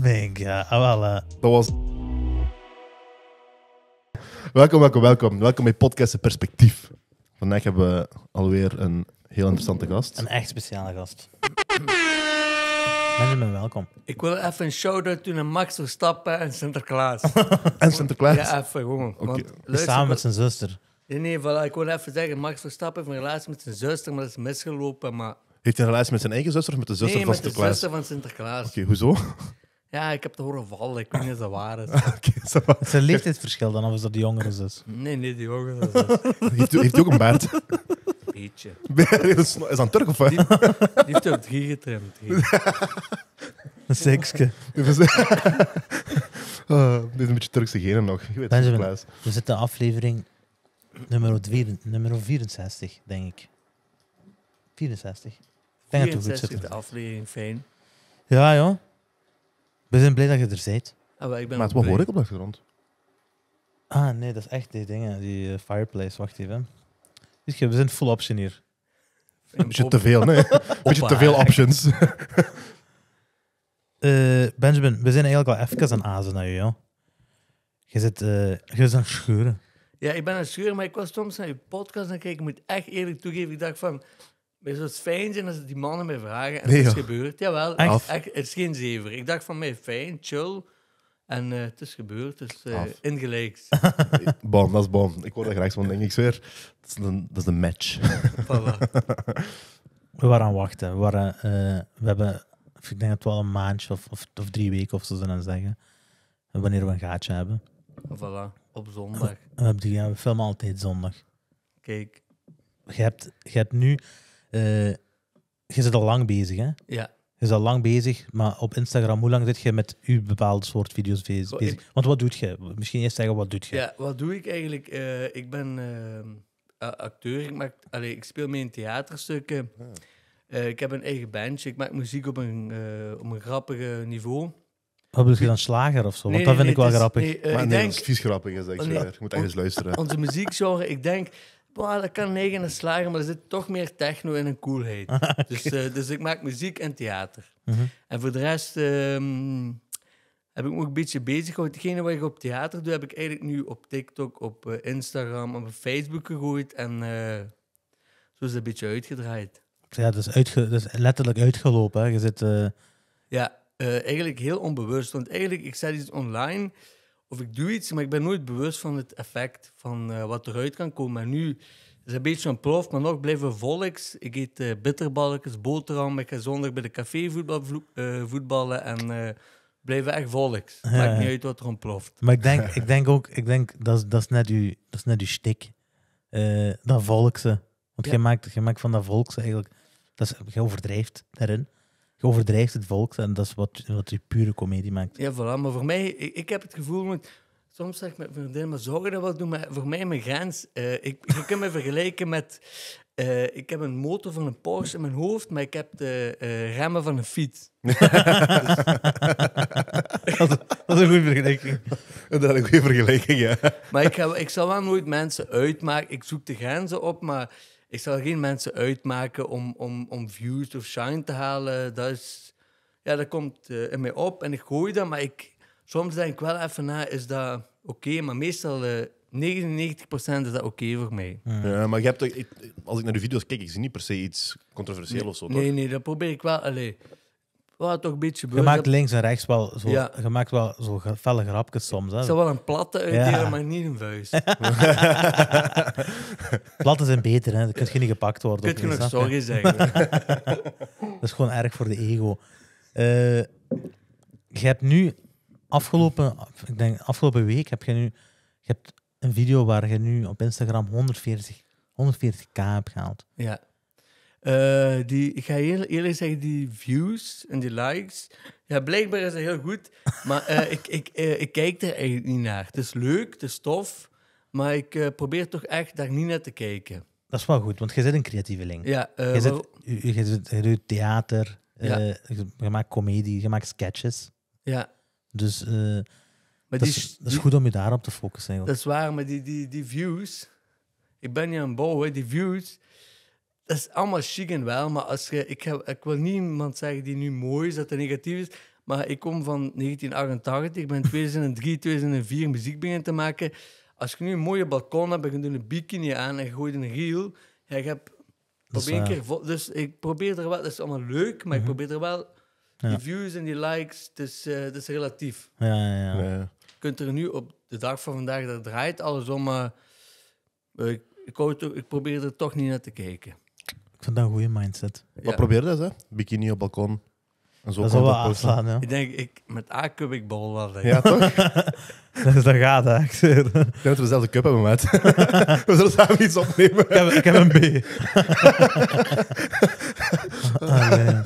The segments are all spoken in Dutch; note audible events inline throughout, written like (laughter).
Mijn ja, voilà. Welkom, welkom, welkom. Welkom bij Podcast Perspectief. Vandaag hebben we alweer een heel interessante gast. Een echt speciale gast. Benjamin, welkom. Ik wil even een shout-out doen aan Max Verstappen en Sinterklaas. (laughs) en Sinterklaas? Ja, even gewoon. Samen met zijn zuster. Nee, nee, ik wil even zeggen, Max Verstappen heeft een relatie met zijn zuster, maar dat is misgelopen, maar... Heeft hij een relatie met zijn eigen zuster of met de zuster van Sinterklaas? met de zuster van Sinterklaas. Oké, hoezo? Ja, ik heb te horen vallen. Ik weet niet of ze waar is. Het (laughs) ah, is een leeftijdsverschil dan, of is dat de jongere zus? Nee, nee, die jongere zus. (laughs) heeft, heeft ook een baard? (laughs) Beetje. is dat een Turk of wat? Die, heeft ook drie getrimd. Een sekske. Oh, dit is een beetje Turkse genen nog. weet we zitten aflevering nummer, nummer 64, denk ik. 64. Ik denk dat we goed zit. de aflevering, fijn. Ja, joh. We zijn blij dat je er zit. Ah, ik ben Maar wat hoor ik op de achtergrond? Ah, nee, dat is echt die dingen, die eh, fireplace. Wacht even. Dus we zijn full option hier. Een beetje te veel, nee. Een (laughs) beetje te veel options. (laughs) Eh, Benjamin, we zijn eigenlijk al even aan azen naar je, joh. Je zit, eh, je zit aan het scheuren. Ja, ik ben een scheur, maar ik was soms naar je podcast en kijk, ik moet echt eerlijk toegeven, ik dacht van, maar het fijn zijn als die mannen mij vragen en het is gebeurd. Jawel, echt? Echt, het is geen zever. Ik dacht van mij, fijn, chill. En eh, het is gebeurd, dus uh, ingelijks. (laughs) bom, dat is bom. Ik hoor dat graag van denk ik zweer. Dat is een, match. (laughs) We waren aan wachten. We, waren, eh, we hebben, ik denk het wel een maandje of, of, drie weken of zo zullen zeggen. Wanneer we een gaatje hebben. Voilà, op zondag. We, we filmen altijd zondag. Kijk. Je hebt, je hebt nu eh, je zit al lang bezig, hè? Ja. Je is al lang bezig, maar op Instagram, hoe lang zit je met uw bepaalde soort video's bezig? Want wat doet je? Misschien eerst zeggen, wat doet je? Ja, wat doe ik eigenlijk? Eh, ik ben eh, acteur, ik, maak, ik speel mee in theaterstukken. Ah. ik heb een eigen bandje, ik maak muziek op een, op een grappig niveau. Wat bedoel je dan slager of zo? Want dat vind ik wel grappig. maar ah, ik nee, denk, dat is vies grappig, is dat ik Je moet echt eens luisteren. Onze muziekgenre, ik denk Wow, dat kan negen slagen, maar er zit toch meer techno in en coolheid. (laughs) Ah, dus, eh, dus ik maak muziek en theater. Mhm. En voor de rest ehm, heb ik me ook een beetje bezig gehouden. Hetgene wat ik op theater doe, heb ik eigenlijk nu op TikTok, op eh, Instagram en op Facebook gegooid. En eh, zo is het een beetje uitgedraaid. Ja, dat is, letterlijk uitgelopen. Hè? Je zit, Ja, eigenlijk heel onbewust. Want eigenlijk, ik zet iets online of ik doe iets, maar ik ben nooit bewust van het effect van eh, wat eruit kan komen. En nu is een beetje een prof, maar nog blijven volks. Ik eet uh, bitterballetjes, boterham. Ik ga zondag bij de café eh, voetballen en blijven echt volks. maakt niet uit wat er ontploft. Maar ik denk, (laughs) ik denk ook, ik denk, dat, dat is net uw, dat is net uw stik. dat volkse. Want je maakt, maakt van dat volks eigenlijk, dat is, je overdrijft daarin je overdrijft het volk en dat is wat, wat je pure comedie maakt. Ja, voilà. Maar voor mij, ik, ik heb het gevoel... soms zeg ik met vriendin, maar zou je dat wel doen? Maar voor mij mijn grens... Eh, ik, je kunt me (laughs) vergelijken met... Eh, ik heb een motor van een Porsche in mijn hoofd, maar ik heb de uh, remmen van een fiets. (laughs) dat, is, dat, is, een goede vergelijking. Dat is een goede vergelijking, ja. Maar ik, ga, ik zal wel nooit mensen uitmaken. Ik zoek de grenzen op, maar ik zal geen mensen uitmaken om, om, om views of shine te halen. Dat, is, ja, dat komt eh, in mij op en ik gooi dat, maar ik, soms denk ik wel even na, is dat oké? Maar meestal uh, eh, 99% is dat oké voor mij. Ja, maar je hebt, als ik naar de video's kijk, ik zie niet per se iets controversieel of zo, toch? Nee, nee, dat probeer ik wel. Allee, toch beetje Je maakt links en rechts wel zo, ja. je maakt wel zo felle grapjes soms. Hè? Ik wel een platte uitdelen, eh, maar niet een vuist. (laughs) Platten zijn beter, hè? dan kun je niet gepakt worden. Kun je nog sorry zeggen. (laughs) dat is gewoon erg voor de ego. Eh, je hebt nu afgelopen, ik denk afgelopen week, heb je nu je hebt een video waar je nu op Instagram 140, 140k hebt gehaald. Ja. Eh, die, ik ga heel eerlijk zeggen, die views en die likes. Ja, blijkbaar is dat heel goed. Maar eh, ik, ik, eh, ik kijk er eigenlijk niet naar. Het is leuk, het is tof. Maar ik probeer toch echt daar niet naar te kijken. Dat is wel goed, want je zit een creatieveling. Ja, je, zit, je, je, doet theater, ja. je maakt comedie, je maakt sketches. Ja. Dus maar dat, is, dat is goed om je daarop te focussen. Dat is waar, maar die, die, die views... Ik ben niet aan het bouwen, die views dat is allemaal chic en wel, maar als je, ik, wil ik wil zeggen die nu mooi is, dat er negatief is. Maar ik kom van 1988, ik ben 2003, 2004 muziek beginnen te maken. Als je nu een mooie balkon hebt en je doet een bikini aan en je gooit een reel, ja, je op één keer... Dus ik probeer er wel... Dat is allemaal leuk, maar ik mhm. probeer er wel... Ja. Die views en die likes, het is, eh, is relatief. Ja, ja, ja, Je kunt er nu op de dag van vandaag, dat draait alles om, ik, ik probeer er toch niet naar te kijken. Ik vind dat een goede mindset. Maar probeer dat, hè? Bikini op balkon. En zo dat de wel ja. Ik denk, ik, met A cup ik bol wel. Ja, toch? (laughs) dus dat gaat, hè. Ik denk dat we dezelfde cup hebben, met. (laughs) we zullen samen iets opnemen. Ik heb, een B. (laughs) ah,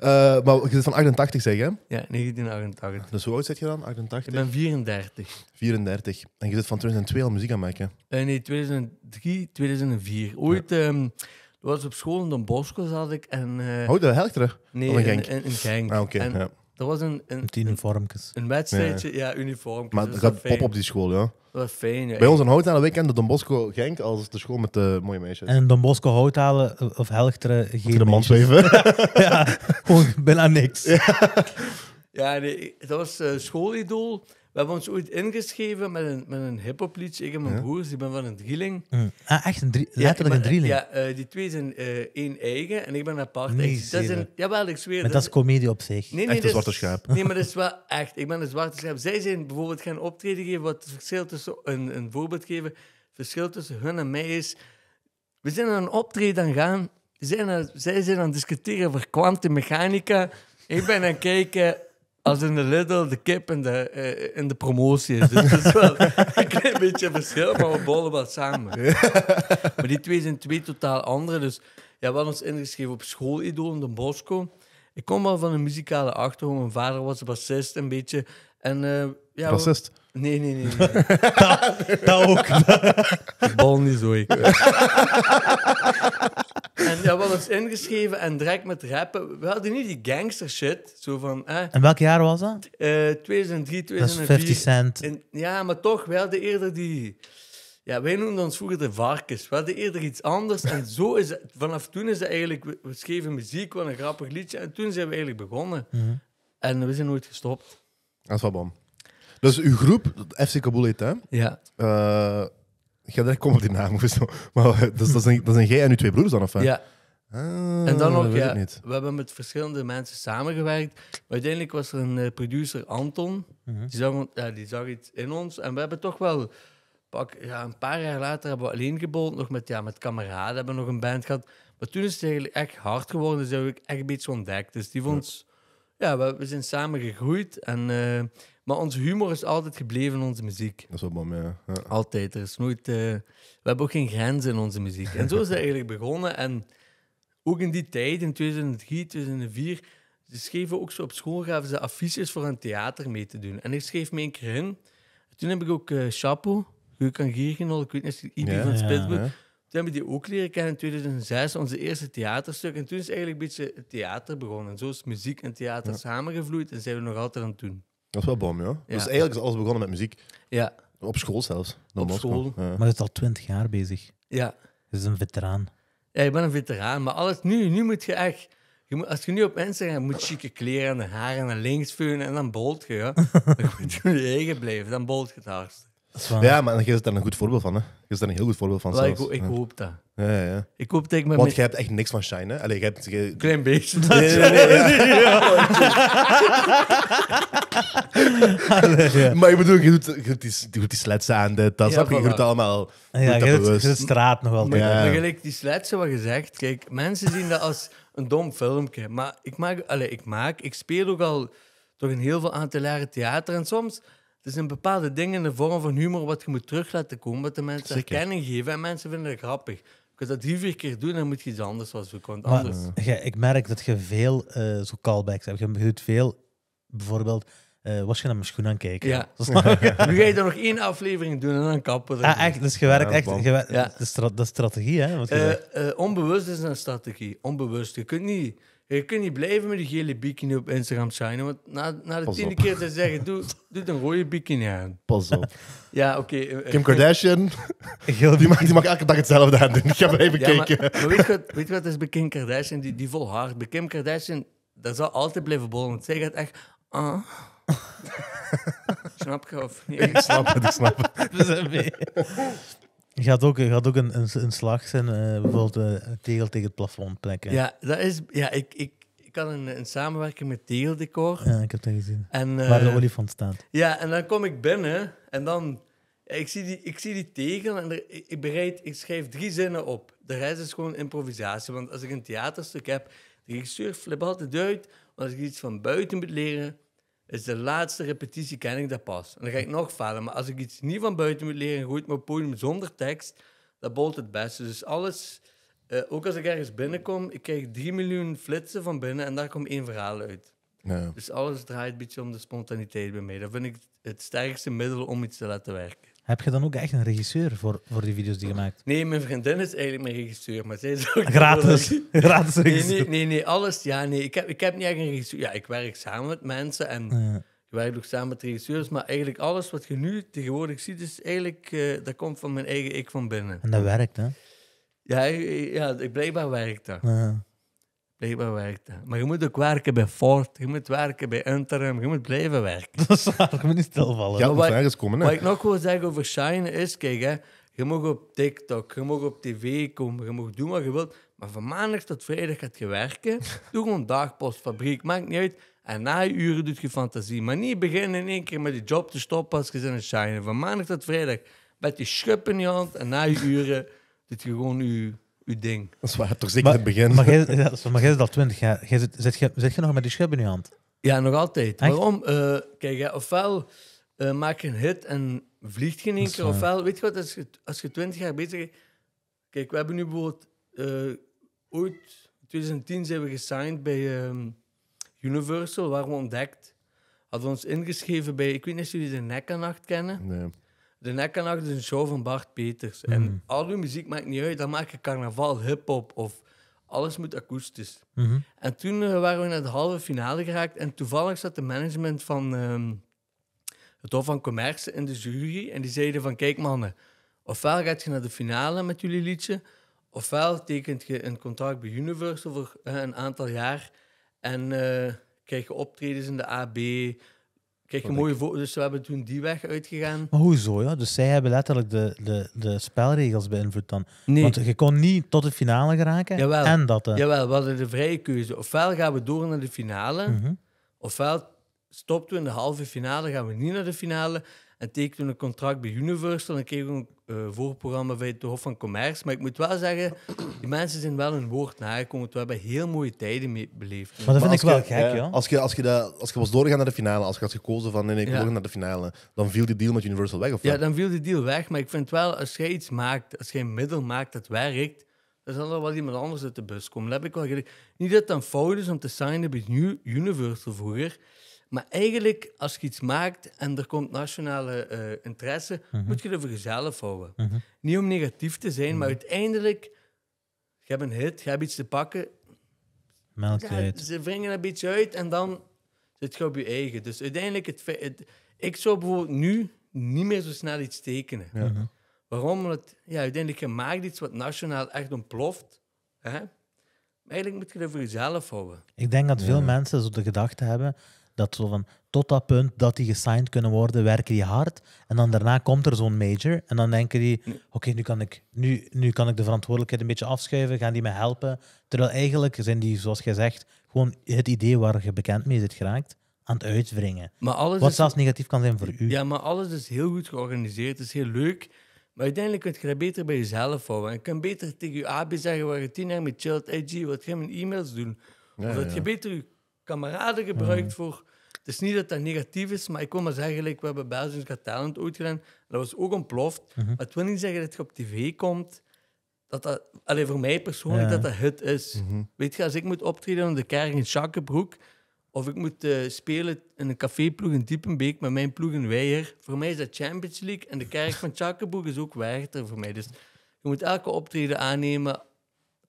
Uh, maar je bent van 88, zeg je? Ja, 1988. Dus hoe oud zit je dan? 88? Ik ben 34. 34. En je zit van 2002 al muziek aan maken? Eh, nee, 2003, 2004. Ooit... Ja. Ehm, was op school in Don Bosco zat ik en... Uh, oh, de Helchtere? Nee, of een Genk. In, Genk. Ah, oké. ja. was een... een uniformjes. Een wedstrijdje, ja, ja Maar het gaat pop op die school, ja. Dat is fijn, ja. Bij ons in Houthalen weekend de Don Bosco Genk als de school met de mooie meisjes. En Don Bosco Houthalen eh, of Helchteren eh, geen de mand (laughs) ja, gewoon bijna niks. (laughs) Ja, nee, dat was schoolidool. We hebben ons ooit ingeschreven met een, met een hip Ik heb mijn broers, ik ben van een drieling. Hm. Ah, echt een drie, letterlijk een drieling? Ja, eh, die twee zijn eh, één eigen en ik ben apart. dat is een, jawel, ik zweer. Maar dat is comedie op zich. Nee, nee, echt een zwarte schaap. Nee, maar dat is wel echt. Ik ben een zwarte schaap. Zij zijn bijvoorbeeld gaan optreden geven. Wat het verschil tussen, een, een voorbeeld geven, verschil tussen hun en mij is. We zijn aan een optreden aan gaan. zij zijn aan het discussiëren over kwantummechanica. Ik ben aan het kijken als in de Lidl de kip in de, in eh, de promotie is. Dus dat is wel (laughs) een klein beetje verschil, maar we ballen wel samen. (laughs) Maar die twee zijn twee totaal andere. Dus ja, we ons ingeschreven op schoolidool in de Bosco. Ik kom wel van een muzikale achtergrond. Mijn vader was bassist een beetje. En, eh, ja, Bassist. Nee, nee, nee. (laughs) Dat ook. Bal niet zo. ik ja, we eens ingeschreven en direct met rappen. We hadden niet die gangster shit. Zo van, eh, En welk jaar was dat? eh, 2003, Dat is 50 Cent. ja, maar toch, we hadden eerder die... Ja, wij noemden ons vroeger de varkens. We hadden eerder iets anders. En zo is het... Vanaf toen is het eigenlijk... We schreven muziek, wel een grappig liedje. En toen zijn we eigenlijk begonnen. Mhm. En we zijn nooit gestopt. Dat is wel bom. Dus uw groep, FC Kabul heet, hè? Ja. Eh, ja daar komt die naam of zo. Maar eh, dat is, dat, is een, dat jij en je twee broers dan, of hè? Ja. Ah, en dan ook, ja, we hebben met verschillende mensen samengewerkt. uiteindelijk was er een eh, producer, Anton, mhm. die, zag, ja, die zag iets in ons. En we hebben toch wel, pak, ja, een paar jaar later hebben we alleen gebold, nog met, ja, met kameraden hebben we nog een band gehad. Maar toen is het eigenlijk echt hard geworden, dus hebben we echt een beetje ontdekt. Dus die vond, ja, ja we, zijn samen gegroeid en... Eh, maar onze humor is altijd gebleven in onze muziek. Dat is wel ja. Altijd. Er is nooit, eh, we hebben ook geen grenzen in onze muziek. En zo is het eigenlijk begonnen. En ook in die tijd, in 2003, 2004, ze schreven ook zo op school, gaven ze affiches voor een theater mee te doen. En ik schreef me een keer in. Toen heb ik ook uh, eh, Chapo, Giergenol, ik weet niet, iemand ja, van Spitsburg. toen hebben die ook leren kennen in 2006, onze eerste theaterstuk. En toen is eigenlijk een beetje het theater begonnen. En zo is muziek en theater samengevloeid en zijn we nog altijd aan het doen. Dat is wel bom, ja. Dus eigenlijk is alles begonnen met muziek. Ja. Op school zelfs. Op school. Maar je is al twintig jaar bezig. Ja. Je is een veteraan. Ja, ik ben een veteraan. Maar alles nu, nu moet je echt... Je moet, als je nu op gaat moet chique kleren en haar en links vuren en dan bolt je. Ja. (laughs) dan moet je je eigen blijven. Dan bolt je het hardst. Ja, maar je is daar een goed voorbeeld van. Hè. Je is daar een heel goed voorbeeld van. Wel, ik, ik hoop dat. Ja, ja, Ik hoop dat ik met Want je hebt echt niks van shine, hè? Allee, je hebt... jij- Klein beetje. Nee, nee, nee, nee, (laughs) ja. ja. Maar ik bedoel, je doet, je doet die, je doet die slets aan, dit, dat, Ja, snap je? Je doet het allemaal... Ja, je doet de straat nog wel. Maar, Ja. maar gelijk die slides, wat gezegd. Kijk, mensen zien dat als een dom filmpje. Maar ik maak, allee, ik maak, ik speel ook al toch een heel veel aantal jaren theater. En soms er zijn een bepaalde dingen, in de vorm van humor wat je moet terug laten komen, wat de mensen herkenning geven en mensen vinden het grappig. Kun je dat drie, vier keer doen, dan moet je iets anders was We Want anders. Ja, ik merk dat je veel uh, zo callbacks hebt. Je doet veel, bijvoorbeeld, eh, was je naar mijn schoen aan kijken. Ja. (laughs) nu ga je er nog één aflevering doen en dan kappen. Ah, echt? Dus je werkt echt... ja. de, strategie, hè? Eh, onbewust is een strategie. Onbewust. Je kunt niet je kunt niet blijven met die gele bikini op Instagram zijn. Want na, na de tiende keer te zeggen, doe, doe een rode bikini aan. Pas op. (laughs) Ja, oké. Eh, Kim Kardashian, die mag, die mag elke dag hetzelfde aan doen. Dus ik heb even ja, maar, kijken. weet, je wat, wat is bij Kim Kardashian? Die, die volhardt. Bij Kim Kardashian, dat zal altijd blijven bollen. Want zij gaat echt... Ah. (laughs) Snap je of niet? Ik snap het, ik snap het. (laughs) Gaat ook, gaat ook een, een, een slag zijn, eh, bijvoorbeeld een eh, tegel tegen het plafond plekken. Ja, dat is, ja ik, ik, ik had een, een samenwerking met Tegeldecor. Ja, ik heb dat gezien. En, eh, Waar de olifant staat. Ja, en dan kom ik binnen en dan... Ik zie die, ik zie die tegel en ik, bereid, ik schrijf drie zinnen op. De rest is gewoon improvisatie. Want als ik een theaterstuk heb, de regisseur flip altijd uit. als ik iets van buiten moet leren, is de laatste repetitie ken ik dat pas. En dan ga ik nog verder. Maar als ik iets niet van buiten moet leren, gooit mijn podium zonder tekst, dat bolt het beste. Dus alles, eh, ook als ik ergens binnenkom, ik krijg drie miljoen flitsen van binnen en daar komt één verhaal uit. Dus alles draait een beetje om de spontaniteit bij mij. Dat vind ik het sterkste middel om iets te laten werken. Heb je dan ook echt een regisseur voor, voor die video's die je maakt? Nee, mijn vriendin is eigenlijk mijn regisseur, maar zij is ook... Gratis, (laughs) gratis nee, nee, nee, alles, ja, nee. Ik heb, ik heb niet echt een regisseur. Ja, ik werk samen met mensen en ik werk ook samen met regisseurs, maar eigenlijk alles wat je nu tegenwoordig ziet, is eigenlijk, eh, dat komt van mijn eigen ik van binnen. En dat werkt, hè? Ja, ja blijkbaar werkt dat. Ja blijkbaar Maar je moet ook werken bij Ford, je moet werken bij Interim, je moet blijven werken. Dat is waar, je moet niet stilvallen. Ja, komen, hè. Wat ik nog wil zeggen over Shine is, kijk, hè, je mag op TikTok, je mag op tv komen, je mag doen wat je wilt, maar van maandag tot vrijdag gaat je werken. (laughs) Doe gewoon dagpost, fabriek, maakt niet uit. En na je uren doet je fantasie. Maar niet beginnen in één keer met je job te stoppen als je zin in Shine. Van maandag tot vrijdag met je schuppen in je hand en na je uren doet je gewoon je uw ding. Dat is waar, toch zeker maar, het begin. Maar jij is (laughs) al twintig jaar. Jij zit, zit, je nog met die schub in je hand? Ja, nog altijd. Waarom? Eh, kijk, ofwel eh, maak je een hit en vliegt je in één keer. Ofwel, weet je wat, als je, als je twintig jaar bezig bent... Kijk, we hebben nu bijvoorbeeld... Eh, ooit, in 2010, zijn we gesigned bij ehm, Universal, waar we ontdekt... Hadden we ons ingeschreven bij... Ik weet niet of jullie de Nekanacht kennen. Nee de nek en achter een show van Bart Peters. En mhm. al uw muziek maakt niet uit, dan maak je carnaval, hip-hop of alles moet akoestisch. Mhm. En toen eh, waren we naar de halve finale geraakt en toevallig zat de management van ehm, het Hof van Commerce in de jury en die zeiden van kijk mannen, ofwel gaat je naar de finale met jullie liedje, ofwel tekent je een contract bij Universal voor eh, een aantal jaar en uh, krijg je optredens in de AB, Kijk, een mooie foto. Dus we hebben toen die weg uitgegaan. Maar hoezo, ja? Dus zij hebben letterlijk de, de, de spelregels beïnvloed dan? Nee. Want je kon niet tot de finale geraken Jawel. en dat... Eh. Jawel, we hadden de vrije keuze. Ofwel gaan we door naar de finale, mhm. ofwel stopten we in de halve finale, gaan we niet naar de finale. En tekende een contract bij Universal en kreeg een eh, voorprogramma bij het Hof van Commerce. Maar ik moet wel zeggen, die mensen zijn wel een woord nagekomen. We hebben heel mooie tijden mee beleefd. Maar dat vind ik wel gek, ja. Als je, als, je dat, als je was doorgegaan naar de finale, als je had gekozen van nee, ik ja. doorgaan naar de finale, dan viel die deal met Universal weg, of Ja, dan viel die deal weg. Maar ik vind wel, als jij iets maakt, als jij een middel maakt dat werkt, dan zal er wel iemand anders uit de bus komen. Dat heb ik wel gelijk. Niet dat het dan fout is om te signen bij Universal vroeger... Maar eigenlijk, als je iets maakt en er komt nationale eh, interesse, mhm. moet je er voor jezelf houden. Mhm. Niet om negatief te zijn, maar mhm. uiteindelijk, je hebt een hit, je hebt iets te pakken. Melk ja, Ze wringen een beetje uit en dan zit je op je eigen. Dus uiteindelijk, het, ik zou bijvoorbeeld nu niet meer zo snel iets tekenen. Waarom? ja, uiteindelijk, je maakt iets wat nationaal echt ontploft. Hè? Maar eigenlijk moet je er voor jezelf houden. Ik denk dat veel mensen zo de gedachte hebben dat zo van, tot dat punt dat die gesigned kunnen worden, werken die hard. En dan daarna komt er zo'n major. En dan denken die, oké, nu, kan ik, nu, nu kan ik de verantwoordelijkheid een beetje afschuiven. Gaan die me helpen? Terwijl eigenlijk zijn die, zoals je zegt, gewoon het idee waar je bekend mee zit geraakt aan het uitwringen. Wat zelfs negatief kan zijn voor u. Ja, maar alles is heel goed georganiseerd. Het is heel leuk. Maar uiteindelijk kun je dat beter bij jezelf houden. je kan beter tegen je AB zeggen waar je tien jaar mee chillt. IG wat ga je mijn e-mails doen? of dat je beter je kameraden gebruikt mm. voor het is niet dat dat negatief is, maar ik wil maar zeggen, like, we hebben Belgisch Talent ooit gedaan. Dat was ook ontploft. Mm -hmm. Maar het wil niet zeggen dat je op tv komt, dat dat, alleen voor mij persoonlijk, dat dat het is. Mhm. Weet je, als ik moet optreden in de kerk in Schakkenbroek, of ik moet eh, spelen in een caféploeg in Diepenbeek met mijn ploeg in Weijer, voor mij is dat Champions League en de kerk van Schakkenbroek is ook Werchter voor mij. Dus je moet elke optreden aannemen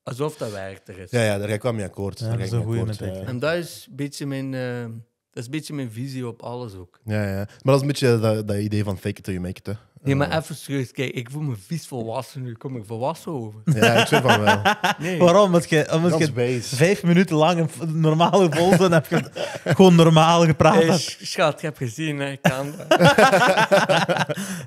alsof dat werkter is. Ja, ja daar kwam je akkoord. Ja, dat is een goede En dat is een beetje mijn... Eh, is een beetje mijn visie op alles ook. Ja, ja. Maar dat is een beetje dat, idee van fake it till you make it. Hè. Nee, maar eh. even serieus, kijk, ik voel me vies volwassen nu. Kom ik volwassen over? Ja, ik zeg van wel. (laughs) Nee. Waarom? Omdat je, vijf minuten lang een normale vol en heb je gewoon normaal gepraat. Hey, schat, ik heb gezien, hè, ik kan dat. (laughs)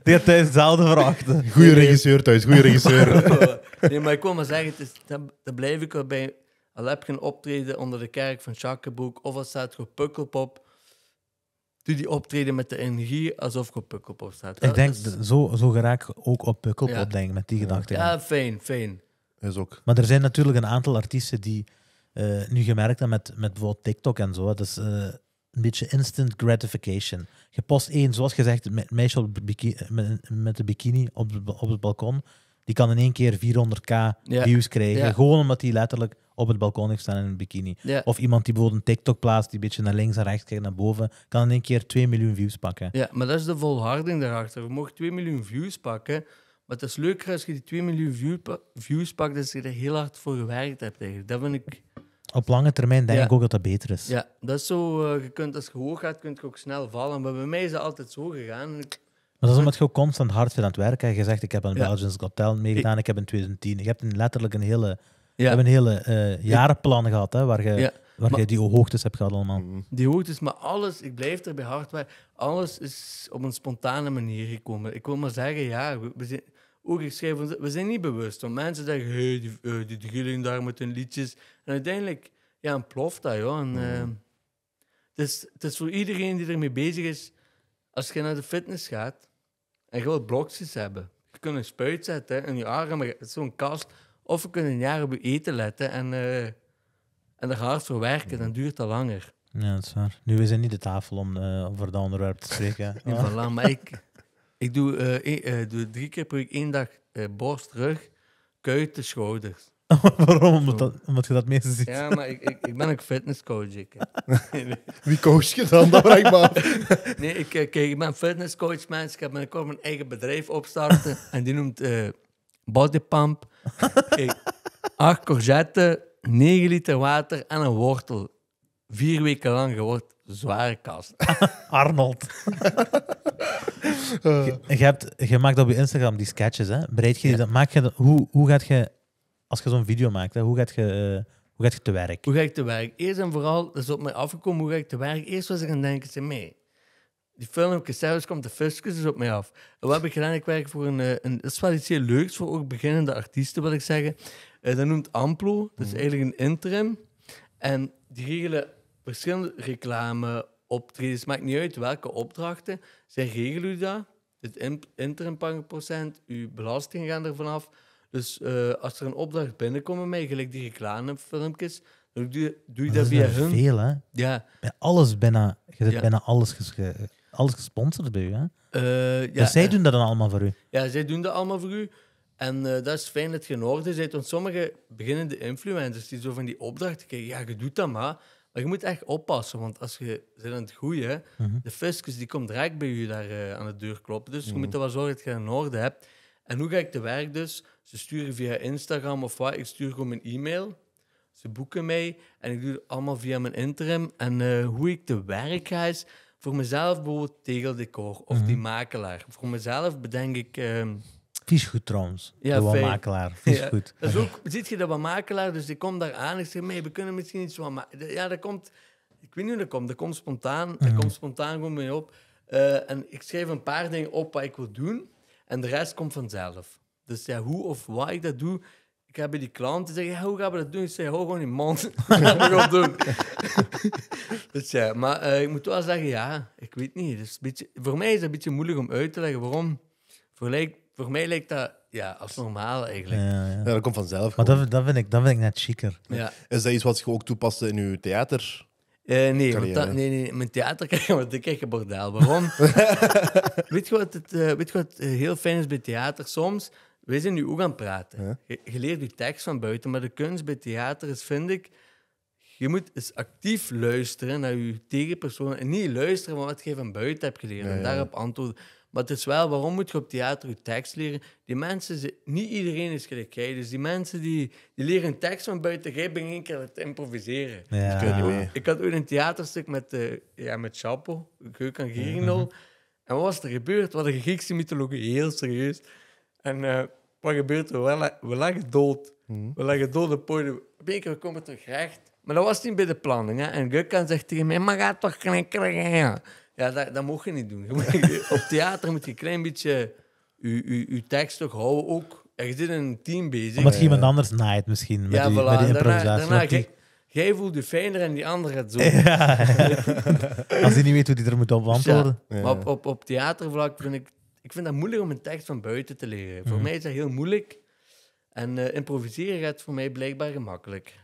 Die had hetzelfde verwachten. Goeie regisseur thuis, goede regisseur. (laughs) nee, maar ik wil maar zeggen, daar dat, blijf ik bij al heb je optreden onder de kerk van Schakenbroek of al staat je Pukkelpop, doe die optreden met de energie alsof je Pukkelpop staat. Ik denk, zo, zo geraak ook op Pukkelpop, denk ik, met die gedachte. Ja, fijn, fijn. Is ook. Maar er zijn natuurlijk een aantal artiesten die eh, nu gemerkt hebben met, met bijvoorbeeld TikTok en zo. Dat is eh, een beetje instant gratification. Je post één, zoals gezegd, zegt, meisje op met, met de bikini op, op het balkon. Die kan in één keer 400k views krijgen. Gewoon omdat die letterlijk op het balkon heeft staan in een bikini. Of iemand die bijvoorbeeld een TikTok plaatst, die een beetje naar links en rechts kijkt, naar boven, kan in één keer 2 miljoen views pakken. Ja, maar dat is de volharding daarachter. Je mag 2 miljoen views pakken, maar het is leuker als je die 2 miljoen views pakt, dat je er heel hard voor gewerkt hebt. tegen Dat vind ik... Op lange termijn denk ik ook dat dat beter is. Ja, dat is zo. Eh, je kunt, als je hoog gaat, kun je ook snel vallen. Maar bij mij is dat altijd zo gegaan. Maar dat is omdat je constant hard bent aan het werken. Je zegt, ik heb een ja. Belgians Got Talent meegedaan, ik heb in 2010. Je hebt letterlijk een hele we hebben een hele uh, jarenplan gehad, hè, waar je... Waar je die hoogtes hebt gehad allemaal. Mm. Die hoogtes, maar alles, ik blijf er bij hardware, alles is op een spontane manier gekomen. Ik wil maar zeggen, ja, we, zijn, ook ik schrijf, we zijn niet bewust. Want mensen zeggen, hey, die, uh, die, daar met hun liedjes. En uiteindelijk, ja, ploft dat, joh. En, mm. Ehm, het, is, voor iedereen die ermee bezig is, als je naar de fitness gaat en je blokjes hebben, je kunt een spuit zetten in je arm, zo'n kast of we kunnen een jaar op je eten letten en, uh, en er hard voor werken, dan duurt dat langer. Ja, dat is waar. Nu, we zijn niet de tafel om eh, over dat onderwerp te spreken. (laughs) maar ik, ik doe, eh, e, doe drie keer per week één dag borst, rug, kuiten, schouders. (laughs) Waarom? Omdat, dat, je dat meestal ziet. Ja, maar ik, ik, ben ook fitnesscoach. Ik. (laughs) Wie coach je dan? Dat ik maar. nee, ik, kijk, ik ben fitnesscoach, mensen. Ik heb mijn eigen bedrijf opstarten. en die noemt uh, Body Pump. Kijk, (laughs) acht courgetten, 9 liter water en een wortel. Vier weken lang, je zware kast. (laughs) Arnold. Eh. je, maakt op je Instagram die sketches, hè? je maak je hoe, hoe gaat je, als je zo'n video maakt, hoe gaat je... Eh, hoe gaat je te werk? Hoe ga ik te werk? Eerst en vooral, dat is op mij afgekomen, hoe ga ik te werk? Eerst was ik aan het denken, mee die film zelfs dus komt de fiscus dus op mij af. En wat heb ik gedaan? Ik werk voor een, eh, een... Dat is wel iets heel leuks voor ook beginnende artiesten, wil ik zeggen. Eh, dat noemt Amplo. Dat is mhm. eigenlijk een interim. En die regelen verschillende reclame, optredens. Maakt niet uit welke opdrachten. Zij regelen u dat. Het interim procent. uw belastingen gaan er vanaf. Dus eh, als er een opdracht binnenkomt mij, gelijk die reclamefilmpjes, dan doe, doe je dat, via dus hun. veel, hè? Ja. Bij alles bijna... Je zit bijna alles geschreven alles gesponsord bij u. Hè? Eh, ja, dus zij eh, doen dat dan allemaal voor u? Ja, zij doen dat allemaal voor u. En eh, dat is fijn dat je in orde bent, want sommige beginnende influencers die zo van die opdrachten krijgen, ja, je doet dat maar. Maar je moet echt oppassen, want als je zit aan het groeien, mhm. de fiscus die komt direct bij je daar aan de deur kloppen. Dus je mhm. moet er wel zorgen dat je in orde hebt. En hoe ga ik te werk dus? Ze sturen via Instagram of wat, ik stuur gewoon een e-mail. Ze boeken mij en ik doe het allemaal via mijn interim. En hoe ik te werk ga is, voor mezelf bijvoorbeeld tegeldecor of die mhm. makelaar. Voor mezelf bedenk ik. Um, Viesgoed trouwens. de makelaar. Viesgoed. Ja. (laughs) ook, ziet je dat wat makelaar, dus ik kom daar aan. Ik zeg, we kunnen misschien iets van. Ja, dat komt. Ik weet niet hoe dat komt. Dat komt spontaan. Mm Dat mhm. komt spontaan gewoon mee op. Eh, en ik schrijf een paar dingen op wat ik wil doen. En de rest komt vanzelf. Dus ja, hoe of waar ik dat doe, ik heb bij die klant die zeggen, hoe gaan we dat doen? Ik zei, hou gewoon die man. (laughs) dat doen. (laughs) dus ja, maar eh, ik moet wel zeggen, ja, ik weet niet. Dus beetje, voor mij is het een beetje moeilijk om uit te leggen waarom. Voor, mij lijkt dat ja, als normaal eigenlijk. Ja, dat komt vanzelf. Maar dat, dat, vind ik, dat vind ik net chiquer. Ja. Is dat iets wat je ook toepast in je theater? Eh, nee, want dat, nee, nee, mijn theater (laughs) krijg je, want ik krijg je bordaal. Waarom? weet je wat, het, eh, weet je wat heel fijn is bij theater soms? Wij zijn nu ook aan het praten. Geleerd Je, leert je tekst van buiten, maar de kunst bij theater is, vind ik, je moet eens actief luisteren naar je tegenpersoon en niet luisteren van wat je van buiten hebt geleerd en daarop antwoorden. Maar het is wel, waarom moet je op theater je tekst leren? Die mensen, niet iedereen is gelijk Dus die mensen die, die leren een tekst van buiten, jij begint één keer te improviseren. ik, had, ooit een theaterstuk met, uh, ja, met Chapo, Geuk en En wat was er gebeurd? Wat een Griekse mythologie, heel serieus. En eh, wat gebeurt er? Eh, we, leggen dood. Mhm. We leggen dood de podium. Beker, we komen toch recht. Maar dat was niet bij de planning. Hè? En Gukkan zegt tegen mij, maar ga toch knikkeren. Ja, dat, mocht je niet doen. Op theater moet je een klein beetje je tekst toch houden ook. En je zit in een team bezig. Omdat eh. iemand anders naait misschien, met, ja, die, voilà. met die improvisatie. Daarna, daarna Jij voelt je fijner en die andere gaat zo. (laughs) (laughs) Als hij niet weet hoe hij er moet op antwoorden. Maar op, op, op theatervlak vind ik ik vind dat moeilijk om een tekst van buiten te leren. Voor mhm. mij is dat heel moeilijk. En eh, improviseren gaat voor mij blijkbaar gemakkelijk.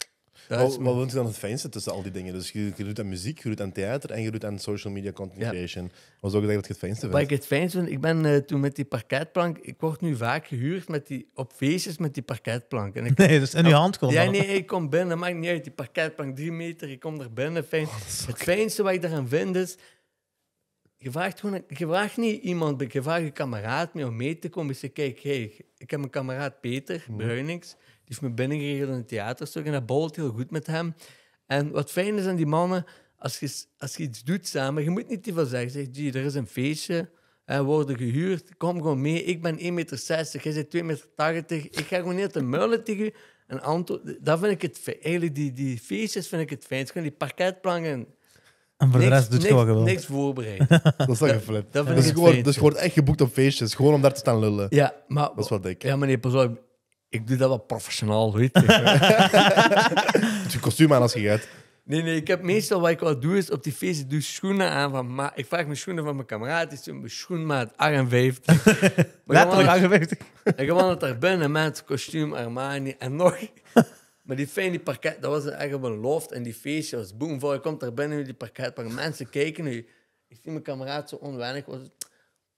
maar wat, wat je dan het fijnste tussen al die dingen? Dus je, doet aan muziek, je doet aan theater en je doet aan social media content creation. Wat zou je dat je het fijnste vindt? Wat ik het fijnste vind, ik ben eh, toen met die parketplank, Ik word nu vaak gehuurd met die, op feestjes met die parketplank. En ik, nee, dus in je hand komt Ja, nee, ik kom binnen, maakt niet uit. Die parketplank drie meter, ik kom er binnen. Fijn. Oh, het fijnste wat ik daaraan vind is je vraagt, gewoon, je vraagt niet iemand, je vraagt een kameraad mee om mee te komen. Dus je zegt, kijk, hey, ik heb een kameraad Peter mm. Bruinings, die heeft me binnengeregeld in het theaterstuk en dat bolt heel goed met hem. En wat fijn is aan die mannen, als je, als je iets doet samen, je moet niet te veel zeggen. Zeg, gee, er is een feestje, worden gehuurd, kom gewoon mee. Ik ben 1,60 meter, jij bent 2,80 meter. Ik ga gewoon niet een muilen tegen je. dat vind ik het eigenlijk die, die feestjes vind ik het fijn. gewoon die parketplanken en voor de rest doet het gewoon Niks voorbereid. (laughs) Dat is toch een Dat dus, ik je wordt, dus wordt echt geboekt op feestjes, gewoon om daar te staan lullen. Ja, maar... Dat is wat ik. Ja, meneer, pas op. Ik doe dat wel professioneel weet je. je (laughs) kostuum aan als je gaat. Nee, nee, ik heb meestal wat ik wel doe is op die feesten doe schoenen aan van ma ik vraag mijn schoenen van mijn kameraad, is een schoenmaat 58. Letterlijk 58. Ik ga het naar binnen met kostuum Armani en nog maar die fijn, die parket, dat was echt beloofd. En die feestjes, was boem. Voor je komt daar binnen, in die parket, mensen kijken nu. Ik zie mijn kameraad zo onwennig. Was,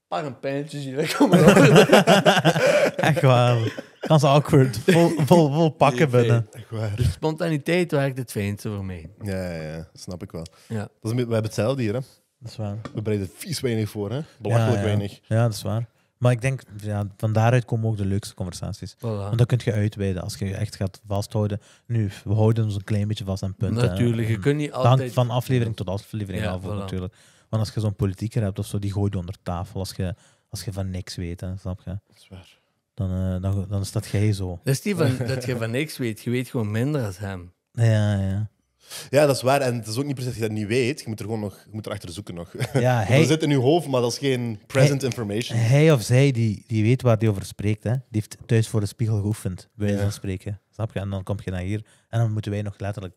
pak een pijntje, zie (laughs) komen. echt waar. Dat is awkward. Vol, vol, pakken binnen. Echt waar. De spontaniteit werkt het fijnste voor mij. Ja, ja, ja, snap ik wel. Ja. we hebben hetzelfde hier, hè. Dat is waar. We bereiden vies weinig voor, hè. Belachelijk weinig. Ja, dat is waar. Maar ik denk, ja, van daaruit komen ook de leukste conversaties. Want dan kun je uitweiden als je echt gaat vasthouden. Nu, we houden ons een klein beetje vast aan punten. Natuurlijk, je mm. kunt niet altijd... Van, aflevering tot aflevering af, voilà. natuurlijk. Want als je zo'n politieker hebt of zo, die gooit onder tafel als je, als je van niks weet, snap je? Dat is waar. Dan, uh, dan, dan staat jij zo. Dat is niet dat je van niks weet, je weet gewoon minder als hem. Ja, ja. Ja, dat is waar. En het is ook niet precies dat je dat niet weet. Je moet er gewoon nog je moet erachter zoeken nog. Ja, (laughs) hij, zit in je hoofd, maar dat is geen present information. Hij of zij die, die weet waar die over spreekt, hè, die heeft thuis voor de spiegel geoefend, bij wijze spreken. Snap je? En dan kom je naar hier. En dan moeten wij nog letterlijk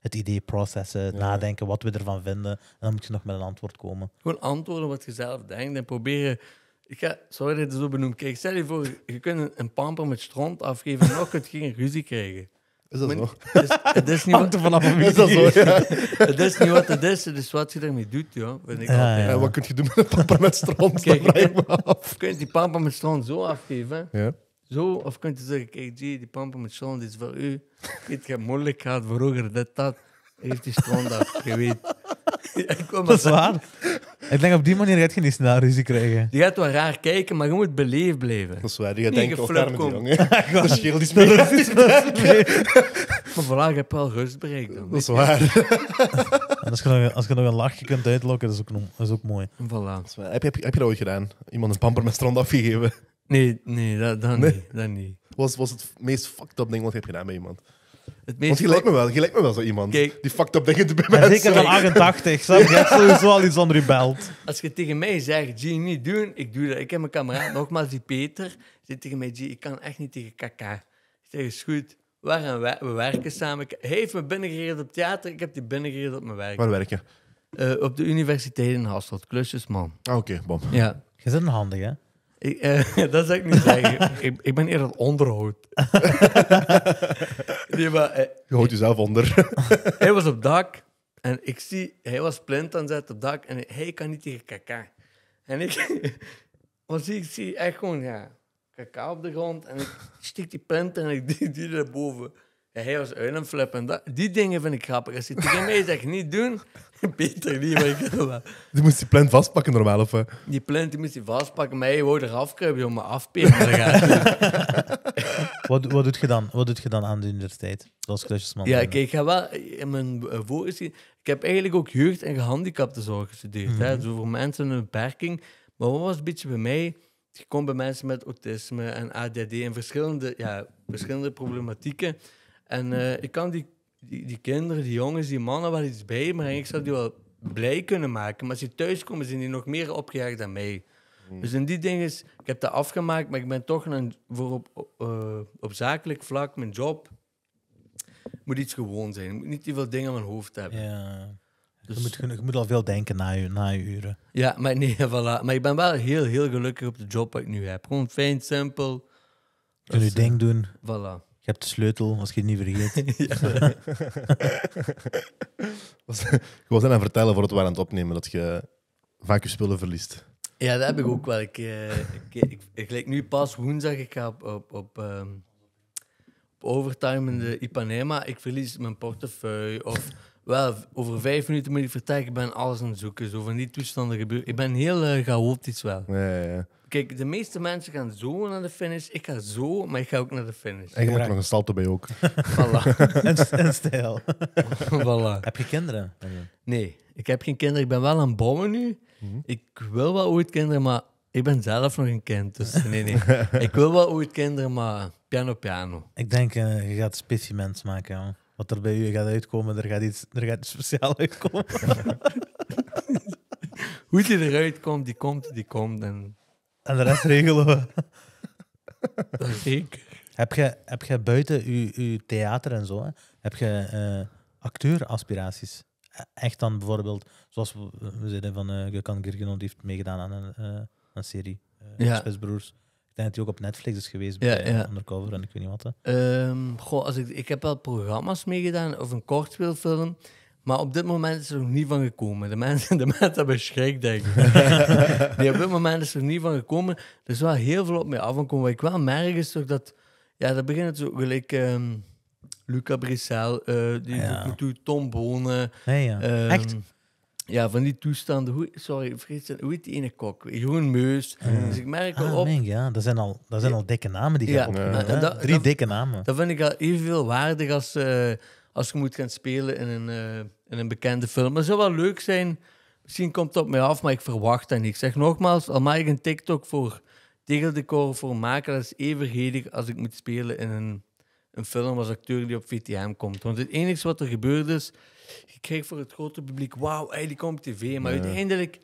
het idee processen, nadenken, wat we ervan vinden. En dan moet je nog met een antwoord komen. Gewoon antwoorden wat je zelf denkt en proberen... Ik ga, sorry dat ik het zo benoemd. Kijk, stel je voor, je kunt een, een pamper met stront afgeven en nog kun je geen ruzie krijgen. Is dat zo? (laughs) Het is, het is niet wat, vanaf een (laughs) is dat zo? Ja. het is niet wat het is, dus wat je daarmee doet, joh. vind ik ja, ja. En wat kun je doen met een pamper met stront? Kijk, je kunt die pamper met stront zo afgeven. Ja. Zo, of kun je zeggen, kijk, die die pamper met stront is voor u. Ik weet, je moeilijk gaat, vroeger dit, dat. Heeft die stront af, je weet. (laughs) ik dat is waar. ik denk op die manier gaat je niet snel krijgen. Je gaat wel raar kijken, maar je moet beleefd blijven. Dat is waar, je gaat denken, of daar met jongen. dat scheelt iets meer. maar voilà, je wel rust bereikt. Dan, dat is waar. als je, nog, een lachje kunt uitlokken, dat is ook, dat is ook mooi. Voilà. Heb, je, heb je dat ooit gedaan? Iemand een pamper met strand afgegeven? Nee, nee, dat, niet. Dat niet. Wat was het meest fucked up ding wat je hebt gedaan bij iemand? Het meest Want je lijkt me wel, je lijkt me wel zo iemand die fucked up dingen bij mij. Zeker van 88, snap je? sowieso al iets onder je belt. Als je tegen mij zegt, G, niet doen, ik doe dat. Ik heb mijn kameraad, (laughs) nogmaals, die Peter, zit tegen mij, G, ik kan echt niet tegen kaka. Ik zeg, is goed, we, werken samen. Hij heeft me binnengereden op theater, ik heb die binnengereden op mijn werk. Waar werk je? Eh, op de universiteit in Hasselt, klusjes, man. Ah, oké, bom. Ja. Je zit een handig, hè? Ik, eh, (laughs) dat zou ik niet zeggen. (laughs) ik, ik, ben eerder onderhoud. (laughs) nee, maar, uh, je houdt jezelf onder. hij was op dak en ik zie, hij was plint aan het op dak en hij kan niet tegen kaka. En ik, want zie ik? zie echt gewoon ja, kaka op de grond en ik stik die plint en ik die erboven. En hij was uit en flippen. Dat, die dingen vind ik grappig. Als hij tegen mij zegt niet doen, (laughs) Peter niet, Die moest die plant vastpakken normaal, of? Die plant die moest die vastpakken, maar hij wou om me maar afperen. (laughs) wat, wat doet je dan? Wat doet je dan aan de universiteit? Zoals klusjesman. Ja, kijk, ik ga wel in mijn eh, voorzien. Ik heb eigenlijk ook jeugd- en gehandicaptenzorg gestudeerd. Mhm. Zo voor mensen een beperking. Maar wat was een beetje bij mij? Ik kom bij mensen met autisme en ADD en verschillende, ja, verschillende problematieken. En eh, ik kan die die, kinderen, die jongens, die mannen wel iets bij, bijbrengen. Ik zou die wel blij kunnen maken. Maar als die thuiskomen, zijn die nog meer opgejaagd dan mij. Hmm. Dus in die dingen is, ik heb dat afgemaakt, maar ik ben toch voor op, eh, op zakelijk vlak, mijn job, moet iets gewoon zijn. Ik moet niet te veel dingen in mijn hoofd hebben. Ja. Dus... Je, moet, moet al veel denken na je, uren. Ja, maar, nee, (laughs) voilà. maar ik ben wel heel, heel gelukkig op de job die ik nu heb. Gewoon fijn, simpel. Kun je ding eh, doen. Voilà. Je hebt de sleutel, als je het niet vergeet. (laughs) Ja. Gewoon (laughs) aan het vertellen voor het aan het opnemen dat je vaak je spullen verliest. Ja, dat heb ik ook wel. Ik, eh, ik, ik, nu pas woensdag, ik ga op, op, op, ehm, op overtime in de Ipanema. Ik verlies mijn portefeuille. Of wel, over vijf minuten moet ik vertrekken, ik ben alles aan het zoeken. Zo van die toestanden gebeurt. Ik ben heel uh, eh, chaotisch wel. ja, ja. Kijk, de meeste mensen gaan zo naar de finish. Ik ga zo, maar ik ga ook naar de finish. En je moet nog een salto bij ook. (laughs) Voilà. en, stijl. (laughs) voilà. Heb je kinderen? Nee, ik heb geen kinderen. Ik ben wel aan het nu. Mhm. Ik wil wel ooit kinderen, maar ik ben zelf nog een kind. Dus (laughs) nee, nee. ik wil wel ooit kinderen, maar piano, piano. Ik denk, eh, je gaat specimens maken, man. Wat er bij u gaat uitkomen, er gaat iets, er gaat iets speciaals uitkomen. Hoe die eruit komt, die komt, die komt. En en de rest regelen we. (laughs) Heb je, heb je buiten je, theater en zo, heb je acteur eh, acteuraspiraties? E, echt dan bijvoorbeeld, zoals we, zeiden van uh, Gökhan die heeft meegedaan aan een, eh, serie, uh, ja. Spesbroers. Ik denk dat hij ook op Netflix is geweest ja, bij Undercover en ik weet niet wat. Hè. Ehm, goh, als ik, ik heb wel programma's meegedaan of een kortfilm. Maar op dit moment is er nog niet van gekomen. De mensen, (laughs) de mensen hebben schrik, denk ik. (laughs) op dit moment is er nog niet van gekomen. Er is wel heel veel op mij af en komen. Wat ik wel merk is toch dat... Ja, dat begint zo gelijk... Um, Luca Brissel, uh, die ja. Tom Bonen. ja. Ehm, Echt? Ja, van die toestanden. sorry, vergeet het, hoe heet die ene kok? Jeroen Meus. Dus ik merk ah, op... ja, dat zijn al, dat zijn al dikke namen die ja, gaan ja. Drie dikke namen. Dat vind ik al evenveel waardig als... Eh, als je moet gaan spelen in een, eh, in een bekende film. Dat het zou wel leuk zijn. Misschien komt dat op mij af, maar ik verwacht dat niet. Ik zeg nogmaals, al maak ik een TikTok voor tegeldecor voor maken, dat is evenredig als ik moet spelen in een, een film als acteur die op VTM komt. Want het enige wat er gebeurd is, je krijgt voor het grote publiek, wauw, eigenlijk komt tv. Maar uiteindelijk...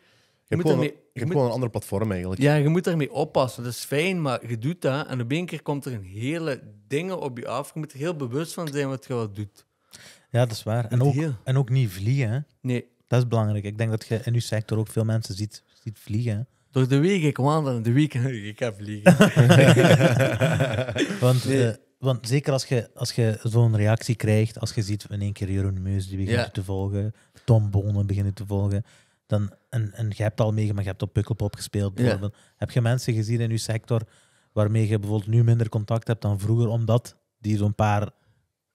Je, moet hebt gewoon een ander platform eigenlijk. Ja, je moet daarmee oppassen. Dat is fijn, maar je doet dat en op een keer komt er een hele dingen op je af. Je moet er heel bewust van zijn wat je wat doet. Ja, dat is waar. En ook, en ook niet vliegen. Nee. Dat is belangrijk. Ik denk dat je in uw sector ook veel mensen ziet, ziet vliegen. Door de week ik wandelen, de week (laughs) ik ga vliegen. (laughs) want, eh, want zeker als je, als je zo'n reactie krijgt, als je ziet in één keer Jeroen Meus die begint te volgen, Tom Bonen begint te volgen, dan, en, en je hebt al meegemaakt, je hebt op Pukkelpop gespeeld Heb je mensen gezien in je sector waarmee je bijvoorbeeld nu minder contact hebt dan vroeger, omdat die zo'n paar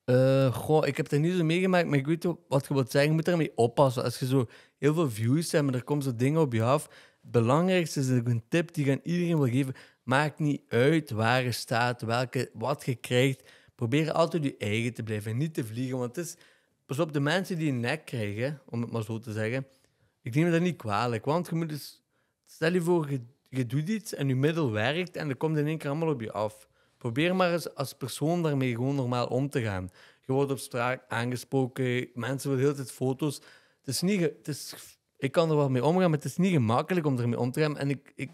eh, goh, ik heb het er niet zo meegemaakt, maar ik weet wat je wilt zeggen. Je moet ermee oppassen. Als je zo heel veel views hebt, maar er komen zo dingen op je af. Het belangrijkste is een tip die aan iedereen wil geven. Maakt niet uit waar je staat, welke, wat je krijgt. Probeer altijd je eigen te blijven en niet te vliegen. Want het is, pas op, de mensen die een nek krijgen, om het maar zo te zeggen. Ik neem dat niet kwalijk, want je moet dus... Stel je voor, je, je doet iets en je middel werkt en er komt in één keer allemaal op je af Probeer maar eens als persoon daarmee gewoon normaal om te gaan. Je wordt op straat aangesproken, mensen willen de hele tijd foto's. Het is niet, het is, ik kan er wel mee omgaan, maar het is niet gemakkelijk om ermee om te gaan. En ik, ik,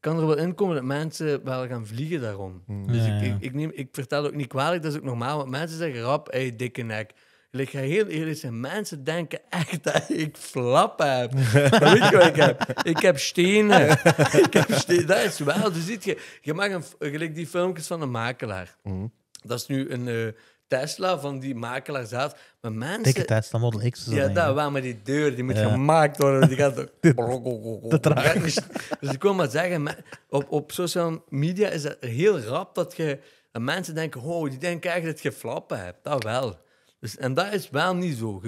kan er wel in komen dat mensen wel gaan vliegen daarom. Hmm. Dus ik, ik, ik, neem, ik vertel ook niet kwalijk, dat is ook normaal. Want mensen zeggen rap, hey, dikke nek ik ga heel eerlijk zijn, mensen denken echt dat ik flap heb. (laughs) weet je wat ik heb? Ik heb stenen. (laughs) ik heb Dat is wel. Dus ziet je, je mag een, gelijk die filmpjes van een makelaar. Mhm. Dat is nu een eh, Tesla van die makelaar zelf. Maar mensen... Dikke Tesla Model X. Ja, dat wel, maar die deur die moet gemaakt worden. Die gaat... Te (laughs) traag. Dus, dus ik wil maar zeggen, op, op social media is het heel rap dat je... mensen denken, oh, die denken eigenlijk dat je flappen hebt. Dat wel. Dus, en dat is wel niet zo.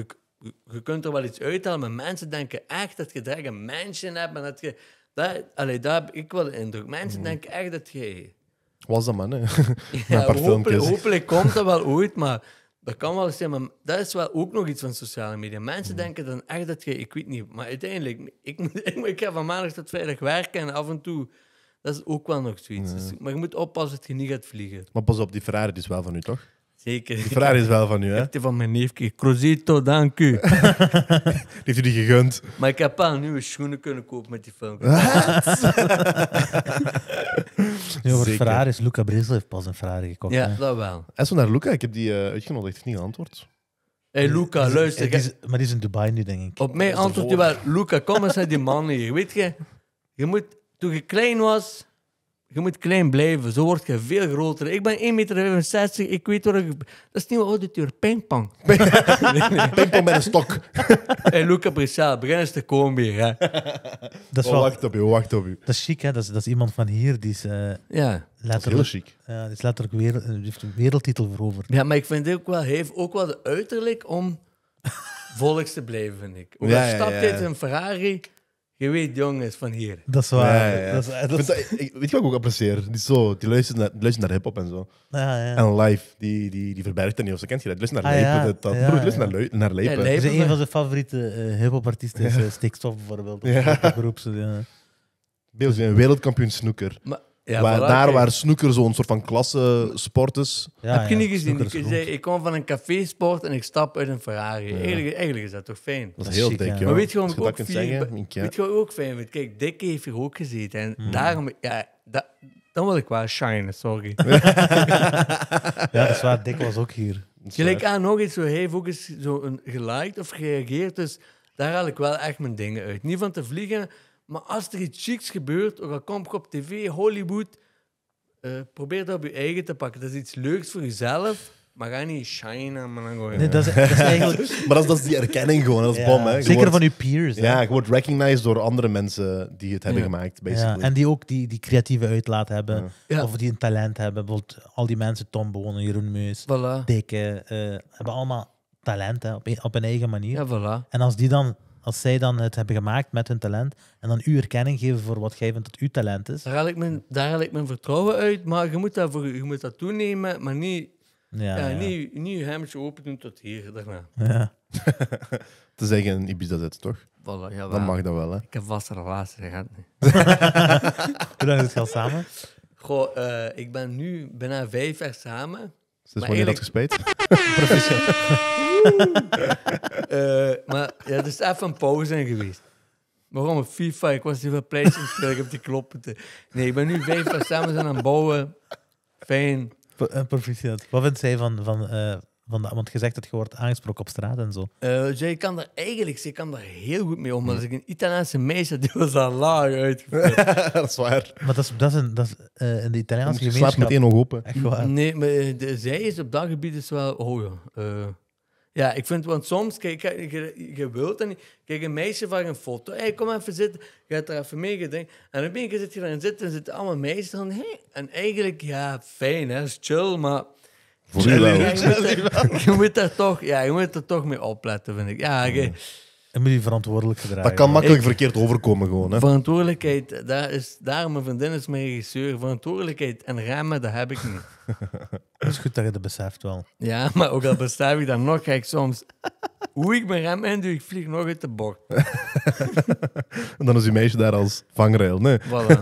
Je, kunt er wel iets uithalen, maar mensen denken echt dat je een mensje hebt. dat je, dat, allee, daar heb ik wel de indruk. Mensen mm. denken echt dat je... Was dat man, hè? (laughs) ja, hopelijk, hopelijk, komt dat wel ooit, maar dat kan wel zijn. Maar dat is wel ook nog iets van sociale media. Mensen mm. denken dan echt dat je... Ik weet niet, maar uiteindelijk... Ik, (laughs) ik, ik ga van maandag tot vrijdag werken en af en toe... Dat is ook wel nog zoiets. Dus, maar je moet oppassen dat je niet gaat vliegen. Maar pas op, die Ferrari is wel van u, toch? Zeker. Die Ferrari is wel van u, hè? Ik heb van mijn neefje. Crozito, dank u. (laughs) heeft u die gegund? Maar ik heb al nieuwe schoenen kunnen kopen met die film. nee, over Ferrari is Luca Bresel heeft pas een Ferrari gekocht. Ja, dat wel. En zo naar Luca, ik heb die uh, heeft niet geantwoord. hey, Luca, luister. maar die is in Dubai nu, denk ik. Op mij antwoordt hij wel, Luca, kom eens naar die man hier. Weet je, je moet, toen je klein was, je moet klein blijven, zo word je veel groter. Ik ben 1,65 meter, ik weet waar ik... Dat is niet wat audituur, pingpong. (laughs) nee, nee. Pingpong met een stok. (laughs) En Luca Brissel, begin eens te komen hier. Hè. Dat oh, Wacht op je, oh, wacht op je. Dat is chic, hè? Dat is, dat iemand van hier die is... Uh, ja. Letterlijk, heel chic. Ja, die is letterlijk wereld, heeft een wereldtitel veroverd. Ja, maar ik vind ook wel... Hij heeft ook wel de uiterlijk om volks te blijven, vind ik. Ook ja, ja, ja, dit een Ferrari... Je weet, jongens, van hier. Dat is waar. Dat is, dat is... Weet, je, wat ik ook apprecieer? Die, zo, die luistert naar, luisteren naar hip-hop en zo. Ja ja. En live, die, die, die verbergt dat niet of ze kent je dat. Luister naar ah, Dat, dat. Broer, naar, naar Lepen. Lepen. is een van zijn favoriete uh, hip-hop-artiesten is uh, bijvoorbeeld. Of ja. Beeld, een wereldkampioen snoeker. Ja, daar waar snoeker zo'n soort van klasse sport is. Heb je niet gezien? Ik, zei, ik kom van een café sport en ik stap uit een Ferrari. Eigenlijk, is dat toch fijn? Dat is heel dik, Maar weet je wat ook, fijn weet je ook fijn vind? Kijk, Dickie heeft hier ook gezeten. En hmm. daarom... Ja, dan wil ik wel shine, sorry. (laughs) ja, dat is waar. Dick was ook hier. Gelijk aan nog iets, zo, hij heeft ook eens zo een geliked of gereageerd. Dus daar haal ik wel echt mijn dingen uit. Niet van te vliegen, maar als er iets chics gebeurt, ook al kom op tv, Hollywood, eh, probeer dat op je eigen te pakken. Dat is iets leuks voor jezelf. Maar ga niet shine Nee, dat is, eh. dat is eigenlijk... (laughs) maar dat is, dat is die erkenning gewoon, dat is bom. Hè. Zeker van je peers. Ja, je wordt recognized door andere mensen die het hebben gemaakt, basically. En die ook die, die creatieve uitlaat hebben, of die een talent hebben. Bijvoorbeeld al die mensen, Tom Bonen, Jeroen Meus, voilà. Dikke, eh, hebben allemaal talent hè, op, op, hun eigen manier. Voilà. En als die dan als zij dan het hebben gemaakt met hun talent en dan u erkenning geven voor wat jij vindt dat uw talent is. Daar haal ik mijn, daar haal ik mijn vertrouwen uit, maar je moet dat, voor, je moet dat toenemen, maar niet, ja, niet, niet je hemdje open doen tot hier daarna. (laughs) Ja. Te zeggen een ibiza het toch? Voilà, ja, dan mag dat wel, hè? Ik heb vaste relatie gehad. (laughs) Hoe lang is het wel samen? Goh, eh, ik ben nu bijna vijf jaar samen. Sinds eerlijk dat gespeeld? uh, (laughs) maar ja, het is even een pauze geweest. Waarom FIFA? Ik was even PlayStation spelen, ik heb die kloppen. Te... Nee, ik ben nu FIFA samen aan het bouwen. Fijn. Eh, Proficiat. Wat vindt zij van, van eh, van want je zegt dat je wordt aangesproken op straat en zo. Uh, eh, je kan daar eigenlijk je kan daar heel goed mee om. als hm. ik een Italiaanse meisje, die was al laag uit. (laughs) (laughs) dat is waar. Maar dat is, dat is, een, dat is eh, in de Italiaanse je gemeenschap... Je meteen nog open. Echt waar. Nee, maar eh, zij is op dat gebied is dus wel... Oh ja. ja, ik vind, want soms, kijk, je, je wilt en Kijk, een meisje van een foto. Hé, hey, kom even zitten. Je hebt er even mee En op een gegeven zit zitten en zitten allemaal meisjes. Dan, En eigenlijk, ja, fijn, dat is chill, maar... Voor u (laughs) wel. (laughs) je moet daar toch, ja, je moet er toch mee opletten, vind ik. Ja, en moet je verantwoordelijk gedragen. Dat kan makkelijk verkeerd overkomen gewoon. Hè? Verantwoordelijkheid, daar is, daarom mijn vriendin is mijn regisseur. Verantwoordelijkheid en remmen, dat heb ik niet. Het (laughs) is goed dat je dat beseft wel. Ja, maar ook al besef ik dat nog, ga ik soms hoe ik ben rem in, ik vlieg nog uit de bocht. en (laughs) dan is je meisje daar als vangrail. Nee. Voilà. (laughs)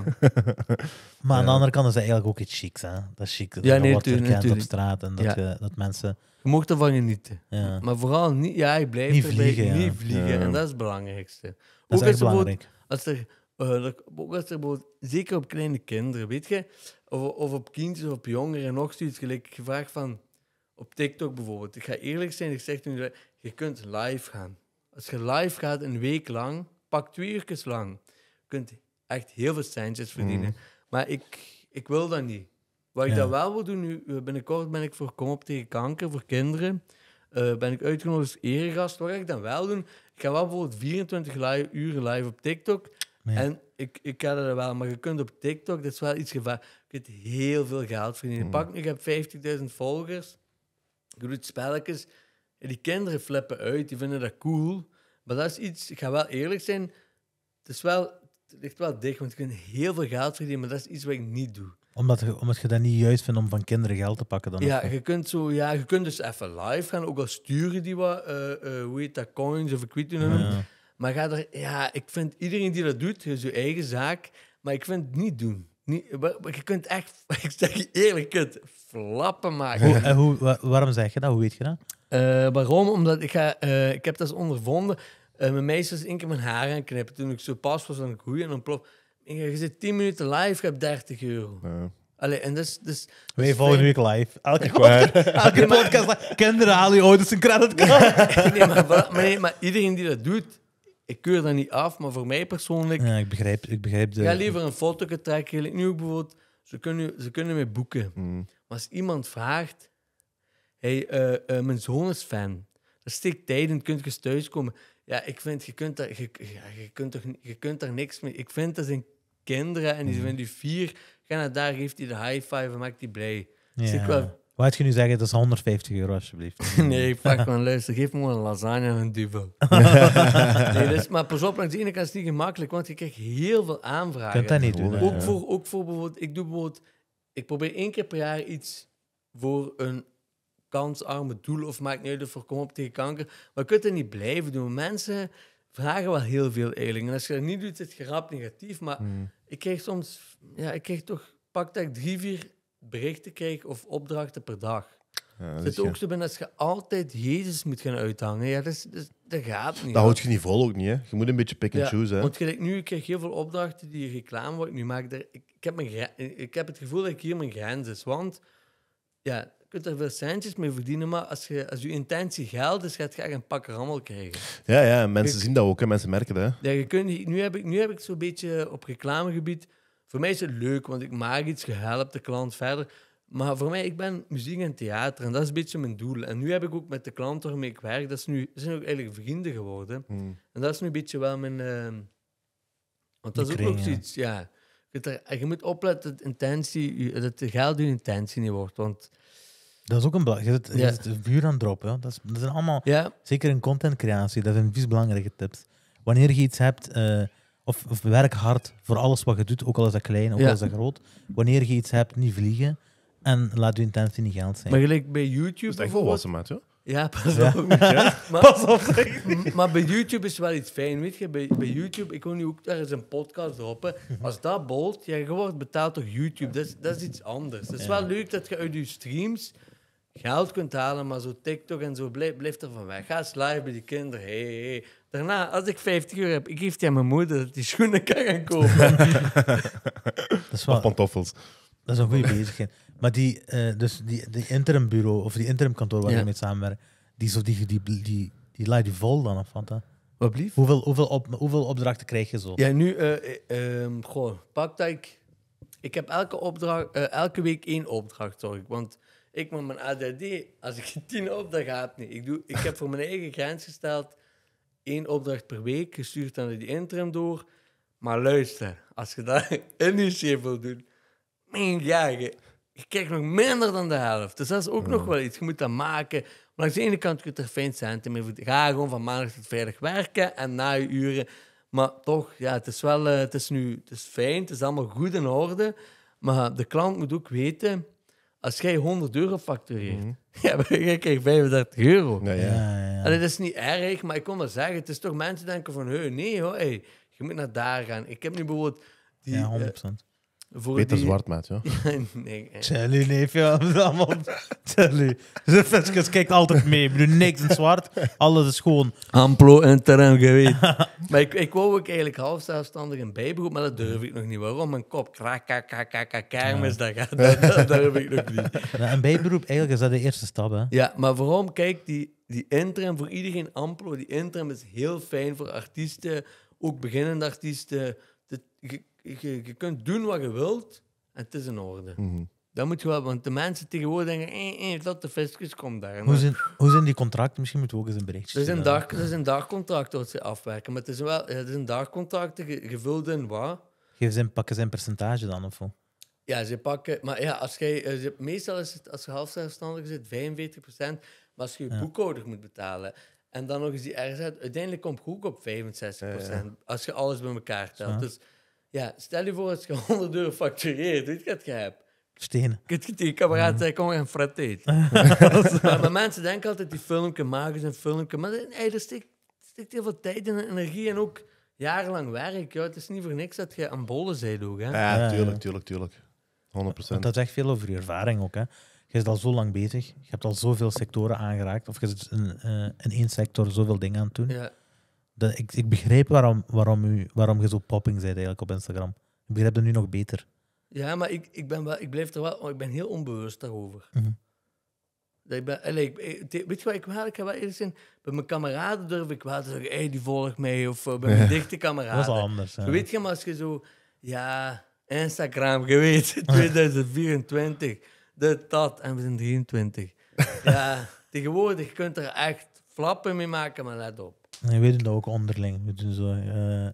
Maar aan de andere kant is dat eigenlijk ook iets chics. Hè? Dat is chic. Dat Ja, je wordt op straat en dat, je, dat mensen... Je mocht ervan genieten. Ja. Maar vooral niet, ja, ik blijf Niet vliegen, niet vliegen. En dat is het belangrijkste. Dat is echt belangrijk. Als eh, ook als er zeker op kleine kinderen, weet je, of, of op kindjes of op jongeren, nog zoiets gelijk gevraagd van, op TikTok bijvoorbeeld. Ik ga eerlijk zijn, ik zeg nu, je kunt live gaan. Als je live gaat een week lang, pak twee uurtjes lang. Je kunt echt heel veel centjes mhm. verdienen. Maar ik, ik wil dat niet. Wat ik dat wel wil doen, nu, binnenkort ben ik voor Kom op tegen kanker, voor kinderen. Eh, ben ik uitgenodigd als eregast. Wat ga ik dan wel doen? Ik ga wel bijvoorbeeld 24 live, uren live op TikTok. En ik, ik kan dat wel, maar je kunt op TikTok, dat is wel iets gevaar. Je kunt heel veel geld verdienen. Mhm. Pak, ik heb 50.000 volgers je doet spelletjes. En die kinderen flippen uit, die vinden dat cool. Maar dat is iets, ik ga wel eerlijk zijn, het, is wel, het ligt wel dicht, want je kunt heel veel geld verdienen, maar dat is iets wat ik niet doe. Omdat je, omdat je dat niet juist vindt om van kinderen geld te pakken dan? Ja, je kunt, zo, ja je kunt dus even live gaan, ook al sturen die wat, eh, eh, hoe heet dat, coins of ik weet niet Maar ga er, ja, ik vind iedereen die dat doet, heeft zijn eigen zaak, maar ik vind het niet doen. Niet, je kunt echt, (laughs) ik zeg je eerlijk, kunt flappen maken. Hoe, en eh, hoe, waarom zeg je dat? Hoe weet je dat? Eh, waarom? Omdat ik, ga, eh, ik heb dat eens ondervonden. mijn meisjes is één keer mijn haar aan knippen. Toen ik zo pas was aan het groeien en dan plof. Je zit 10 minuten live, je hebt 30 euro. Allee, en dus, dus, Wij volgen dus volgende week live. Elke, (laughs) podcast, elke podcast. Kinderen halen je ouders een creditcard. (laughs) nee, maar, nee, maar iedereen die dat doet, ik keur dat niet af, maar voor mij persoonlijk... Ja, ik begrijp, ik begrijp de... liever een foto trekken. Nu bijvoorbeeld, ze kunnen, ze kunnen mij boeken. Mm. Maar als iemand vraagt... hey, eh, eh, mijn zoon is fan. Dat steekt tijd in, kun je thuiskomen. Ja, ik vind, je kunt, daar, je, je, kunt toch, je kunt daar niks mee... Ik vind, dat zijn kinderen en die mm. zijn nu vier. Ga naar daar, geeft hij de high-five en maakt die blij. Ja. Wat je nu zeggen, dat is 150 euro alsjeblieft. (laughs) nee, ik pak (laughs) gewoon, luister, geef me een lasagne en een duvel. (laughs) nee, dus, maar pas op, langs de ene kant is het niet gemakkelijk, want je krijgt heel veel aanvragen. Je kunt dat niet doen. Ook, voor, ook voor bijvoorbeeld, ik doe bijvoorbeeld, ik probeer één keer per jaar iets voor een kansarme doel of maak niet uit of op tegen kanker. Maar je kunt het niet blijven doen. Mensen vragen wel heel veel eigenlijk. En als je dat niet doet, is het grap negatief. Maar hmm. ik krijg soms, ja, ik krijg toch pak dat ik drie, vier berichten kreeg of opdrachten per dag. Ja, Zit ook zo ben als je altijd Jezus moet gaan uithangen. Ja, dat, dat, gaat niet. Dat houdt je niet vol ook niet, hè? Je moet een beetje pick and ja, choose, hè? Want gelijk nu, ik krijg heel veel opdrachten die reclame wordt. ik nu maak. ik, ik, heb mijn, ik heb het gevoel dat ik hier mijn grens is. Want ja, je kunt er veel centjes mee verdienen, maar als je, als je intentie geld is, ga je echt een pak rammel krijgen. Ja, ja, mensen zien dat ook, hè? Mensen merken dat, hè? Ja, je kunt, nu, heb ik, nu heb ik zo'n beetje op reclamegebied voor mij is het leuk, want ik maak iets, je helpt de klant verder. Maar voor mij, ik ben muziek en theater en dat is een beetje mijn doel. En nu heb ik ook met de klanten waarmee ik werk, dat is nu, zijn ook eigenlijk vrienden geworden. Hmm. En dat is nu een beetje wel mijn... Ehm, want dat is ook, zoiets, ja. Je, moet opletten dat, intentie, dat de geld je intentie niet wordt, want... Dat is ook een belangrijk. Je zit ja. vuur aan het droppen. Dat, zijn allemaal, zeker in contentcreatie, dat zijn vies belangrijke tips. Wanneer je iets hebt, eh, of, of, werk hard voor alles wat je doet, ook al is dat klein, ook ja. al is dat groot. Wanneer je iets hebt, niet vliegen. En laat je intentie niet geld zijn. Maar gelijk bij YouTube. Dat is het volwassen, maat, Ja, pas op. (laughs) Maar, pas op. maar bij YouTube is wel iets fijn, weet je. Bij, bij YouTube, ik wil nu ook ergens een podcast droppen. Als dat bolt, je wordt betaald door YouTube. Dat is, dat is iets anders. Het is wel leuk dat je uit je streams geld kunt halen, maar zo TikTok en zo, blijf, er van weg. Ga eens live bij die kinderen. Hey, hey. Daarna, als ik 50 uur heb, ik geef die aan mijn moeder dat die schoenen kan gaan kopen. (laughs) dat is wel, Of pantoffels. dat is een goede bezigheid. Maar die, eh, dus die, die interimbureau of die interimkantoor waar je mee samenwerkt, die, zo, die, die, die, laat je vol dan of wat? Wat Hoeveel, hoeveel, op, hoeveel opdrachten krijg je zo? Ja, nu, eh, eh, ehm, goh, pak dat ik... Ik heb elke, opdracht, elke week één opdracht, sorry. Want ik met mijn ADD, als ik (laughs) tien opdrachten heb, niet. Ik, doe, ik heb voor mijn eigen grens gesteld, één opdracht per week gestuurd aan de interim door. Maar luister, als je dat (laughs) in je wil doen, mijn ja, je, je, krijgt nog minder dan de helft. Dus dat is ook nog wel iets. Je moet dat maken. Maar aan de ene kant kun je er fijn zijn. Ga gewoon van maandag tot vrijdag werken en na je uren. Maar toch, ja, het is wel, eh, het is nu, het is fijn, het is allemaal goed in orde. Maar de klant moet ook weten als jij 100 euro factureert, mm. (laughs) ja, jij krijgt 35 euro. ja. Ja, ja. En dat is niet erg, maar ik kom wel zeggen, het is toch mensen denken van, hey, nee hoor, je moet naar daar gaan. Ik heb nu bijvoorbeeld die, ja, 100%. Uh, eh, voor Peter Zwart, maat, ja. (laughs) nee, nee. Charlie, ja. Allemaal... Charlie. De kijkt altijd mee. Nu niks in zwart, alles is gewoon... Amplo en terrein geweten. (laughs) maar ik, ik wou ook eigenlijk half zelfstandig een bijberoep, maar dat durf ik nog niet. Waarom? Mijn kop kraak, kraak, kraak, kraak, dat, dat durf ik nog niet. (laughs) een bijberoep, eigenlijk is dat de eerste stap, hè? Ja, maar waarom? Kijk, die, die interim, voor iedereen Amplo, die interim is heel fijn voor artiesten, ook beginnende artiesten je, kunt doen wat je wilt en het is in orde. Mm Dat moet je wel, want de mensen tegenwoordig denken, eh, dat de fiscus komt daar. Hoe zijn, hoe zijn die contracten? Misschien moeten we ook eens een berichtje Er zijn, zijn dagcontracten dat ze afwerken, maar het is wel het is een dagcontract gevuld in wat? Geef ze pakken zijn percentage dan, of Ja, ze pakken... Maar ja, als jij, eh, meestal is het, als je half zelfstandig zit, 45 procent. als je je boekhouder moet betalen, en dan nog eens die uit. uiteindelijk komt je ook op 65 Als je alles bij elkaar telt. Dus ja, stel je voor als je 100 euro factureert, weet je wat je hebt? Stenen. Die kameraad zei, kom geen fret (laughs) maar, maar mensen denken altijd, die filmpje maken ze een Maar er steekt, heel veel tijd en energie en ook jarenlang werk. Ja, het is niet voor niks dat je aan bolen zij ook. Hè? Ja, tuurlijk, tuurlijk, tuurlijk. 100%. Want dat zegt veel over je ervaring ook. Hè? Je bent al zo lang bezig. Je hebt al zoveel sectoren aangeraakt. Of je bent in, uh, in één sector zoveel dingen aan het doen. Ja. Dat, ik, ik begreep waarom, waarom, u, waarom je zo popping bent eigenlijk op Instagram. Ik begrijp dat nu nog beter. Ja, maar ik, ik, ben wel, ik blijf er wel... Ik ben heel onbewust daarover. Mhm. dat ik ben, eh, weet je wat ik wel... Ik heb wel eerst in Bij mijn kameraden durf ik wel te zeggen... Hé, die volgt mij. Of eh, bij mijn dichte kameraden. dat is anders. Weet je, maar als je zo... Ja, Instagram, je weet... 2024. (laughs) de dat. En we zijn 23. (laughs) ja, tegenwoordig kun je er echt flappen mee maken, maar let op. Nee, we doen dat ook onderling. We doen zo... Eh,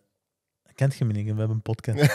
kent je me niet, we hebben een podcast. (laughs)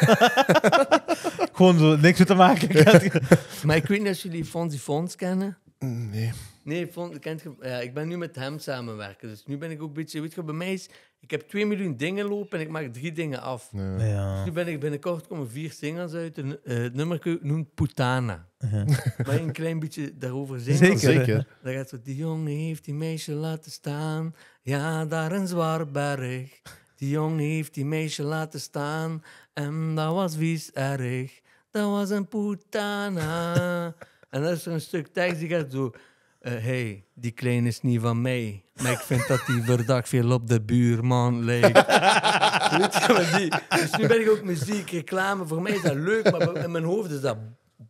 Gewoon zo, niks met te maken. je- (laughs) Maar ik weet niet als jullie Fonzie Fonds kennen. Mm, nee. Nee, vond, kent, ja, ik ben nu met hem samenwerken. Dus nu ben ik ook een beetje... Weet je, bij mij is... Ik heb twee miljoen dingen lopen en ik maak drie dingen af. Ja. Dus nu ben ik binnenkort komen vier singles uit. Een, eh, het nummer noemt Putana. Ja. (laughs) Maar een klein beetje daarover zingen? Zeker. Zeker. Dan gaat zo... Die jongen heeft die meisje laten staan. Ja, daar een zwaar berg. Die jongen heeft die meisje laten staan. En dat was vies erg. Dat was een Putana. (laughs) en dat is er een stuk tekst die gaat zo... Eh, hey, die kleine is niet van mij. Maar ik vind dat die verdag veel op de buurman leek. (laughs) Dus nu ben ik ook muziek, reclame. Voor mij is dat leuk, maar in mijn hoofd is dat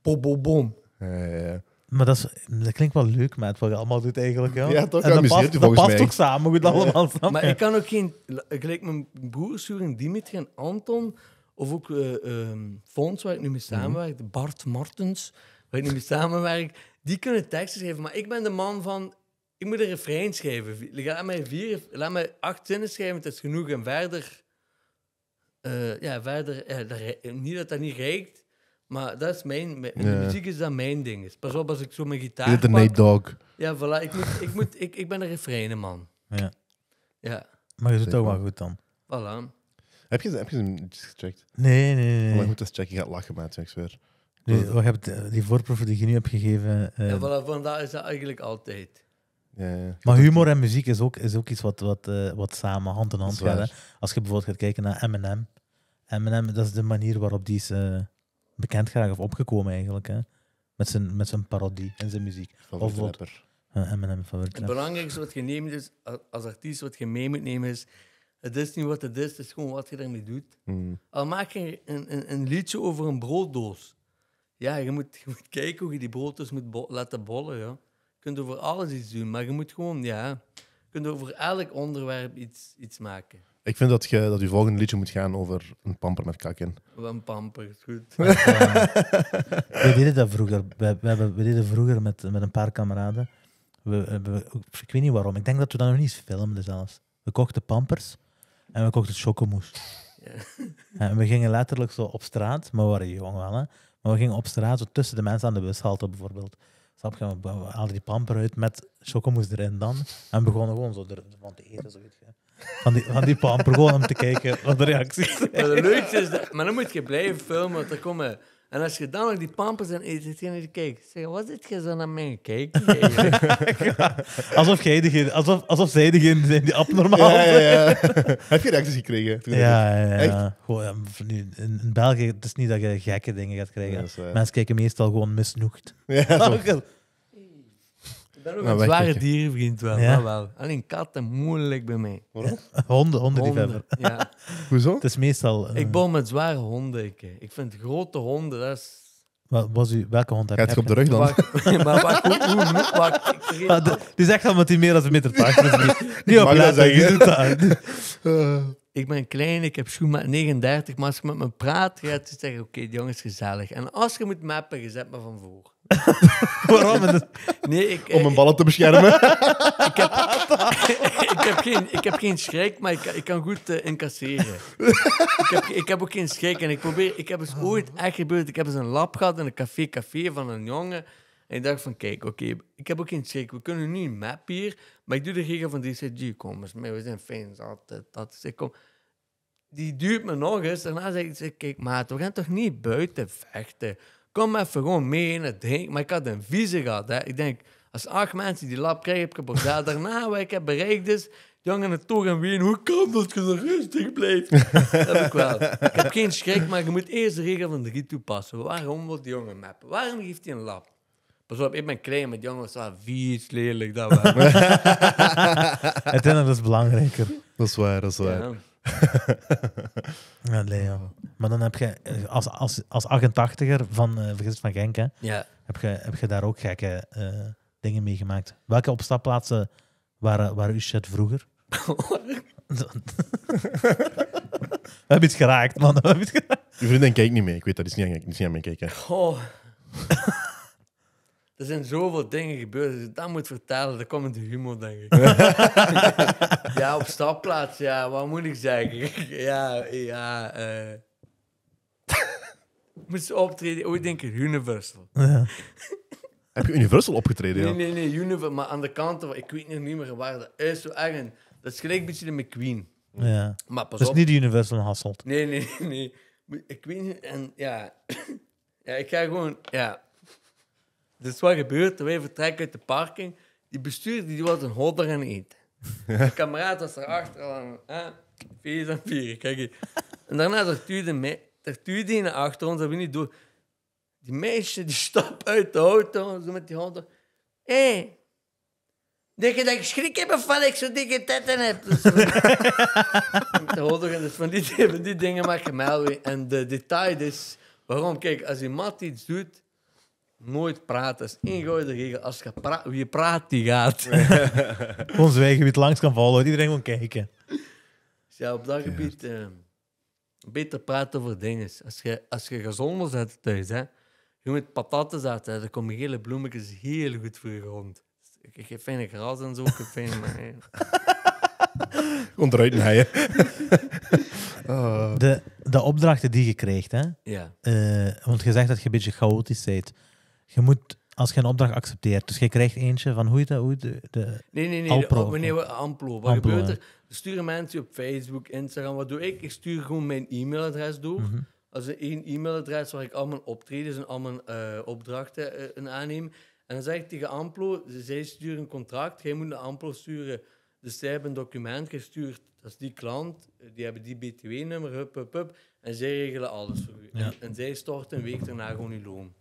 bom, bom, Ja, ja. Maar dat, klinkt wel leuk, met wat je allemaal doet eigenlijk. Ja, ja toch? En dat past, dat ook samen goed allemaal. Samen. Maar ik kan ook geen... Gelijk mijn broers, Surin, Dimitri en Anton... Of ook eh, ehm, Fons, waar ik nu mee mhm. samenwerk, Bart Martens, waar ik nu mee samenwerk... Die kunnen teksten schrijven, maar ik ben de man van... Ik moet een refrein schrijven. Laat mij, vier, laat mij acht zinnen schrijven, het is genoeg. En verder... Eh, ja, verder... Eh, niet dat dat niet reikt, maar dat is mijn... mijn De muziek is dat mijn ding. Is. Pas op, als ik zo mijn gitaar Dit is Nate Dog. Ja, voilà. Ik, moet, ik, moet, ik, ik ben een refreinen, man. Ja. Ja. Maar je doet het ook wel goed dan. Voilà. Heb je, heb gecheckt? Nee, nee, nee. Maar ik moet dat checken. Je gaat lachen, maat. Ik weer. Die, oh, je eh, die voorproeven die je nu hebt gegeven. eh, En vanaf vandaag is dat eigenlijk altijd. Ja, maar humor en muziek is ook, is ook iets wat, wat, eh, wat samen hand in hand gaat. hè. Als je bijvoorbeeld gaat kijken naar Eminem. Eminem, dat is de manier waarop die is eh, bekend geraakt of opgekomen eigenlijk. Hè? Met, zijn, met zijn parodie en zijn muziek. Of rapper. Eh, Eminem, favoriet. Het belangrijkste wat je neemt is, als artiest, wat je mee moet nemen is, het is niet wat het is, het is gewoon wat je ermee doet. Hmm. Al maak je een, een, een liedje over een brooddoos. Ja, je moet, je moet kijken hoe je die boters moet laten bollen. Ja. Je kunt over alles iets doen, maar je moet gewoon, ja, je over elk onderwerp iets, iets maken. Ik vind dat je dat je volgende liedje moet gaan over een pamper met kak in. Een pamper, is goed. (laughs) Ehm, we deden dat vroeger. We, we, deden vroeger met, met een paar kameraden. We, we, ik weet niet waarom. Ik denk dat we dan nog niet filmden zelfs. We kochten pampers en we kochten chocomousse. Ja. En we gingen letterlijk zo op straat, maar we waren jong wel, hè. Maar we gingen op straat, zo tussen de mensen aan de bushalte bijvoorbeeld. Snap je? We haalden die pamper uit met chocomoes erin dan. En begonnen gewoon zo van te eten. Zo, van, die, van die pamper, gewoon om te kijken wat de reacties zijn. Maar, de is dat, maar dan moet je blijven filmen, want er komen en als je dan nog die pampers en eet, zit je naar kijkt. Zeg, wat zit je zo naar mij (laughs) alsof, jij alsof, alsof zij degene zijn die abnormaal ja, ja, ja. (laughs) Heb je reacties gekregen? ja, ja, ja. in, in België het is niet dat je gekke dingen gaat krijgen. Mensen kijken meestal gewoon misnoegd. Ja, (laughs) ben ook een zware dierenvriend wel, Ja. wel. Alleen katten, moeilijk bij mij. Waarom? (laughs) Honden, die Honden, ja. (laughs) Hoezo? Het is meestal... Eh, ik bouw met zware honden. Ik, eh. ik vind grote honden, dat is... wat was u, welke hond heb Gaat je op de rug dan? maar wat (laughs) hoe, hoe, waar- ik- Ah, de- Het is echt omdat hij meer dan een meter 80 is. Niet, niet op de zeggen ik ben klein, ik heb schoenmaat 39, maar als je met me praat, ga je zeggen, oké, okay, die jongens gezellig. En als je moet mappen, je zet me van voor. (laughs) Waarom? (laughs) Nee, Om mijn eh, ballen te beschermen? (laughs) ik, heb, ik, heb geen, ik heb geen schrik, maar ik, ik kan goed eh, incasseren. ik, heb, ik heb ook geen schrik. En ik, probeer, ik heb eens ah. ooit echt gebeurd, ik heb eens een lab gehad in een café-café van een jongen en ik dacht van, kijk, oké, ik heb ook geen schrik. We kunnen nu een map hier, maar ik doe de regel van DCG komen. mee, we zijn fans, altijd dat. kom... Die duurt me nog eens. Daarna zei ik, kijk maat, we gaan toch niet buiten vechten? Kom even gewoon mee in het drinken. Maar ik had een visie gehad. Hè. Ik denk, als acht mensen die lap krijgen, heb ik op Daarna, (laughs) wat ik heb bereikt is... Dus, jongen, het toch en ween, hoe kan dat je zo rustig blijft? (laughs) dat heb ik wel. Ik heb geen schrik, maar je moet eerst de regel van de toe toepassen. Waarom wil die jongen mappen? Waarom geeft hij een lap? Pas op, ik ben klein met jongens, ah, vies, lelijk, dat (laughs) Het is is belangrijker. Dat is waar, dat is waar. Ja. Allee, Maar dan heb je als, als, als 88er van uh, van Genk, hè, ja. heb, je, heb je daar ook gekke uh, dingen meegemaakt. Welke opstapplaatsen waren, waren uw shit vroeger? (laughs) we hebben iets geraakt, man. Je vriendin kijkt niet mee. Ik weet dat is niet aan, is niet aan me kijken. Oh. Er zijn zoveel dingen gebeurd. Dan dus dat moet vertellen, dan komt de humor, denk ik. (laughs) ja, op stapplaats, ja. Wat moet ik zeggen? (laughs) ja, ja. Uh... (laughs) Moest optreden, ooit oh, denk ik Universal. Ja. Heb je Universal opgetreden? Ja? Nee, nee, nee, Universal. Maar aan de kant, van, ik weet niet meer waar dat is. Zo erg. Dat is gelijk een beetje de McQueen. Ja. Maar pas dus op. niet Universal Hasselt. Nee, nee, nee. Ik weet niet. En ja. (coughs) ja, ik ga gewoon. Ja, dus wat gebeurt Wij vertrekken uit de parking. Die bestuurder die was een hotdog aan het eten. De (laughs) kameraad was erachter al aan vier en vier. Kijk En daarna tuurde hij naar achter ons. Dat we niet door. Die meisje die stapt uit de auto zo met die hotdog. Hé, hey, Denk je dat ik schrik heb of val ik zo dikke tetten heb? Dus, (laughs) de dus van die, van die dingen maak je melding. En de detail is... Waarom? Kijk, als je mat iets doet... Nooit praten. Dat is ingooide regel. Als je praat, wie praat, die gaat. (laughs) gewoon zwijgen, wie het langs kan vallen, Iedereen gewoon kijken. Dus ja, op dat gebied... Uh, beter praten over dingen. Als je, als je gezonder bent thuis, hè, je moet patatten zetten. Dan komen hele bloemetjes heel goed voor je grond. Ik geef fijne gras en zo, heb fijne (laughs) manier. Gewoon eruit je. (laughs) de, de opdrachten die je krijgt, hè? Ja. Eh, want je zegt dat je een beetje chaotisch bent je moet, als je een opdracht accepteert, dus je krijgt eentje van hoe je dat, hoe de, de Nee, nee, nee, Alpro, de, oh, Amplo. Wat gebeurt er? sturen mensen op Facebook, Instagram, wat doe ik? Ik stuur gewoon mijn e-mailadres door. Mm -hmm. Als er één e-mailadres waar ik allemaal optreden optredens en allemaal eh, opdrachten uh, aanneem. En dan zeg ik tegen Amplo, zij sturen een contract, jij moet naar Amplo sturen. Dus zij hebben een document gestuurd, dat is die klant, die hebben die BTW-nummer, hup, hup, hup. En zij regelen alles voor u. En, zij stort een week daarna gewoon uw loon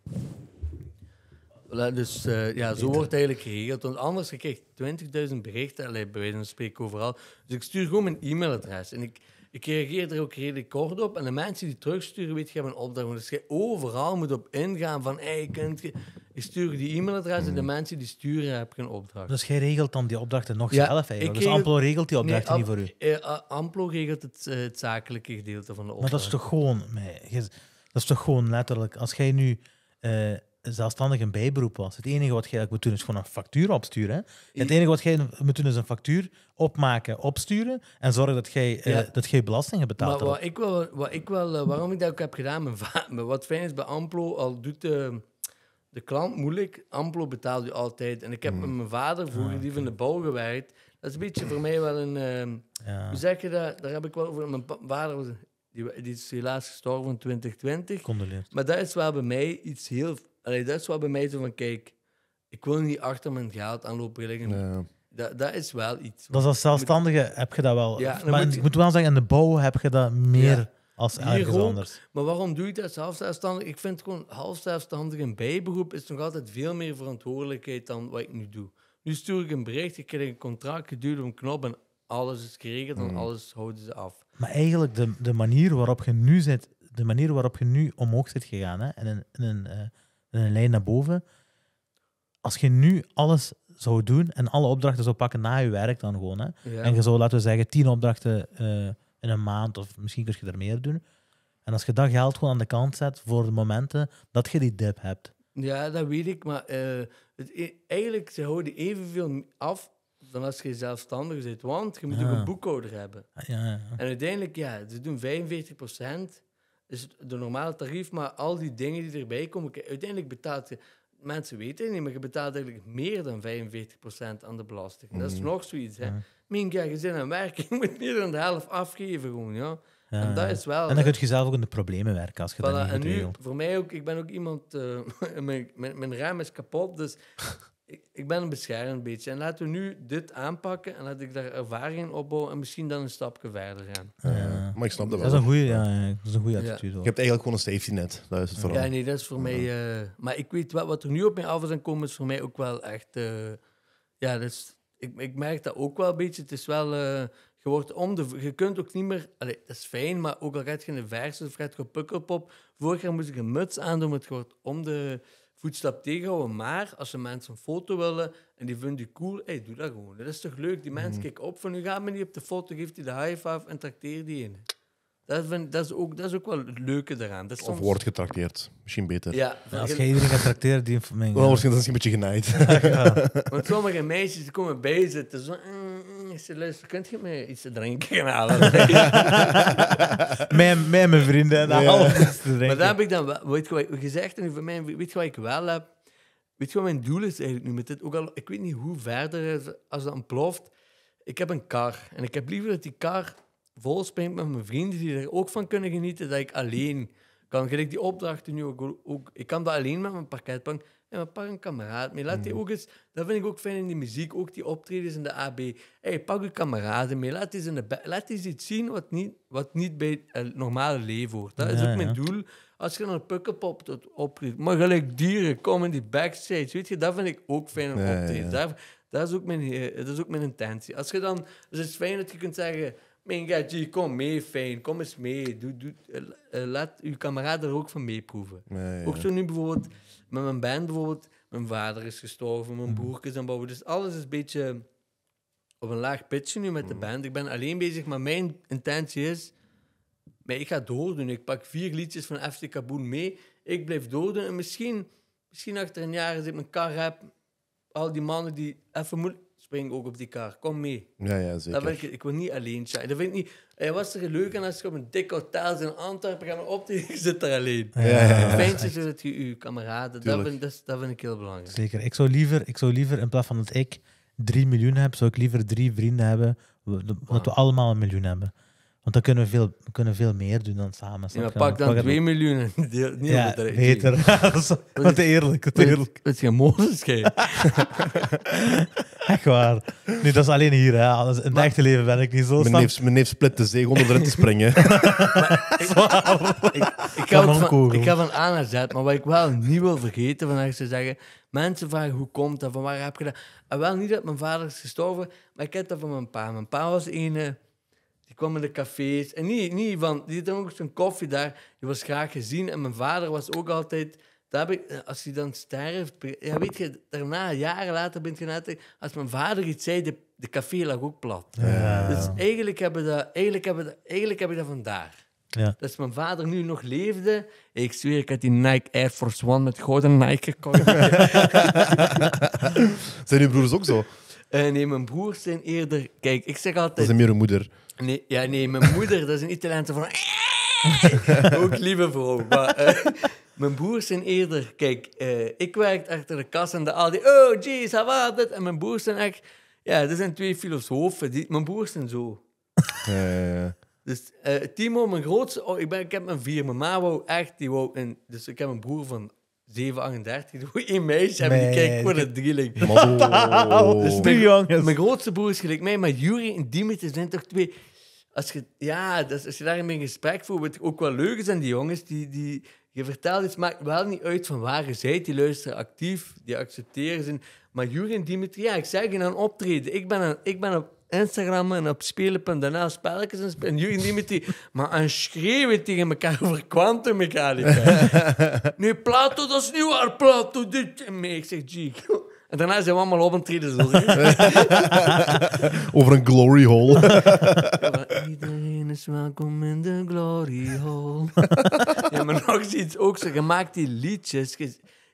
dus eh, ja, zo wordt eigenlijk geregeld. Want anders krijg je 20.000 berichten, allee, bij wijze van spreken overal. Dus ik stuur gewoon mijn e-mailadres. En ik, ik reageer er ook redelijk kort op. En de mensen die terugsturen, weet je, hebben een opdracht. Dus je overal moet op ingaan van... Hey, kunt je... Ik stuur die e-mailadres en de hmm. mensen die sturen, heb ik een opdracht. Dus jij regelt dan die opdrachten nog zelf eigenlijk? Dus Amplo regelt die opdrachten niet voor u? Eh, eh, Amplo regelt het, zakelijke gedeelte van de opdracht. Maar dat is toch gewoon... dat is toch gewoon letterlijk... Als jij nu zelfstandig een bijberoep was. Het enige wat jij moet doen is gewoon een factuur opsturen. Het enige wat jij moet doen is dus een factuur opmaken, opsturen en zorgen dat jij, eh, dat jij belastingen betaalt. Maar wat ik wel, wat ik wel, eh, waarom ik dat ook heb gedaan, mijn (laughs) maar wat fijn is bij Amplo, al doet de eh, de, klant moeilijk, Amplo betaalt u altijd. En ik heb hmm. met mijn vader vroeger, ah, die van de bouw gewerkt. Dat is een beetje voor mij wel een... ja. Hoe zeg je dat? Daar heb ik wel over... Mijn vader die, die is helaas gestorven in 2020. Maar dat is wel bij mij iets heel Allee, dat is wat bij mij zo van, kijk, ik wil niet achter mijn geld aanlopen liggen. Dat, dat is wel iets. Dat is als zelfstandige heb je dat wel. Ja, maar moet, ik moet wel zeggen, in de bouw heb je dat meer ja, als ergens anders. Maar waarom doe je dat zelfstandig? Ik vind gewoon half zelfstandig een bijberoep is nog altijd veel meer verantwoordelijkheid dan wat ik nu doe. Nu stuur ik een bericht, ik krijg een contract, je duwt een knop en alles is geregeld en mm. alles houden ze af. Maar eigenlijk de, de manier waarop je nu zit, de manier waarop je nu omhoog zit gegaan, hè, en een... een eh, een lijn naar boven. Als je nu alles zou doen en alle opdrachten zou pakken na je werk dan gewoon, hè, en je zou, laten we zeggen, tien opdrachten eh, in een maand of misschien kun je er meer doen. En als je dat geld gewoon aan de kant zet voor de momenten dat je die dip hebt. Ja, dat weet ik, maar uh, eigenlijk ze houden evenveel af dan als je zelfstandig zit. Want je moet ook een boekhouder hebben. Ja, ja, en uiteindelijk, ja, ze doen 45% is het de normale tarief, maar al die dingen die erbij komen, uiteindelijk betaalt je, mensen weten het niet, maar je betaalt eigenlijk meer dan 45% aan de belasting. Dat is mm. nog zoiets. Hè. Ja. gezin en werk, (laughs) je moet meer dan de helft afgeven gewoon. Ja. En dat is wel... En dan kun je zelf ook in de problemen werken als je dat niet en Voor mij ook, ik ben ook iemand... Eh, (laughs) mijn, mijn, mijn, raam is kapot, dus (laughs) ik, ben een bescheiden een beetje. En laten we nu dit aanpakken en laat ik daar ervaring opbouwen en misschien dan een stapje verder gaan. Eh, maar ik snap dat wel. Dat is een goede, ja, dat is een goede attitude. Je hebt eigenlijk gewoon een safety net, dat is het vooral. Ja, nee, dat is voor mij... Eh, maar ik weet wat er nu op mijn af is komen, is voor mij ook wel echt... Eh, ja, dus ik, ik merk dat ook wel een beetje. Het is wel... je, wordt om de, je kunt ook niet meer... Allee, dat is fijn, maar ook al red je in de verse of gaat je pukkelpop... Vorig jaar moest ik een muts aandoen, maar het wordt om de voetstap tegenhouden. Maar als de mensen een foto willen en die vinden die cool, hey, doe dat gewoon. Dat is toch leuk? Die mensen mm. kijken op van, u gaat me niet op de foto, geeft die de high five en tracteert die in. Dat, vind, dat, is ook, dat is ook wel het leuke eraan. Dat Of wordt getrakteerd. Misschien beter. Ja, als jij iedereen gaat die van mij. Wel, misschien is een beetje genaaid. (laughs) Want sommige meisjes komen bijzitten. Zo, mm, ik luister, kunt je mij iets te drinken halen? (laughs) met, mijn vrienden en ja. alles te drinken. Maar dan heb ik dan weet je wat ik gezegd en voor mij, weet je wat ik wel heb? Weet je wat mijn doel is eigenlijk nu met dit? Ook al, ik weet niet hoe verder, als dat ontploft. Ik heb een kar en ik heb liever dat die kar vol springt met mijn vrienden die er ook van kunnen genieten, dat ik alleen kan. Gelijk die opdrachten nu ook, ook. Ik kan dat alleen met mijn parketbank pak pak een kameraad mee. Laat die mm. ook eens, dat vind ik ook fijn in die muziek, ook die optredens in de AB. Hey, pak uw kameraden mee, laat eens, in de laat eens iets zien wat niet, wat niet bij het eh, normale leven hoort. Dat is ook mijn doel. Als je naar tot optreedt, maar gelijk dieren, komen die backstage, weet je, dat vind ik ook fijn om optreden. Daar, dat, is ook mijn, eh, dat is ook mijn intentie. Als je dan, dus het is fijn dat je kunt zeggen... mijn kom mee, fijn. Kom eens mee. Doe, doe, eh, laat uw kameraden er ook van meeproeven. Ja, Ook zo nu bijvoorbeeld met mijn band bijvoorbeeld, mijn vader is gestorven, mijn is mhm. en bouwen. Dus alles is een beetje op een laag pitje nu met de mhm. band. Ik ben alleen bezig, maar mijn intentie is... Maar ik ga doordoen. Ik pak vier liedjes van FC Kaboen mee. Ik blijf doordoen. En misschien, misschien achter een jaar, als ik mijn kar heb... Al die mannen die even moeten spring ook op die kar. Kom mee. Ja, ja zeker. ik, wil niet alleen zijn. Dat vind ik niet... Hij was er leuk en als je op een dik hotel in Antwerpen gaat optreden, je (laughs) zit er alleen. Ja, ja, ja. Fijn je kameraden, dat vind, dat, vind, ik heel belangrijk. Zeker. Ik zou liever, ik zou liever in plaats van dat ik 3 miljoen heb, zou ik liever drie vrienden hebben, dat we allemaal een miljoen hebben. Want dan kunnen we veel, kunnen veel meer doen dan samen. Ja, pak dan 2 miljoen het ja, beter. (laughs) Wat eerlijk, wat eerlijk. Het is geen Mozes, (laughs) Echt waar. Nu dat is alleen hier. In het echte leven ben ik niet zo Mijn neef, mijn neef split de zee om erin te springen. (laughs) ik, heb ik, ga van, ik maar wat ik wel niet wil vergeten vandaag te zeggen... Mensen vragen hoe komt dat, van waar heb je dat... En ah, wel niet dat mijn vader is gestorven, maar ik heb dat van mijn pa. Mijn pa was een eh, die kwam in de cafés. En niet, niet van, die had ook zo'n koffie daar. je was graag gezien. En mijn vader was ook altijd... Daar heb ik, eh, als hij dan sterft... Ja, weet je, daarna, jaren later, ben je net... Als mijn vader iets zei, de, de café lag ook plat. Dus eigenlijk heb, je dat, eigenlijk, heb dat, eigenlijk heb ik dat vandaar. Ja. Dus mijn vader nu nog leefde. Ik zweer, ik had die Nike Air Force One met gouden Nike (laughs) zijn uw broers ook zo? Uh, nee, mijn broers zijn eerder... Kijk, ik zeg altijd... Dat is meer een moeder. Nee, ja, nee, mijn moeder, dat is een Italiaanse vrouw. (laughs) Ook lieve vrouw. Maar, eh, mijn broers zijn eerder... Kijk, eh, ik werk achter de kas en de Aldi. Oh, jeez, hij was dit. En mijn broers zijn echt... Ja, dat zijn twee filosofen. Die, mijn broers zijn zo. Uh. Dus eh, Timo, mijn grootste... Oh, ik, ben, ik heb een vier. Mijn ma wou echt... Die wou en dus ik heb een broer van 738, hoe in meisje hebben die kijkt voor de drilling. Dus (laughs) mijn, jongens. mijn grootste broer is gelijk mij, maar Juri en Dimitri zijn toch twee... Als je, ja, dus als je daarmee in gesprek voert, wordt ook wel leugens aan die jongens. Die, die, je vertelt iets, maakt wel niet uit van waar je bent. Die luisteren actief, die accepteren zijn Maar Juri en Dimitri, ja, ik zeg je aan optreden. Ik ben, een ik ben op Instagram en op spelen.nl spelletjes en spelen. die Maar aan schreeuwen tegen elkaar over kwantummechanica. (laughs) Nu Plato, dat is niet waar. Plato, dit. me ik zeg, Gico. En daarna zijn we allemaal op een treden. (laughs) Over een glory hole. Ja, iedereen is welkom in de glory hole. (laughs) ja, maar nog iets ook. Ze gemaakt die liedjes.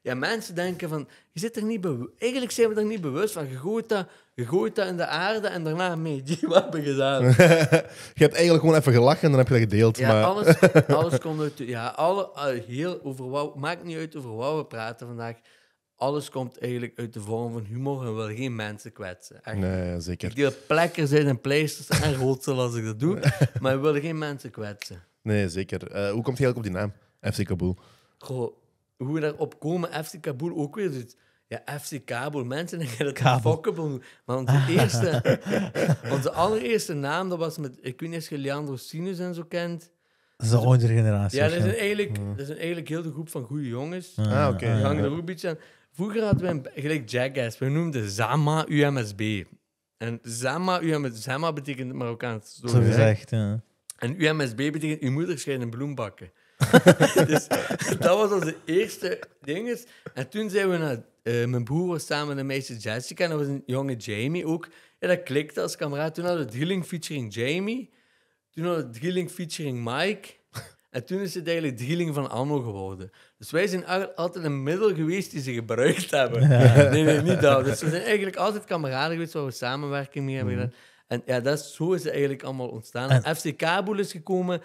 Ja, mensen denken van, je zit er niet eigenlijk zijn we er niet bewust van. Je gooit dat, je gooit dat in de aarde en daarna mee. Die (laughs) wat heb je gedaan? (laughs) je hebt eigenlijk gewoon even gelachen en dan heb je dat gedeeld. Ja, maar... alles, (laughs) alles komt uit... Ja, alle, eh, heel over maakt niet uit over wat we praten vandaag. Alles komt eigenlijk uit de vorm van humor en wil geen mensen kwetsen. Echt. Nee, zeker. Ik deel plekken en pleisters en rotsel als ik dat doe, maar we willen geen mensen kwetsen. Nee, zeker. Eh, hoe komt hij eigenlijk op die naam? FC Kabul hoe we daarop komen, FC Kabul ook weer doet. Ja, FC Kabul, mensen denken dat het Fokkebel Maar onze, (laughs) eerste, onze allereerste naam, dat was met, ik weet niet of je Leandro Sinus en zo kent. Dat is de oudere generatie. Ja, dat is, eigenlijk, dat is een eigenlijk heel de groep van goede jongens. Ah, ah oké. Okay. Ah, Die hangen er ook een beetje aan. Vroeger hadden we, een, gelijk Jackass, we noemden Zama UMSB. En Zama, UMS, Zama betekent Marokkaans. Zo, zo gezegd, ja. En UMSB betekent, uw moeder schijnt een bloembakken. (laughs) dus dat was onze eerste ding. Dus. En toen zijn we naar... Eh, mijn broer samen met een meisje Jessica en dat was een jonge Jamie ook. En dat klikte als kameraad. Toen hadden we Drilling featuring Jamie. Toen hadden we Drilling featuring Mike. En toen is het eigenlijk drilling van Ammo geworden. Dus wij zijn altijd een middel geweest die ze gebruikt hebben. Nee, nee, niet dat. Dus we zijn eigenlijk altijd kameraden geweest waar we samenwerking mee hebben mhm. En ja, dat is, zo is het eigenlijk allemaal ontstaan. En... FC Kabul is gekomen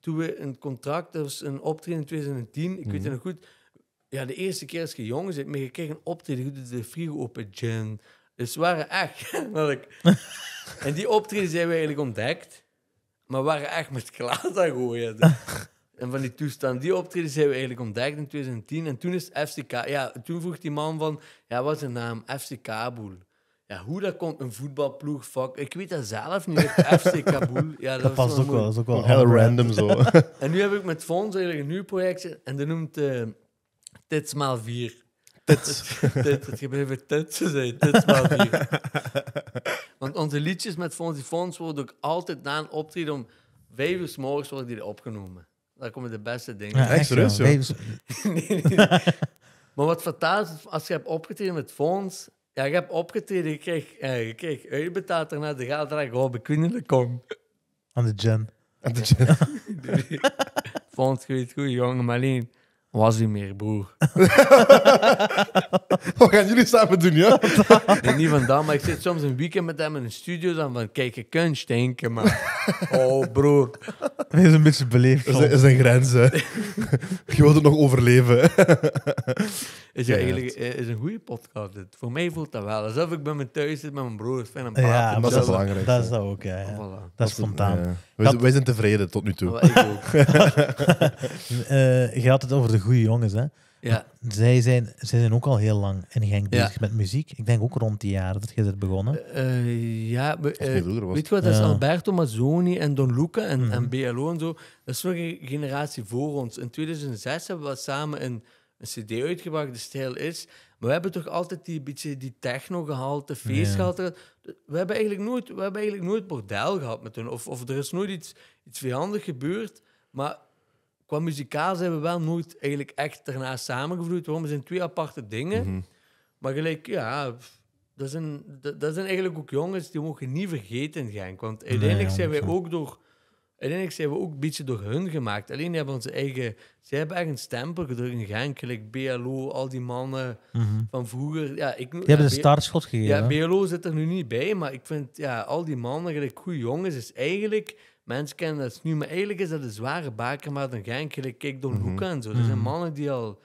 toen we een contract, dat was een optreden in 2010, ik weet mhm. het nog goed. Ja, de eerste keer als je jong zit, maar je kreeg een optreden, de frigo open, gin. Dus we waren echt, (laughs) (laughs) en die optreden zijn we eigenlijk ontdekt, maar we waren echt met klaar aan gooien. (laughs) En van die toestand, die optreden zijn we eigenlijk ontdekt in 2010. En toen is FCK, ja, toen vroeg die man van, ja, wat is de naam? FC Kabul. Ja, hoe dat komt, een voetbalploeg, fuck. Ik weet dat zelf niet. (laughs) FC Kabul. Ja, dat, dat past ook wel. Dat is ook wel heel random zo. (laughs) en nu heb ik met Fons eigenlijk een nieuw projectje. En dat noemt uh, Tits maal 4. (laughs) Tits. Het gebeurt even tits te zijn. Tits maal 4. Want onze liedjes met Fons die Fons worden ook altijd na een optreden om vijf uur morgens worden die opgenomen. Daar komen de beste dingen. Ja, echt, serieus, Maar wat fataal is, als je hebt opgetreden met Fons ja, ik heb opgetreden, ik kreeg, eh, kreeg uitbetaald daarna de gaten gewoon bekwinnen de kom. Aan de gym. Aan de gym. (laughs) Vond het goed, jongen, maar alleen was hij meer, broer? (laughs) Wat gaan jullie samen doen, ja? (laughs) Nee, niet vandaan, maar ik zit soms een weekend met hem in de studio dan van, kijk, je kunt denken, maar... Oh, broer. Hij is een beetje beleefd. Dat is, een grens, hè. (laughs) je wilt het nog overleven. is, ja, eigenlijk, eh, is een goede podcast, Voor mij voelt dat wel. Alsof ik bij me thuis zit met mijn broer, en een praten. Ja, dat is belangrijk. Dat is ook, ja. Dat is spontaan. Wij, zijn tevreden tot nu toe. ik ook. Eh, je had het over de de goede jongens, hè? Ja. Zij zijn, zij zijn ook al heel lang in Genk bezig met muziek. Ik denk ook rond die jaren dat je het begonnen. Uh, ja, eh, weet je wat? Dat is Alberto Mazzoni en Don Luca en, en mhm. BLO en zo. Dat is nog een generatie voor ons. In 2006 hebben we samen een, een cd uitgebracht, de stijl is. Maar we hebben toch altijd die, beetje die techno gehaald, de feest gehaald. We hebben eigenlijk nooit, we hebben eigenlijk nooit bordel gehad met hun. Of, of er is nooit iets, iets vijandig gebeurd. Maar qua muzikaal zijn we wel nooit eigenlijk echt daarna samengevloeid. Waarom? We zijn twee aparte dingen. Mhm. Maar gelijk, ja, dat zijn, dat, zijn eigenlijk ook jongens die mogen niet vergeten, Genk. Want uiteindelijk zijn wij ook door... Uiteindelijk zijn we ook een beetje door hun gemaakt. Alleen die hebben onze eigen... ze hebben echt een stempel gedrukt in Genk. BLO, al die mannen mhm. van vroeger. Ja, ik, die hebben de startschot gegeven. Ja, BLO zit er nu niet bij. Maar ik vind, ja, al die mannen, gelijk goede jongens, is eigenlijk mensen kennen dat nu. Maar eigenlijk is dat een zware baken, maar dan gaan gelijk kijk door mm -hmm. en zo. Er zijn mhm. mannen die al...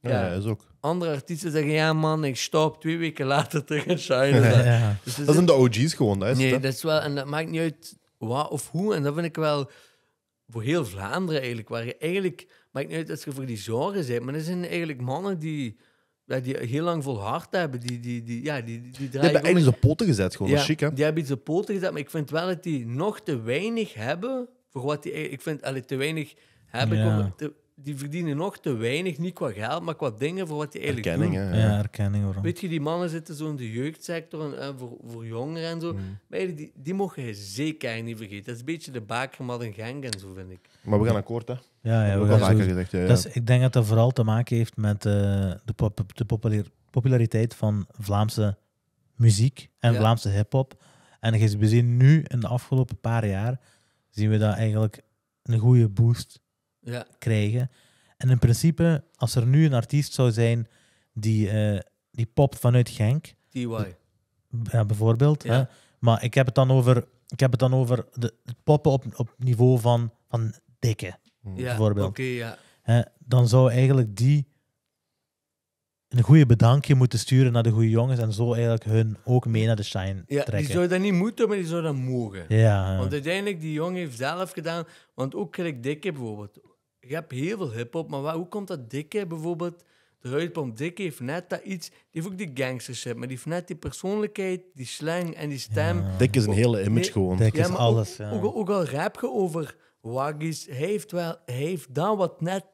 Ja, is ook. Andere artiesten zeggen, ja man, ik stop twee weken later terug in Shine. (laughs) Dus dus dat zijn de OG's gewoon, Nee, dat is wel... En dat maakt niet uit wat of hoe. En dat vind ik wel voor heel Vlaanderen eigenlijk, waar je eigenlijk... Maakt niet uit dat je voor die zorgen bent, maar er zijn eigenlijk mannen die die heel lang volhard hebben. Die, die, die, ja, die, die, die hebben eigenlijk zijn poten gezet, gewoon. Ja, dat is chic, hè? Die hebben op poten gezet, maar ik vind wel dat die nog te weinig hebben voor wat die... E- ik vind, allee, te weinig hebben. Ja die verdienen nog te weinig, niet qua geld, maar qua dingen voor wat je eigenlijk doet. Erkenning, Ja, erkenning. Waarom? Weet je, die mannen zitten zo in de jeugdsector en, voor, voor jongeren en zo. Mm. Maar die, die mogen je zeker niet vergeten. Dat is een beetje de baker, in genk en zo, vind ik. Maar we gaan akkoord, hè? Ja, ja, we gaan gezegd. Ja, Dus ik denk dat dat vooral te maken heeft met eh, de, pop- de populariteit van Vlaamse muziek en Vlaamse hip-hop. En we zien nu in de afgelopen paar jaar zien we dat eigenlijk een goede boost ja. krijgen. En in principe, als er nu een artiest zou zijn die, uh, die pop vanuit Genk. TY. Ja, bijvoorbeeld. Hè? Maar ik heb het dan over, ik heb het dan over de, poppen op, op niveau van, van dikke. Hmm. Ja, bijvoorbeeld. ja. Hè? Dan zou eigenlijk die een goede bedankje moeten sturen naar de goede jongens en zo eigenlijk hun ook mee naar de shine ja, trekken. Die zou dat niet moeten, maar die zou dat mogen. Ja, Want uiteindelijk, die jongen heeft zelf gedaan, want ook kreeg Dikke bijvoorbeeld, ik heb heel veel hip-hop, maar hoe komt dat dikke bijvoorbeeld de Want dikke heeft net dat iets. Die heeft ook die shit, maar die heeft net die persoonlijkheid, die slang en die stem. Dikke is een hele image gewoon. Dikke is alles. Ook, ja. ook, ook, al rap je over Waggies, hij heeft, wel, heeft dat wat net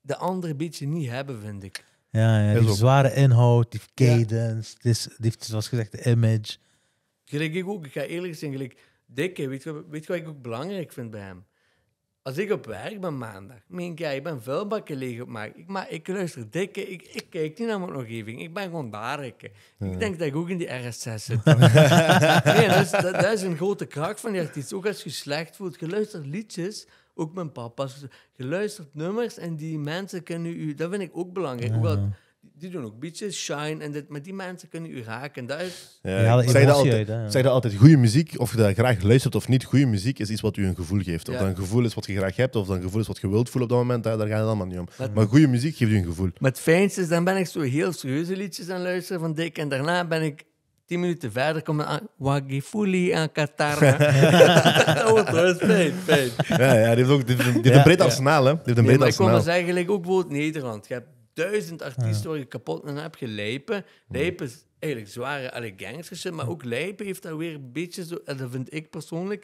de andere beetje niet hebben, vind ik. Ja, ja die zware inhoud, die cadence, die, heeft zoals gezegd de image. Gelijk ik ook, ik ga eerlijk zijn, gelijk dikke, weet je wat ik ook belangrijk vind bij hem? Als ik op werk ben maandag, mijn jij, ik ben vuilbakken leeg op maak. Ik, maar ik luister dikke, ik, ik kijk niet naar mijn omgeving. Ik ben gewoon daar. Ik denk dat ik ook in die RS6 zit. (laughs) dat is, een grote kracht van die artiest. Ook als je slecht voelt, je luistert liedjes, ook mijn papa's. Je luistert nummers en die mensen kunnen u... Dat vind ik ook belangrijk die doen ook beaches, shine en dit. Maar die mensen kunnen u raken. En dat is... Ja, ja ik zeg dat altijd, altijd, goede muziek, of je dat graag luistert of niet, goede muziek is iets wat u een gevoel geeft. Of dat een gevoel is wat je graag hebt, of dat een gevoel is wat je wilt voelen op dat moment, daar, daar gaat het allemaal niet om. maar goede muziek geeft u een gevoel. met het fijnste is, dan ben ik zo heel serieuze liedjes aan luisteren van Dick. En daarna ben ik tien minuten verder komen aan Wagifuli aan Qatar. (laughs) Oh, dat is fijn, fijn. Ja, ja, die heeft ook die, heeft een, breed arsenaal, een maar ik kom dus eigenlijk ook bijvoorbeeld Nederland. Je hebt duizend artiesten waar je kapot en hebt gelijpen. Lijpen is eigenlijk zware alle gangster shit, maar ook Lijpen heeft daar weer een beetje zo, en dat vind ik persoonlijk,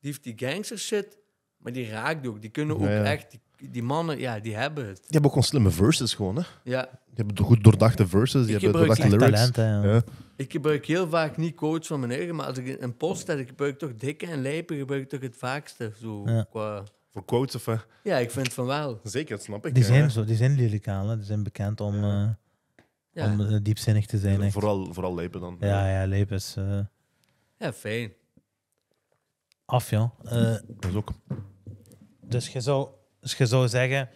die heeft die gangster shit, maar die raakt ook. Die kunnen ook echt, die, mannen, ja, die hebben het. Die hebben ook gewoon slimme verses gewoon, hè? Ja. Die hebben goed doordachte verses, die ik hebben doordachte lyrics. Talent, ja. Ik gebruik heel vaak niet coach van mijn eigen, maar als ik een post heb, ik gebruik toch dikke en lijpen, gebruik ik toch het vaakste, zo, qua voor quotes of... Eh? Ja, ik vind van wel. Zeker, dat snap ik. Die zijn, zo, die zijn lyricaal, die zijn bekend om, eh, om eh, diepzinnig te zijn. Vooral, vooral Lepen dan. Ja, ja, Lepen is... Ja, fijn. Af, ja. dat is ook. Dus je zou, dus je zou zeggen,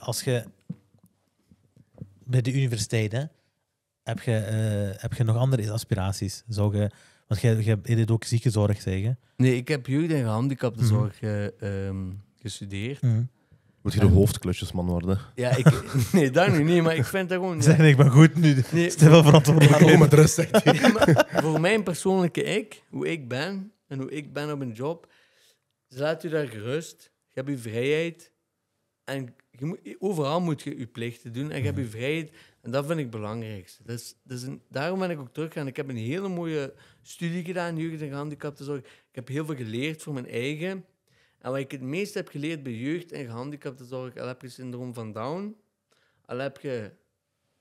als je bij de universiteit hè, heb, je, heb je nog andere aspiraties, zou je want jij, jij deed ook ziekenzorg, zeggen. Nee, ik heb jeugd- in gehandicaptenzorg mhm. mm eh, ehm, gestudeerd. Mm Moet je de hoofdklusjesman worden? Ja, ik, (laughs) nee, daar nu niet, maar ik vind dat gewoon... Ja. Zeg, ik ben goed nu. Nee, Stel wel verantwoordelijk. met rust, zegt (laughs) Voor mijn persoonlijke ik, hoe ik ben en hoe ik ben op een job, laat u daar gerust. Je hebt je vrijheid. En je moet, overal moet je uw plichten doen. En je hebt je mhm. vrijheid. En dat vind ik het belangrijkste. Dus, dus daarom ben ik ook teruggegaan. Ik heb een hele mooie studie gedaan, jeugd- en gehandicaptenzorg. Ik heb heel veel geleerd voor mijn eigen. En wat ik het meest heb geleerd bij jeugd- en gehandicaptenzorg, al heb je syndroom van Down, al heb je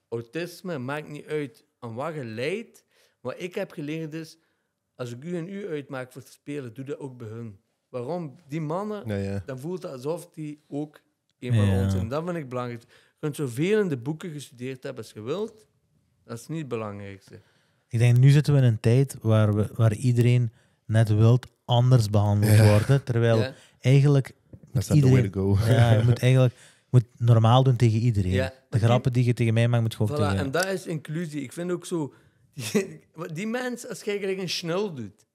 autisme, maakt niet uit aan wat je leidt. Wat ik heb geleerd is, als ik u en u uitmaak voor te spelen, doe dat ook bij hun. Waarom? Die mannen, dan voelt het alsof die ook een van ons zijn. Dat vind ik belangrijk je kunt zoveel in de boeken gestudeerd hebben als je wilt. Dat is niet het belangrijkste. Ik denk, nu zitten we in een tijd waar, we, waar iedereen net wilt anders behandeld worden. Terwijl eigenlijk. iedereen, way to go. ja, je (laughs) moet eigenlijk moet normaal doen tegen iedereen. de grappen die je tegen mij maakt, moet gewoon voilà, tegen En dat is inclusie. Ik vind ook zo. Die, (laughs) die mens, als jij eigenlijk een snel doet,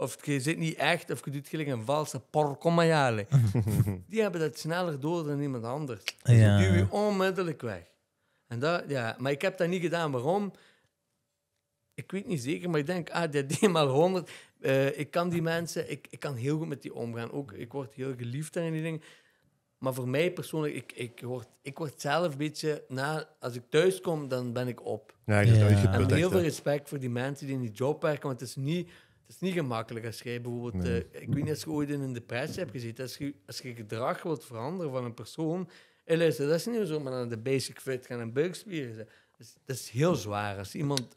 of je zit niet echt, of je doet gelijk een valse porcomajale. (laughs) Die hebben dat sneller door dan iemand anders. Dus ja. duw je onmiddellijk weg. En dat, ja. Maar ik heb dat niet gedaan. Waarom? Ik weet niet zeker, maar ik denk, ah, die, die 100. (laughs) Eh, ik kan die mensen, ik, ik kan heel goed met die omgaan. Ook, ik word heel geliefd en die dingen. Maar voor mij persoonlijk, ik, ik, word, ik word zelf een beetje... Na, als ik thuis kom, dan ben ik op. Ja, ja. heel veel respect voor die mensen die in die job werken. Want het is niet is niet gemakkelijk als jij bijvoorbeeld, eh, ik weet niet als je ooit in een depressie hebt gezeten, als je, als je gedrag wilt veranderen van een persoon, en eh, dat is niet zo, maar naar de basic fit gaan en buikspieren. Dat is, dat is heel zwaar. Als iemand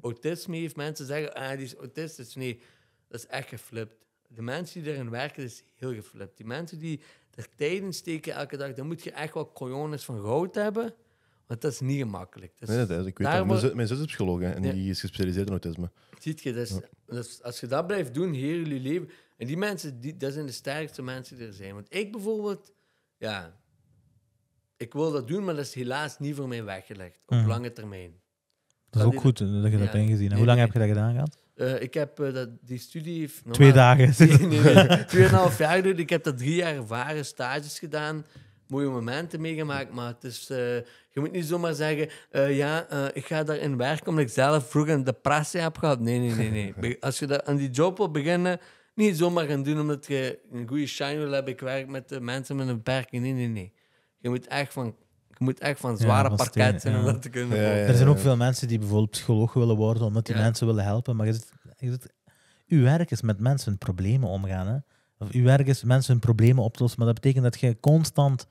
autisme heeft, mensen zeggen, ah, die is autistisch. Nee, dat is echt geflipt. De mensen die erin werken, dat is heel geflipt. Die mensen die er tijd in steken elke dag, dan moet je echt wel cojones van goud hebben want dat is niet gemakkelijk. Dat nee, is, dus ik weet daarom... mijn, mijn zus is psycholoog en die is gespecialiseerd in autisme. Ziet je, dat als je dat blijft doen, heel jullie leven. En die mensen, die, dat zijn de sterkste mensen die er zijn. Want ik bijvoorbeeld, ja, ik wil dat doen, maar dat is helaas niet voor mij weggelegd op mhm. lange termijn. Dat is ook goed dat je dat hebt ingezien. Hoe lang heb je dat gedaan gehad? Eh, ik heb eh, die studie... Twee dagen. (laughs) Nee, nee, Tweeënhalf jaar doen. Dus ik heb dat drie jaar ervaren, stages gedaan mooie momenten meegemaakt, maar het is, eh, je moet niet zomaar zeggen, eh, ja, eh, ik ga daarin werken omdat ik zelf vroeger een depressie heb gehad. Nee, nee, nee. nee. (laughs) als je aan die job wil beginnen, niet zomaar gaan doen omdat je een goede shine wil hebben. Ik werk met de mensen met een beperking. Nee, nee, nee. Je moet echt van je moet echt van zware ja, parket zijn om dat te kunnen ja, Er zijn ook veel mensen die bijvoorbeeld psycholoog willen worden, omdat die mensen willen helpen. Maar je zit, je zit, uw werk is met mensen problemen omgaan. Hè? of uw werk is mensen hun problemen op te lossen. Maar dat betekent dat je constant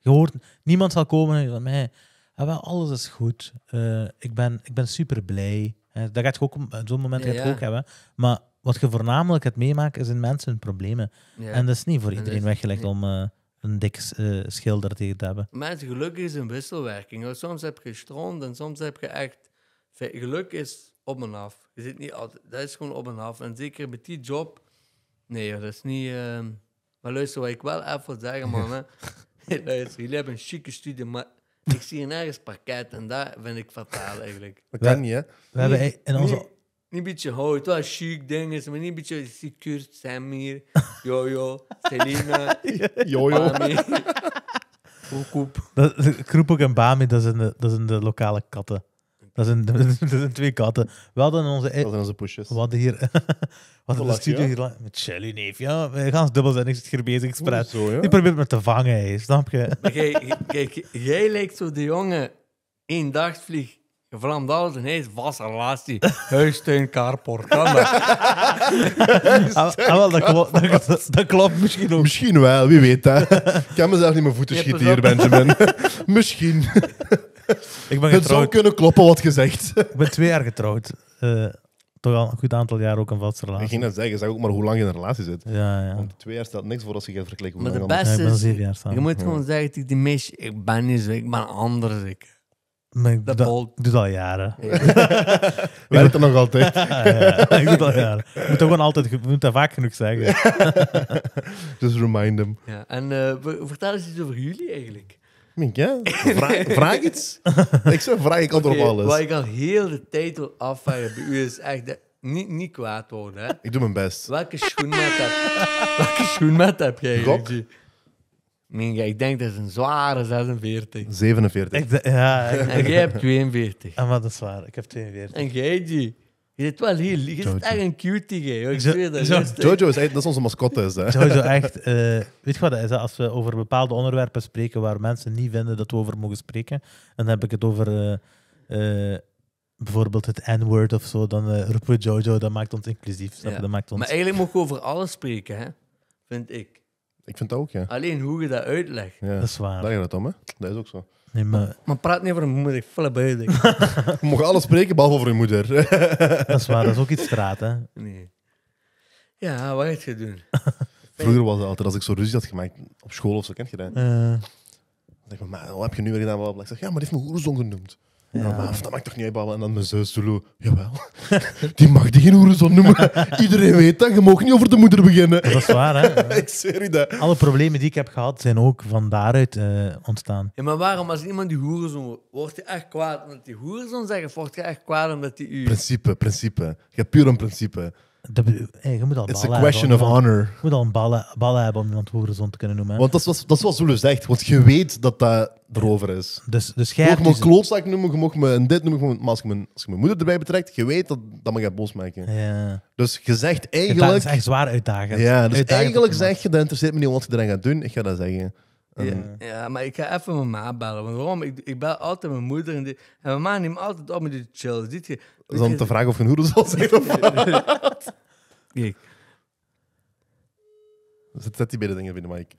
gehoord, niemand zal komen en van mij, ah, alles is goed. Eh, ik, ben, ik ben super blij. Uh, dat gaat je ook op zo'n moment ja, ook hebben. Maar wat je voornamelijk het meemaakt, is in mensen hun problemen. En dat is niet voor iedereen weggelegd om. Eh, een dik uh, eh, schilder tegen te hebben. Maar het geluk is een wisselwerking. Soms heb je stroomd en soms heb je echt. Geluk is op en af. Je zit niet altijd, dat is gewoon op en af. En zeker met die job Nee, dat is niet... Ehm, maar luister, wat ik wel even wil zeggen, (laughs) man. Hè. jullie hebben een chique studie, maar ik zie hier nergens parket. En daar vind ik fataal, eigenlijk. Dat kan niet, hè? We hebben in onze... Niet, een beetje hoog, wel chic ding maar niet een beetje Kurt, Samir, (laughs) Jojo, Selina, (laughs) Jojo. een en Bami, dat zijn de, dat zijn de lokale katten. (laughs) Dat zijn, dat zijn twee katten. We hadden onze... Dat zijn onze We hadden e- hier... (laughs) Wat een studio hier... Met Shelly, neef. Ja, we gaan dubbelzinnig zijn. Ik zit hier bezig. Ik Zo, ja. Die probeert me te vangen, hè. snap je? jij, kijk, jij lijkt zo de jongen één dag vlieg. Vlaam en hij is vast een Huistuin, carport. dat? (laughs) Ah, ah, wel, dat, klopt, dat, klopt misschien ook. Misschien wel, wie weet. Hè. Ik kan mezelf niet mijn voeten schieten hier, Benjamin. misschien ik ben het zou kunnen kloppen wat gezegd. (laughs) ik ben twee jaar getrouwd. Uh, toch al een goed aantal jaar ook een vaste relatie. Ik ging dat zeggen, zeg ook maar hoe lang je in een relatie zit. Ja, ja. Want twee jaar staat niks voor als je gaat vergelijken. Maar de beste is, ja, jaar je moet gewoon zeggen ik die meisje, ik ben niet zo, ik ben anders. Ik. Maar dat doe, dat, doe al jaren. Ja. (laughs) Werkt het nog altijd? (laughs) ja, ik doe al jaren. Je moet, gewoon altijd, moet dat vaak genoeg zeggen. Just remind them. Ja, en eh, vertel eens iets over jullie eigenlijk. Mink, hè? (laughs) Vraag, vraag iets. ik zeg, vraag ik antwoord op alles. Wat ik al heel de tijd wil afvragen bij u is echt... niet, niet kwaad worden, hè? Ik doe mijn best. Welke schoenmaat heb, (laughs) welke schoenmaat heb jij, ik denk dat het een zware 46. 47. ja, ik en jij hebt 42. Ah, maar dat is waar. Ik heb 42. En jij, je zit wel heel... Je zit echt een cutie, hè. Ik zweer dat. Jojo is echt, Dat is onze mascotte, is hè Jojo, echt... Eh, weet je wat is? Als we over bepaalde onderwerpen spreken waar mensen niet vinden dat we over mogen spreken, dan heb ik het over... Eh, eh, bijvoorbeeld het N-word of zo, dan roepen we Jojo, dat maakt ons inclusief. Ja. Dat maakt ons... Maar eigenlijk mogen we over alles spreken, hè? vind ik. Ik vind dat ook, ja. Alleen hoe je dat uitlegt. Dat is waar. Daar gaat het om, hè? Dat is ook zo. Nee, maar... maar praat niet over een moeder, ik bij je. (laughs) Je mag alles spreken, behalve over je moeder. (laughs) dat is waar, dat is ook iets straat, hè? Nee. Ja, wat ga je doen? (laughs) Vroeger was het altijd, als ik zo ruzie had gemaakt op school of zo, kent je dat? Uh. Dan ik, maar, wat heb je nu weer gedaan? Ik zeg, ja, maar die heeft mijn Oerzon genoemd. Ja. maar dat maakt toch niet uitbabbelen? En dan mijn zus Zulu, jawel. (laughs) die mag die geen zo noemen. (laughs) Iedereen weet dat, je mag niet over de moeder beginnen. Dat is waar, hè? (laughs) ik zweer je dat. Alle problemen die ik heb gehad zijn ook van daaruit eh, ontstaan. Ja, maar waarom als iemand die zo wordt, je echt kwaad omdat die hoerenzoon zegt? Of wordt je echt kwaad omdat die u... Principe, principe. Je hebt puur een principe. De, hey, je moet al a question of honor. Je moet al een ballen, hebben om iemand horizon te kunnen noemen. Want dat is, wat- dat is wat Zulu zegt, want je weet dat dat erover is. Dus, dus jij Je mag mocht me dus noemen, je mocht me een dit noemen, maar als je, mijn, als je mijn moeder erbij betrekt, je weet dat dat me gaat boos maken. Ja. Dus je zegt eigenlijk. Dat is echt zwaar uitdagend. Ja, dus eigenlijk zeg je, dat interesseert me niet wat je erin gaat doen, ik ga dat zeggen ja, eh, ja, maar ik ga even mijn ma bellen. Want waarom? Ik, ik bel altijd mijn moeder. En, die, en mijn ma neemt altijd op met die chill. Dit je, om te vragen of je een hoedel zal zijn of wat. (laughs) Kijk. Zet, zet die beide dingen binnen, Mike.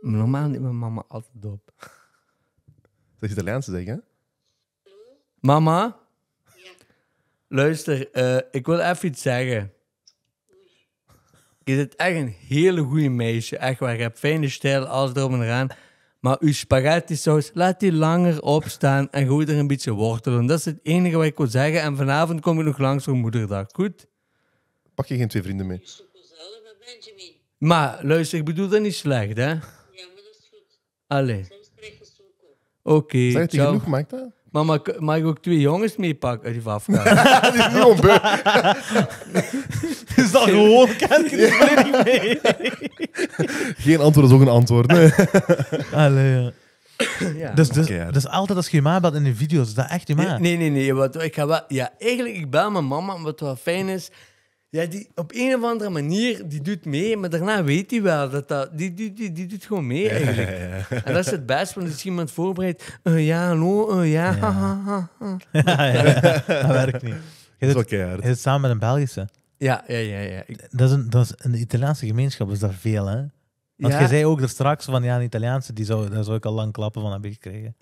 Normaal neemt mijn mama altijd op. je is Italiaans te zeggen, Mama? Ja. Luister, uh, ik wil even iets zeggen. Je zit echt een hele goede meisje. Echt waar. Je hebt fijne stijl, alles erom en eraan. Maar uw spaghetti saus, laat die langer opstaan en gooi er een beetje wortel Dat is het enige wat ik wil zeggen. En vanavond kom je nog langs voor moederdag. Goed? Pak je geen twee vrienden mee. Maar luister, ik bedoel dat niet slecht, hè? Ja, maar dat is goed. Allee. Oké. Okay, Zeg het genoeg, maakt dat? Maar mag, ik ook twee jongens meepakken uit die vafka? (laughs) dat is niet (laughs) Is dat gewoon? Kan ik niet mee? Geen antwoord is ook een antwoord. (laughs) Allee, ja. Ja. Dus, dus, dus altijd als je je ma belt in de video's, is dat echt je ma? Nee, nee, nee. Wat, ik ga ja, eigenlijk, ik bel mijn mama, wat wel fijn is. Ja, die, op een of andere manier, die doet mee, maar daarna weet hij wel dat dat... Die, die, die, die doet gewoon mee, eigenlijk. En dat is het best, want als iemand voorbereidt... Eh, ja, hallo, eh, ja, ja. Ha, ha, ha. (laughs) dat werkt niet. Je zit, je zit samen met een Belgische. Ja, ja, ja. ja. Dat, is een, dat is een Italiaanse gemeenschap, is daar veel, hè? Want je zei ook er straks van, ja, een Italiaanse, die zou, daar zou ik al lang klappen van hebben gekregen.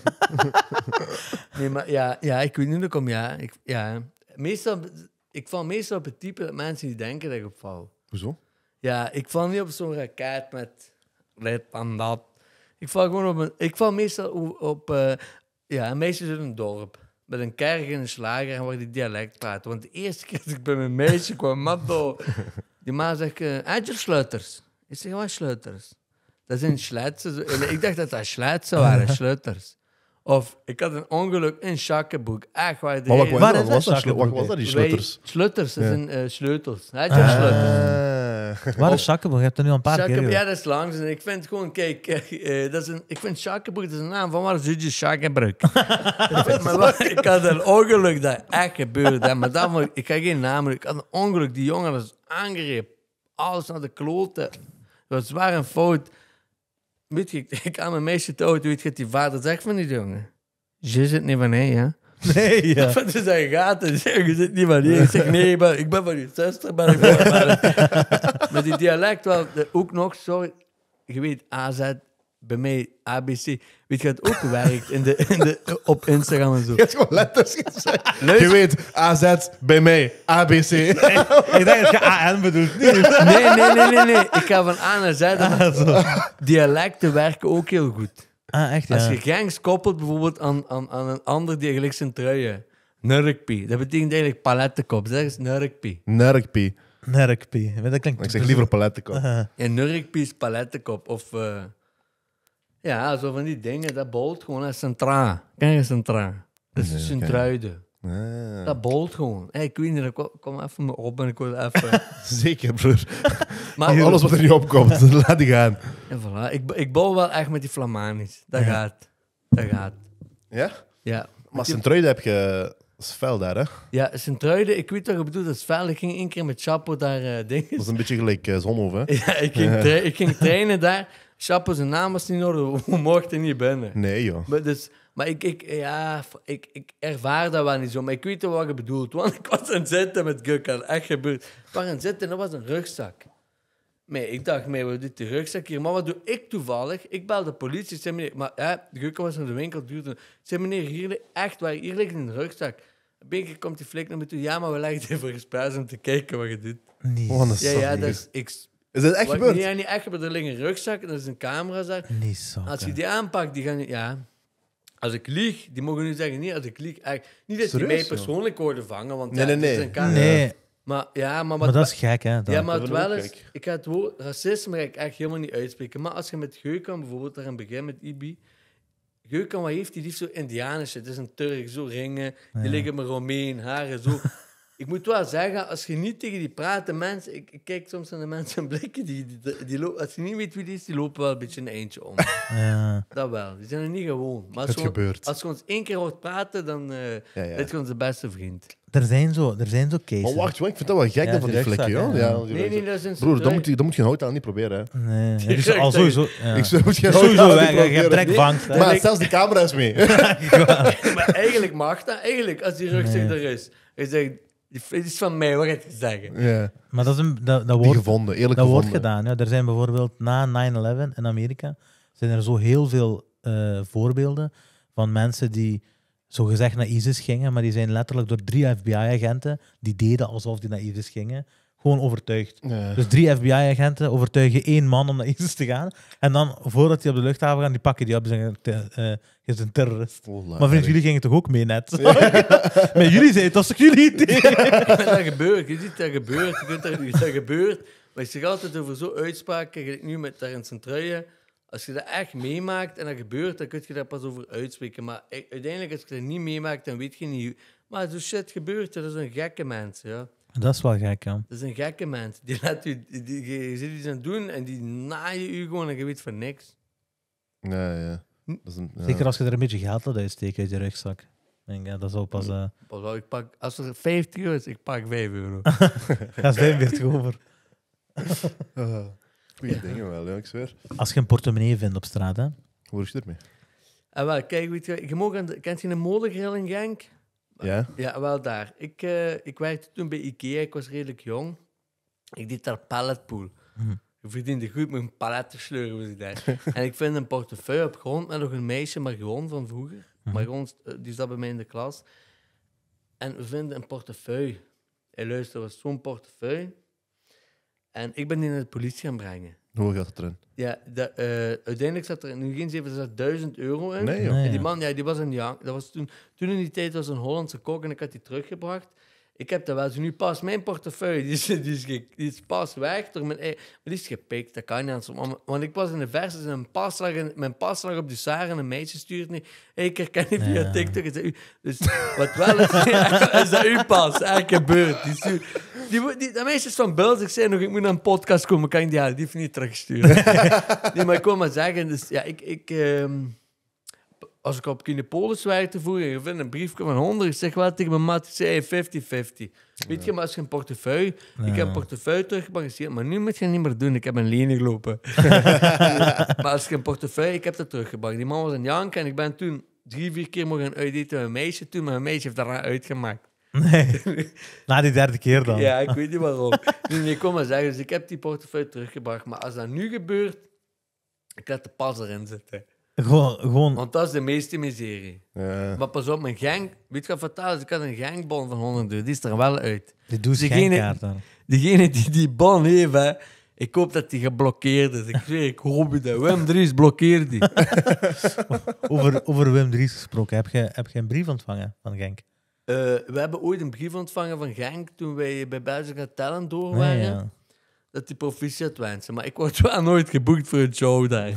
(laughs) nee, maar ja, ja, ik weet nu, dat kom ja. Ik, ja. Meestal ik val meestal op het type mensen die denken dat ik opval. Hoezo? Ja, ik val niet op zo'n raket met lid en dat. Ik val gewoon op een... Ik val meestal op... Eh, ja, in een dorp. Met een kerk en een slager en waar die dialect praat. Want de eerste keer dat ik bij mijn meisje kwam, (laughs) Matto... Die ma zegt, uh, eh, sleuters." Ik zeg, wat sleuters? Dat zijn sletsen. Ik dacht dat dat sletsen waren, (laughs) sleuters. Of ik had een ongeluk in Schakkenboek. Echt waar. De maar wat, wat, was dat? Wat dat, die dat zijn uh, sleutels. Hij ah. sleutels. (laughs) Waar is Schakkenboek? Je hebt er nu een paar Schakenboek, keer. Ja, dat is langs. En ik vind gewoon, kijk, eh, eh, dat is een, ik vind Schakenboek, dat is een naam van waar zit dus (laughs) je ik had een ongeluk dat echt gebeurde. Maar daarvoor, ik ga geen naam Ik had een ongeluk. Die jongen was aangreep. Alles naar de kloten. Dat was zwaar een fout. Weet je, ik, ik aan mijn meeste dood, weet je, die vader zegt van die jongen. Je zit niet van nee, ja. Nee, ja. Wat is hij gaten, je zit niet van nee. Ik zeg, nee, maar ik ben van je zuster, maar ik ben van Met die dialect wel, ook nog, sorry, je weet, AZ, bij mij ABC. Weet je het ook (laughs) werkt in de, in de, op Instagram en zo? (laughs) Je hebt gewoon letters gezegd. Je weet, AZ, bij mij, ABC. Nee, (laughs) ik denk dat je AN bedoelt. Nee, nee, nee, nee, Ik ga van A naar Z. Ah, dialecten werken ook heel goed. Ah, echt, ja. Als je gangs koppelt bijvoorbeeld aan, aan, aan een ander die gelijk zijn truien. Nurkpie. Dat betekent eigenlijk palettenkop. Zeg eens Nurkpie. Nurkpie. Nurkpie. Dat klinkt... Ik zeg liever palettenkop. Uh -huh. Nurkpie is palettenkop. Of... Eh, ja, zo van die dingen, dat bolt gewoon. Dat is dus een tra. Ken je Dat is centruide. een ah. Dat bolt gewoon. Hey, ik weet niet, kom, even op en ik wil even... (laughs) Zeker, broer. (laughs) maar alles wat er niet opkomt, (laughs) laat die gaan. En voilà. Ik, ik bouw wel echt met die Flamanis. Dat gaat. Dat gaat. Ja? Ja. Maar sint heb je... Dat is fel daar, hè? Ja, sint ik weet toch je bedoelt, dat is fel. Ik ging één keer met Chapo daar uh, dingen... Dat is een beetje gelijk uh, Zonhoven, hè? ja, ik ging, ik ging trainen daar. Chapo, zijn naam was niet nodig. (laughs) Hoe mocht niet binnen? Nee, joh. Maar, dus, maar ik, ik, ja, ik, ik ervaar dat wel niet zo. Maar ik weet wat je bedoelt. Want (laughs) ik was aan het zitten met Gukkan. Echt gebeurd. Ik was aan zitten en dat was een rugzak. nee ik dacht, nee wat doe die rugzak hier? Maar wat doe ik toevallig? Ik bel de politie. Ik zei, meneer, maar hè, Gukkan was in de winkel. Duurde. Ik zei, meneer, hier, echt waar, hier ligt een rugzak. Binnen komt die flik naar me toe. Ja, maar we leggen het even voor om te kijken wat je doet. Nee. ja, ja, dat is... Ik, is dat echt gebeurd? Nee, niet echt gebeurd. een rugzak en er is een camerazak. daar. zo. Als je die aanpakt, die gaan... Ja. Als ik lieg, die mogen nu zeggen, niet als ik lieg. Echt, niet dat ze mij persoonlijk worden vangen, want dat is een camera. Nee. Maar, ja, maar, maar dat is gek, hè? Ja, maar het wel is... Ik ga het woord racisme ga ik echt helemaal niet uitspreken. Maar als je met Geukan bijvoorbeeld daar een begin met Ibi... Geukan, wat heeft die liefst zo indianische? Het is een Turk, zo ringen. Die liggen met Romein, haren, zo ik moet wel zeggen, als je niet tegen die praten mensen... Ik, kijk soms naar de mensen en blikken. Die, die, die, als je niet weet wie die is, die lopen wel een beetje een eindje om. (laughs) Ja. Dat wel. Die zijn er niet gewoon. Maar als, gebeurt. als je ons één keer hoort praten, dan is eh, ja, je onze beste vriend. Er zijn zo, er zijn zo cases. Maar wacht, wacht, ik vind dat wel gek dat van die vlekje, Ja. nee, nee, dat is een Broer, dan moet, je, dan moet je hout aan niet proberen, hè. Nee, dus al sowieso... Ik moet je sowieso maar zelfs de camera is mee. (laughs) (laughs) maar eigenlijk mag dat. Eigenlijk, als die rugzak er is. Je zegt, het is van mij hoor, het te zeggen. Ja. Maar dat, dat, dat, wordt, gevonden, eerlijk dat wordt gedaan. Ja. Er zijn bijvoorbeeld na 9-11 in Amerika zijn er zo heel veel eh, voorbeelden van mensen die zogezegd naar ISIS gingen, maar die zijn letterlijk door drie FBI-agenten die deden alsof die naar ISIS gingen gewoon overtuigd. Dus drie FBI-agenten overtuigen één man om naar (laughs) ISIS te gaan. En dan, voordat hij op de luchthaven gaan, die pakken die op en zeggen: eh, Je is een terrorist. Oh, maar vriend, jullie gingen toch ook mee net? (laughs) maar jullie zeiden, het was toch jullie idee? Ja, (laughs) dat gebeurt, je ziet dat gebeurt, je kunt dat, dat gebeurt. Maar je zegt altijd over zo uitspraak, krijg nu met daar in Als je dat echt meemaakt en dat gebeurt, dan kun je daar pas over uitspreken. Maar uiteindelijk, als je dat niet meemaakt, dan weet je niet. Maar zo shit gebeurt, dat is een gekke mens. Ja. Dat is wel gek, ja. Dat is een gekke mens. Die laat u, die, zit iets aan het doen en die naaien u gewoon en je weet van niks. Nee, ja. Hm? Dat is een, ja. Zeker als je er een beetje geld laat uitsteken uit je rugzak. Denk, ja, dat is al pas... Uh... ik pak, als er 50 euro is, ik pak 5 euro. (laughs) dat is 45 over. Goede (laughs) ah, goeie ja. dingen wel, ja, ik Als je een portemonnee vindt op straat, hè. Hoe is je ermee? Ah, wel, kijk, weet je, je mag aan kent je een modegril in Genk? Ja? Ja, wel daar. Ik, eh, ik werkte toen bij Ikea, ik was redelijk jong. Ik deed daar palletpool. Hm. Ik verdiende goed met een palet te sleuren, (laughs) en ik vind een portefeuille op grond met nog een meisje, maar gewoon van vroeger. Mhm. Maar gewoon, eh, die zat bij mij in de klas. En we vinden een portefeuille. En luister, was zo'n portefeuille. En ik ben die naar de politie gaan brengen. Hoe gaat erin? Ja, eh, uiteindelijk zat er in geen 7000 euro in. en die man, ja, die was een ja, dat was toen, toen in die tijd was een Hollandse kok en ik had die teruggebracht. Ik heb dat wel Nu pas mijn portefeuille, (laughs) die is, die is, pas weg door mijn Maar die is gepikt, dat kan niet anders. Want ik was in de versus en mijn paslag, lag mijn paslag op de Zaren, en een meisje stuurt niet. Hey, ik herken die via TikTok. Is u? Dus wat wel is, (laughs) is dat u pas. eigenlijk gebeurd. Die, die, de meisjes van Bels, ik zei nog, ik moet naar een podcast komen, kan ik die, ja, die niet terugsturen. (laughs) nee, maar ik wil maar zeggen, dus, ja, ik, ik, ehm, als ik op Kinepolis werkte vroeger, je vind een briefje van 100, ik zeg wel tegen mijn maat, ik zei 50-50. Weet je, maar als je een portefeuille, ik heb een portefeuille teruggebalanceerd, maar nu moet je het niet meer doen, ik heb een lening lopen. (laughs) maar als je een portefeuille, ik heb dat teruggebracht. Die man was een jank en ik ben toen drie, vier keer mogen uitdaten met een meisje toen, maar een meisje heeft daarna uitgemaakt. (laughs) Nee, (laughs) na die derde keer dan. Ja, ik weet niet waarom. Nee, nee, kom maar zeggen. Dus ik heb die portefeuille teruggebracht. Maar als dat nu gebeurt, ik laat de pas erin zitten. Gewoon, gewoon... Want dat is de meeste miserie. Ja. Maar pas op, mijn gang... Weet je wat fataal is? Ik had een gangbon van 100 euro. Die is er wel uit. Die doet dus degene, die die bon heeft, ik hoop dat die geblokkeerd is. Ik zeg, ik hoop dat Wim Dries, blokkeert die. (laughs) over, over Wim Dries gesproken, heb je, heb je een brief ontvangen van Genk? Eh, we hebben ooit een brief ontvangen van Genk toen wij bij Belgica Talent door ah, waren. ja. Dat die proficiat wensen. Maar ik word (laughs) wel nooit geboekt voor een show daar. (laughs)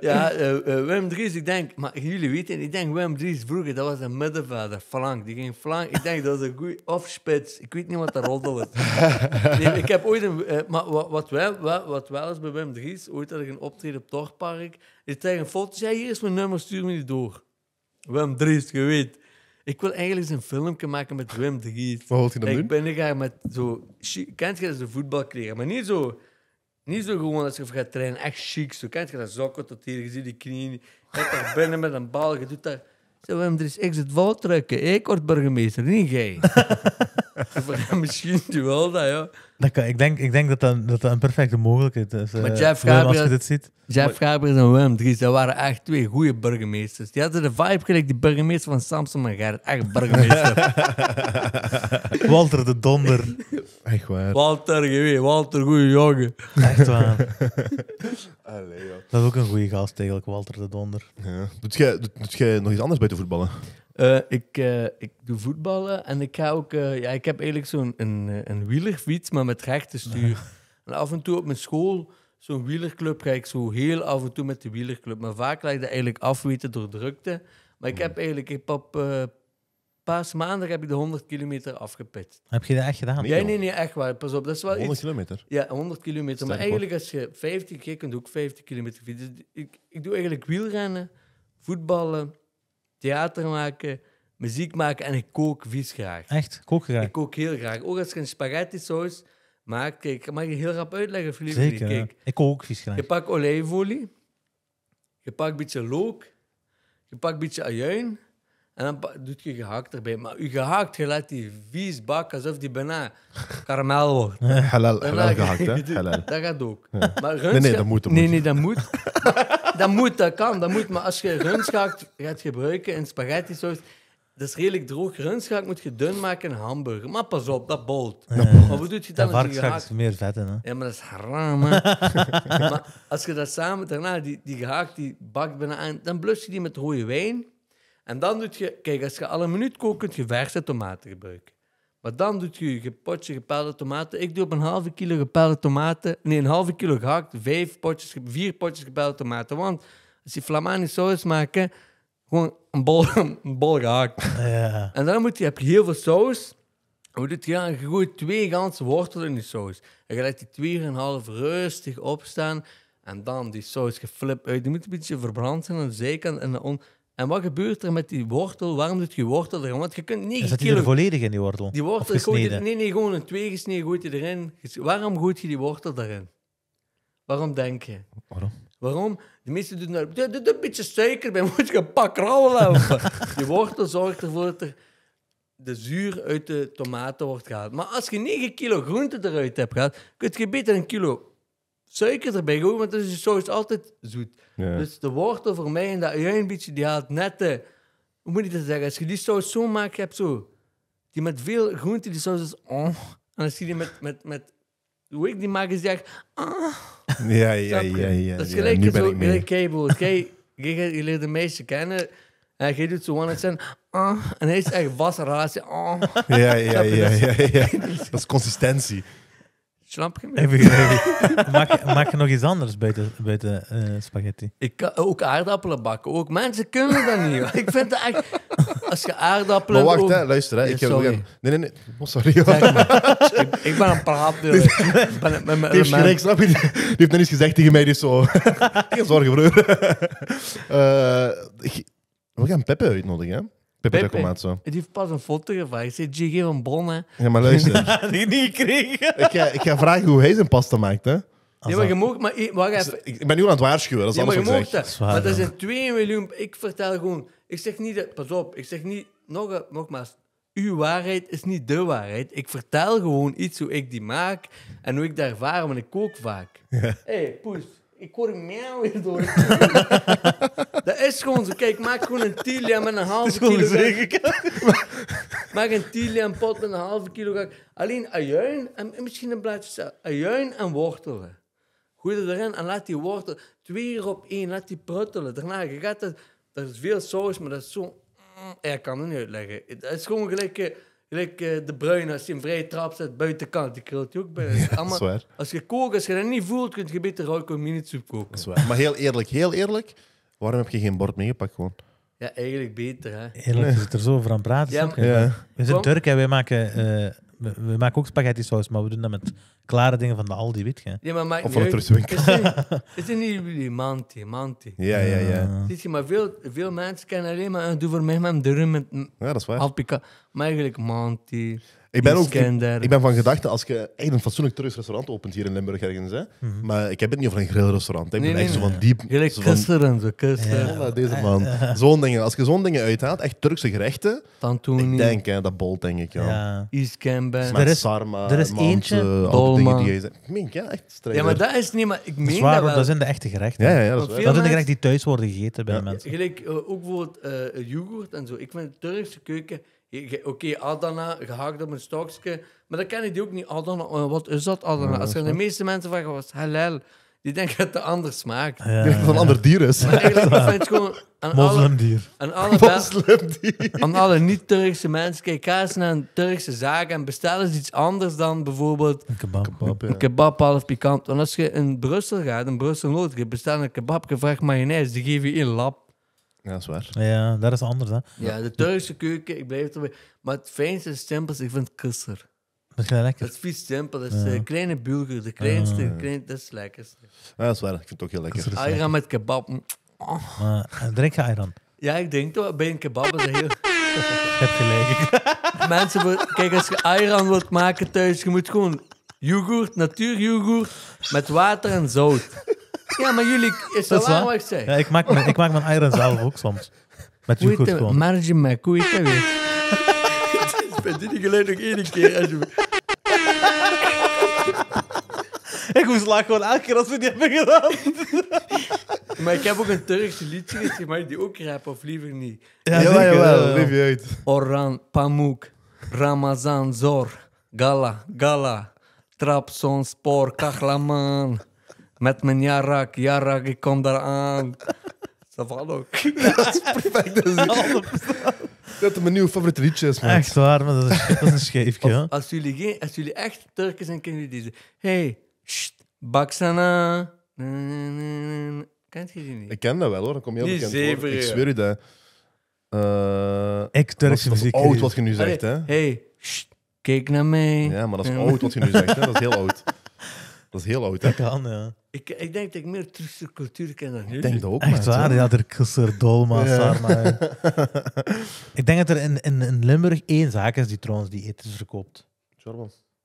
Ja, uh, eh, eh, Wim Dries, ik denk... Maar jullie weten, ik denk Wim Dries vroeger, dat was een middenvelder, flank. Die ging flank. Ik denk, dat was een goeie offspits. Ik weet niet wat de rolde was. (laughs) ik heb ooit een... maar wat, wat, wel, wat, wel is bij Wim Dries, ooit had ik een optreden op Torpark. Ik kreeg een foto, zei, hier is mijn nummer, stuur me die door. Wim Dries, je weet... Ik wil eigenlijk eens een filmpje maken met Wim de Giet. Wat je dan ik Ik ben gaan met zo... Kent je dat ze kregen, Maar niet zo... Niet zo gewoon als je gaat trainen. Echt chic. Zo kent je dat zakken tot hier. Je ziet die knieën. Je gaat binnen met een bal. Je doet daar... Zo, Wim, er is echt het trekken. Ik word burgemeester, niet jij. (laughs) (laughs) Misschien wel, dat ja. ik, denk, ik denk dat dat, een perfecte mogelijkheid is. Maar eh, Jeff Gabriel, als je dit ziet. Jeff Gabriel en Willem Dries, dat waren echt twee goede burgemeesters. Die hadden de vibe gelijk die burgemeester van Samson en Gerrit. Echt burgemeester. (laughs) Walter de Donder. Echt waar. Walter, je Walter, goede jongen. Echt waar. (laughs) dat is ook een goede gast eigenlijk, Walter de Donder. Ja. Doet jij nog iets anders bij te voetballen? Eh, ik, eh, ik doe voetballen en ik ga ook... Eh, ja, ik heb eigenlijk zo'n een, een wielerfiets, maar met rechte stuur. (laughs) En af en toe op mijn school, zo'n wielerclub, ga ik zo heel af en toe met de wielerclub. Maar vaak laat ik dat eigenlijk afweten door drukte. Maar ik heb eigenlijk... Ik op paasmaandag heb ik de 100 kilometer afgepit. Heb je dat echt gedaan? Nee, nee, nee, echt waar. Pas op, dat is wel 100 kilometer? Ja, 100 kilometer. maar eigenlijk als je 50 keer kunt ook 50 kilometer fietsen. Dus ik, ik doe eigenlijk wielrennen, voetballen theater maken, muziek maken en ik kook vies graag. Echt? Kook graag? Ik kook heel graag. Ook als je een spaghetti saus maakt, ik mag je heel rap uitleggen, Philippe. Zeker, ik kook ook vies graag. Je pakt olijfolie, je pakt een beetje look, je pakt een beetje ajuin, en dan doet je gehaakt erbij. Maar je gehaakt, je laat die vies bak alsof die bijna (laughs) karamel wordt. Eh, halal, halal hè? (laughs) Halal. Dat gaat ook. Maar nee, nee, dat moet. Dat nee, moet. nee, dat moet. (laughs) dat moet, dat kan, dat moet. Maar als je runschaakt gaat gebruiken in spaghetti zoals. dat is redelijk droog. Runschaak moet je dun maken in hamburger. Maar pas op, dat bolt. Ja. Maar wat doet je dan met je is meer zetten? hè? Ja, maar dat is haram, maar als je dat samen daarna, die, die gehaakt, die bakt bijna aan, dan blus je die met rode wijn. En dan doet je, kijk, als je al een minuut kookt, kun je verse tomaten gebruiken. Maar dan doet je je potje gepelde tomaten. Ik doe op een halve kilo gepelde tomaten, nee, een halve kilo gehakt, vijf potjes, vier potjes gepelde tomaten. Want als je flamani saus maakt, gewoon een bol, (laughs) een bol gehakt. Ja. En dan moet je, heb je heel veel saus. Hoe je? gooit twee ganse wortelen in die saus. En je laat die twee en een half rustig opstaan. En dan die saus geflipt uit. Die moet een beetje verbrand zijn aan de zijkant. En de on en wat gebeurt er met die wortel? Waarom doet je wortel erin? Want je kunt 9 Zit Is er volledig in, die wortel? Die wortel, nee, nee, gewoon een twee gesneden gooit je erin. Waarom gooit je die wortel erin? Waarom denk je? Waarom? Waarom? De meeste doen daar een beetje suiker bij, (laughs) moet je een pak rauw lopen. (laughs) die wortel zorgt ervoor dat er de zuur uit de tomaten wordt gehaald. Maar als je 9 kilo groente eruit hebt gehad, kun je beter een kilo suiker erbij gooien, want dan is de saus altijd zoet. Dus de wortel voor mij en dat beetje die haalt net de... Hoe moet ik dat zeggen? Als je die saus zo maakt, je zo... Die met veel groente, die saus is... Oh. En als je die met... met, met hoe ik die maak, is die echt... Ah. Ja, ja, ja, ja, Dat is gelijk ja, zo, gelijk (laughs) je leert de meeste kennen... En je doet zo one zijn ah. en hij is echt vast ah. (laughs) Ja, ja, ja, ja, (laughs) ja. Dat is consistentie. Snap je (laughs) maak, maak je nog iets anders buiten, buiten uh, spaghetti? Ik kan ook aardappelen bakken. Ook mensen kunnen dat niet. Ik vind het echt... Als je aardappelen... Oh, wacht, hè, luister. Hè. ik Nee, nee, nee. Oh, sorry. ik, ben een praat. Dus ik ben, met die heeft je? Die heeft net iets gezegd tegen mij. Die is zo... (laughs) zorgen, broer. Uh, (laughs) we gaan Peppe uitnodigen, hè? Pepe, Pepe Die heeft pas een foto gevraagd. Ik zei, je geef een Ja, maar luister. (laughs) die niet gekregen. ik, ga, ik ga vragen hoe hij zijn pasta maakt, hè. ja, maar maar, wacht even. Ik ben nu aan het waarschuwen, dat is ja, maar je mag dat. maar dat zijn 2 miljoen... Ik vertel gewoon... Ik zeg niet... Dat, pas op, ik zeg niet... Nog, nogmaals, uw waarheid is niet de waarheid. Ik vertel gewoon iets hoe ik die maak en hoe ik daar ervaar, want ik kook vaak. Hé, hey, poes. Ik hoor miauw hier door. (laughs) dat is gewoon zo. Kijk, maak gewoon een tilia met een halve kilo. Zeker. (laughs) maak een tilia en pot met een halve kilo. Alleen ajuin en, misschien een blaadje Ajuin en wortelen. Gooi dat erin en laat die wortel... Twee uur op één, laat die pruttelen. Daarna, je gaat dat dat is veel saus, maar dat is zo... Mm, ik kan het niet uitleggen. Het is gewoon gelijk... Eh, Gelijk eh, de bruin, als je een vrije trap zet, buitenkant, die krult je ook bij. Als je kookt, als je dat niet voelt, kun je beter Royco mini-soep koken. Maar heel eerlijk, heel eerlijk, waarom heb je geen bord meegepakt gewoon? Ja, eigenlijk beter, hè. Eerlijk, je is er zo van praten. Ja, We zijn Turk en wij maken... Eh, we, maken ook spaghetti saus, maar we doen dat met klare dingen van de Aldi, wit, je. of voor de trustwinkel. Het zijn (laughs) niet jullie manti, manti. Ja, ja, ja. Ziet je, maar veel, veel mensen kennen alleen maar... Ah, doe voor mij maar een rum met... Ja, dat is waar. Alpica. Maar eigenlijk manti. Ik ben, ook, ik, ben van gedachte, als je echt een fatsoenlijk Turks restaurant opent hier in Limburg ergens, hè, mhm. maar ik heb het niet over een grillrestaurant. Ik nee, ben echt zo van diep... Gelijk zo en zo, kussen. deze man. (laughs) Zo'n dingen. Als je zo'n dingen uithaalt, echt Turkse gerechten, Tantouni. ik denk, hè, dat bol denk ik, ja. ja. Er is, sarma, er is eentje, dolma. Die je Mink, ja, echt streng. Ja, maar dat is niet, maar ik meen dat, is waar, wel. Dat zijn de echte gerechten. Ja, ja, dat, dat zijn de gerechten die thuis worden gegeten bij mensen. Gelijk, eh, ook bijvoorbeeld eh, yoghurt en zo. Ik vind de Turkse keuken Oké, Adana, gehakt op een stokje. Maar dan ik die ook niet. Adana, oh, wat is dat Adana? Als je de meeste mensen vraagt, was halal. Die denken dat het anders smaakt. Ja, van ander dier is. Maar eigenlijk vind het gewoon... (laughs) Aan Moslimdier. Alle, aan Een Moslimdier. Aan alle niet-Turkse mensen. Kijk, ga eens naar een Turkse zaak en bestel eens iets anders dan bijvoorbeeld... Een kebab. kebab, half pikant. Want als je in Brussel gaat, in Brussel-Noord, je bestelt een kebab, je vraagt mayonaise, die geven je één lap. Ja, dat is waar. Ja, dat is anders, hè? Ja, de Turkse keuken, ik blijf erbij. Maar het fijnste is simpels, ik vind kusser. Dat is lekker. Dat is vies simpel. Dat is de eh, kleine bulgur, de kleinste, ah. dat is het lekkerste. Ja, dat is waar. Ik vind het ook heel lekker. Iran ah, met kebab. Maar, eh, drink je Iran Ja, ik denk toch. Bij een kebab is heel... Ik (laughs) heb gelijk. (laughs) Mensen, kijk, als je ayran wilt maken thuis, je moet gewoon yoghurt, yoghurt met water en zout. Ja, maar jullie is dat belangrijk, zeg. Ja, ik, maak mijn, ik maak mijn eieren (laughs) zelf ook soms. Met yoghurt gewoon. Marge hoe heet weer? (laughs) Ik ben dit geluid nog één keer. Als (laughs) Ik moest lachen gewoon elke keer als we die hebben gedaan. Maar ik heb ook een Turkse liedje gezien, maar die ook rap of liever niet. Ja, jawel, jawel, leef je uit. Oran Pamuk, Ramazan Zor, Gala, Gala, Trapson Trabzonspor, Kachlaman met mijn jarak, jarak, ik kom daar aan. (laughs) Dat ook. dat is perfect. Dat, is, (laughs) dat mijn nieuwe favoriete liedje is, man. Echt waar, maar dat is, een scheefje. als, jullie geen, als jullie echt Turken zijn, kennen jullie deze. Hey, sst, baksana. Kent je die niet? Ik ken dat wel hoor, dan kom je heel bekend zeven, Ik zweer je dat. ik eh, Turkse muziek. oud wat je nu zegt, hè? Hey, sst, kijk naar mij. Ja, maar dat is oud wat je nu zegt, hè? Dat is heel oud. (laughs) Dat is heel oud, hè? kan, ja. Ik, ik denk dat ik meer Turkse cultuur ken dan jullie. Ik denk dat ook, Echt waar, ja, Turkse dolma, (laughs) ik denk dat er in, in, Limburg één zaak is die trouwens die eten verkoopt.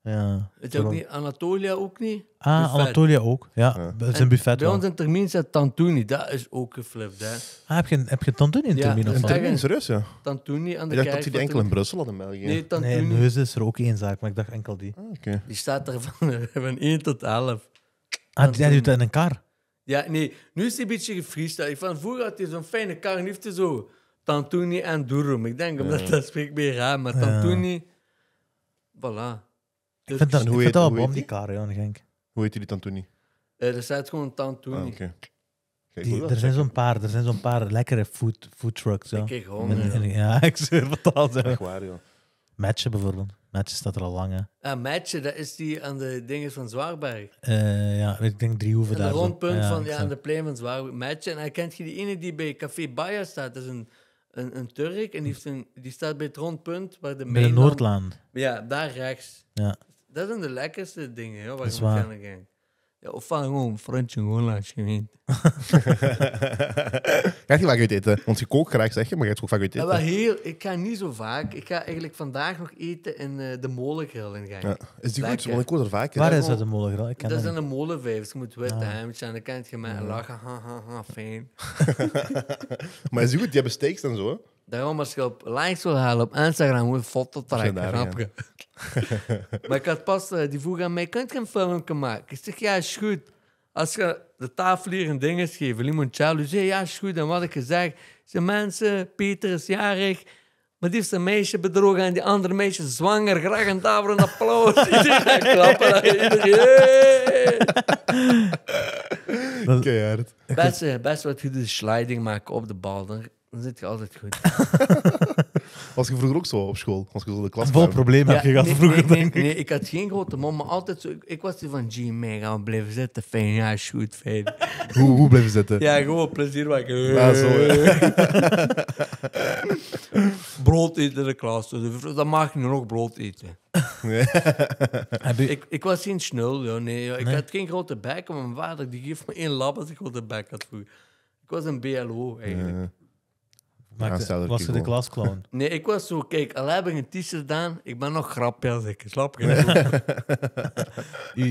Ja. Weet je ook niet, Anatolia ook niet. Ah, Anatolia ook. Ja, dat is een buffet. Bij ons in termijn staat Tantuni, dat is ook geflipt. Hè. Ah, heb je, heb je Tantuni in Termin? Ja, in Termin, serieus, ja. Tantuni aan de Ik dacht dat die enkel in Brussel hadden in België. Nee, Tantuni. Nee, is er ook één zaak, maar ik dacht enkel die. Ah, die staat er van, van (laughs) 1 tot 11. had ah, die doet dat in een kar? Ja, nee. Nu is hij een beetje gefriest. Van vroeger had hij zo'n fijne kar en heeft hij zo Tantuni en Durum. Ik denk, omdat dat spreekt meer raar, maar Tantuni... Voilà. Ik dus vind dat, hoe heet- die een die? bomdikario, Genk. Hoe heet die Tantuni? Eh, er staat gewoon Tantuni. Ah, er zijn zo'n paar, er zijn zo'n paar lekkere food, food trucks. Zo. Ik gewoon. Eh, ja, (laughs) ik zweer wat al is Matchen bijvoorbeeld. Matchen staat er al lang. Hè. Ah, dat is die aan de dingen van Zwaarberg. Eh, ja, ik denk drie hoeven. daar. Een rondpunt van, ja, aan de plein van Zwaarberg. Matchen. en dan kent je die ene die bij Café bayer staat. Dat is een, een, Turk en die, staat bij het rondpunt waar de Bij de noordland Ja, daar rechts. Ja. Dat zijn de lekkerste dingen joh, waar je moet gaan Ja, of van gewoon een frontje gewoon langs je heen. (laughs) Gaat je vaak uit eten? Want je kookt graag, zeg je, maar je gaat ook vaak uit eten. heel, ik ga niet zo vaak. Ik ga eigenlijk vandaag nog eten in eh, de molengril in Genk. is die goed? Want ik hoor er vaak. Waar is dat, de molengril? dat is in de molenvijvers. Je moet witte ah. en dan kan je met lachen. Ha, fijn. (laughs) maar is die goed? Die hebben steaks dan zo, Daarom, als je op likes wil halen op Instagram, moet je foto trekken, snap maar ik had pas, eh, die vroeg aan mij, kunt je een filmpje maken? Ik zeg, ja, is goed. Als je de tafel hier een ding is geven, limoncello, Zeg ja, is goed. En wat ik gezegd, zijn mensen, Peter is jarig, maar die heeft een meisje bedrogen en die andere meisje zwanger. Graag een tafel en applaus. (laughs) (laughs) Iedereen klappen. Iedereen, Keihard. Best, eh, best wat je de sliding maken op de bal. Dan dan zit je altijd goed. (laughs) was je vroeger ook zo op school? Als je zo de klas Vol probleem heb je gehad nee, vroeger, nee, ik. Nee, ik had geen grote mond, maar altijd zo... Ik, was die van, G mega, zitten. Fijn, ja, is goed, fijn. (laughs) hoe, hoe blijven zitten? Ja, gewoon plezier maken. Ja, zo. (laughs) brood eten in de klas. Dus dan mag je nog brood eten. ik, ik was geen snul, joh. nee. Ik had geen grote bek, maar mijn vader die geeft me één lab als ik grote bek had vroeger. Ik was een BLO, eigenlijk was je de klasclown? (laughs) Nee, ik was zo, kijk, al heb ik een t-shirt ik ben nog grappig, ik Slap je? (laughs)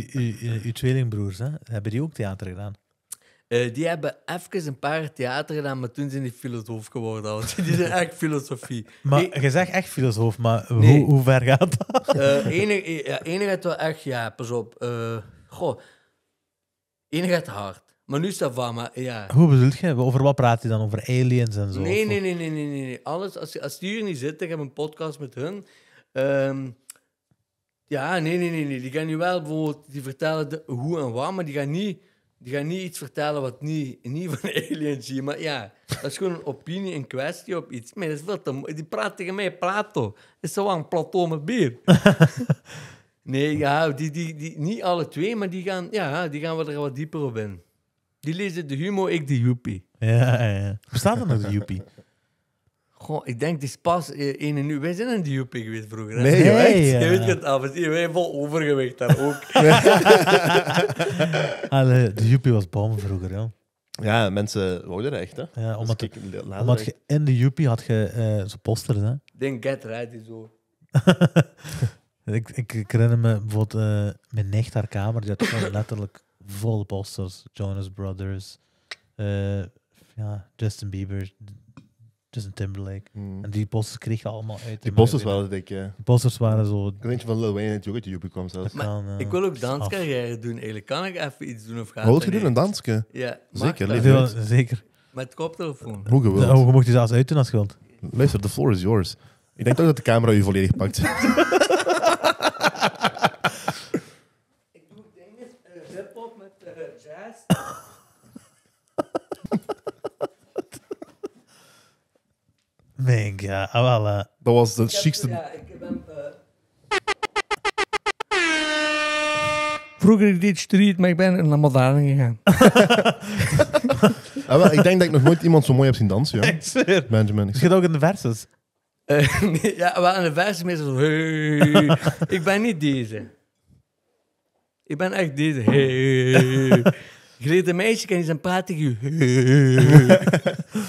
uw tweelingbroers, hè? hebben die ook theater gedaan? Eh, die hebben even een paar theater gedaan, maar toen zijn die filosoof geworden. die zijn echt filosofie. Maar nee, je zegt echt filosoof, maar hoe, hoe, ver gaat dat? Uh, enig, ja, het wel echt, ja, pas op. Uh, goh, hard. Maar nu is dat van, maar ja. Hoe je? Over wat praat je dan? Over aliens en zo? Nee, nee, nee, nee, nee. nee. Alles, als, als die hier niet zitten, ik heb een podcast met hun. Ehm, ja, nee, nee, nee, nee. Die gaan nu wel bijvoorbeeld, die vertellen de, hoe en waar, maar die gaan niet, die gaan niet iets vertellen wat niet, niet van (laughs) aliens zie. Maar ja, dat is gewoon een opinie, een kwestie op iets. Maar dat is wel te, die praat tegen mij, Plato. is zo een plateau met bier. (laughs) nee, ja, die, die, die, niet alle twee, maar die gaan, ja, die gaan we er wat dieper op in. Die lezen de humo, ik de joepie. Ja, ja. Bestaat er nog de joepie? Goh, ik denk, die is pas een eh, en nu. Wij zijn een de joepie geweest vroeger. Nee, Je weet het af. Wij vol overgewicht daar ook. (laughs) Allee, de joepie was bom vroeger, ja. Ja, mensen wouden echt, hè. Ja, dus omdat, in de joepie had je uh, eh, zo'n posters, hè. Denk Get Right is zo. ik, (laughs) ik, ik herinner me bijvoorbeeld eh, mijn nicht, haar kamer, die had gewoon (laughs) letterlijk vol posters. Jonas Brothers, uh, ja, Justin Bieber, Justin Timberlake. Hmm. En die posters kreeg je allemaal uit. Die posters waren dik, ja. Die waren zo... Ik denk van Lil Wayne en ook die YouTube kwam zelfs. Maar eh, ik wil ook danscarrière doen, eigenlijk. Kan ik even iets doen of gaan? Wilt je doen, een danske? Ja. Zeker, leef ja, Zeker. Met koptelefoon. Hoe je wilt. Hoe nou, mocht je zelfs doen als geld. Meester, Luister, the floor is yours. Ik denk toch dat de camera je volledig pakt. (laughs) Mega, ah, voilà. Dat was de chicste... Ja, ik heb eh, Vroeger ik je street, maar ik ben naar modern gegaan. Ah, ik denk dat ik nog nooit iemand zo mooi heb zien dansen, ja. (laughs) Benjamin. Ik ook in de verses. Eh, (laughs) ja, wel in de verses meestal ik ben niet deze. Ik ben echt deze. Je leert een meisje kennen, je praat (laughs) je.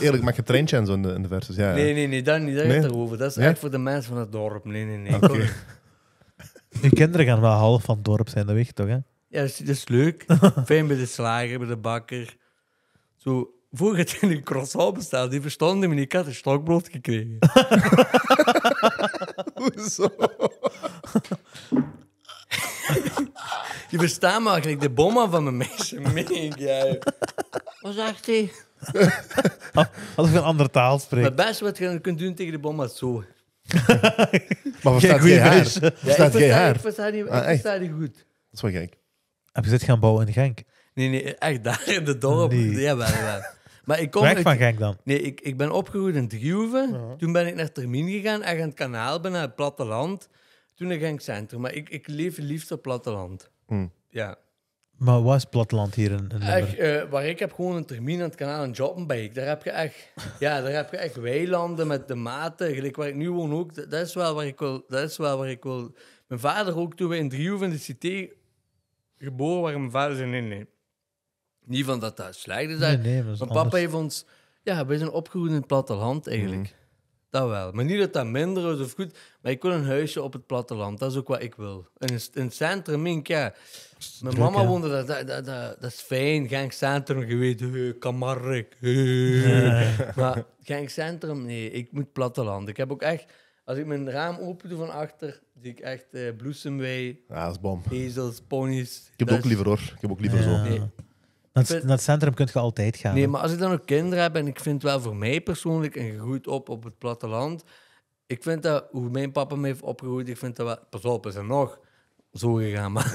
Eerlijk, maar je zijn zo in de, in versus. Ja, Nee, nee, nee, daar niet. Daar nee? over. Dat is echt voor de mensen van het dorp. Nee, nee, nee. Oké. Okay. (laughs) kinderen gaan wel half van het dorp zijn, de weg toch, hè? Ja, dat is, leuk. (laughs) Fijn bij de slager, bij de bakker. Zo, vroeger het in een croissant besteld, die verstonden me niet. Ik had een stokbrood gekregen. Hoezo? Die bestaan maar ik de bomma van mijn meisje, (laughs) meen Wat zegt hij? Ah, als ik een andere taal spreek. Het beste wat je kunt doen tegen de bomma is zo. (laughs) maar verstaat je haar? Verstaat je haar? Ik versta je ah, goed. Dat is wel gek. Heb je dit gaan bouwen in Genk? Nee, nee, echt daar in de dorp. Ja, wel, wel. Maar ik kom Weg van Genk dan? Nee, ik, ik ben opgegroeid in Triuwen. Toen ben ik naar Termin gegaan, echt aan het kanaal, ben naar het platteland. Toen naar Genk Centrum. Maar ik, ik leef liefst op platteland. Mm. Ja. Maar wat is platteland hier in, in echt, eh, Waar ik heb gewoon een termijn aan het kanaal en Joppenbeek. Daar heb je echt, ja, daar heb je echt weilanden met de maten. Gelijk waar ik nu woon ook. Dat, is wel waar ik wil. Dat is wel waar ik wil. Mijn vader ook, toen we in driehoeven in de cité geboren waren, mijn vader zijn nee, nee. Niet van dat dat slecht is. Nee, papa heeft ons... Ja, wij zijn opgegroeid in het platteland eigenlijk. Mhm. Dat wel. Maar niet dat dat minder is of goed. Maar ik wil een huisje op het platteland. Dat is ook wat ik wil. Een, een centrum, mink, ja. Mijn mama woonde dat dat, dat, dat, is fijn. Genk centrum, je weet, hey, eh, eh. maar Genk centrum, nee. Ik moet platteland. Ik heb ook echt... Als ik mijn raam open doe van achter, zie ik echt eh, bloesemwei. Ezels, ponies. Ik heb ook liever, hoor. Ik heb ook liever zo het, naar het centrum kun je altijd gaan. Nee, maar als ik dan ook kinderen heb, en ik vind wel voor mij persoonlijk, en gegroeid op op het platteland, ik vind dat, hoe mijn papa me heeft opgegroeid, ik vind dat wel... Pas op, is er nog zo gegaan, maar (laughs) (laughs)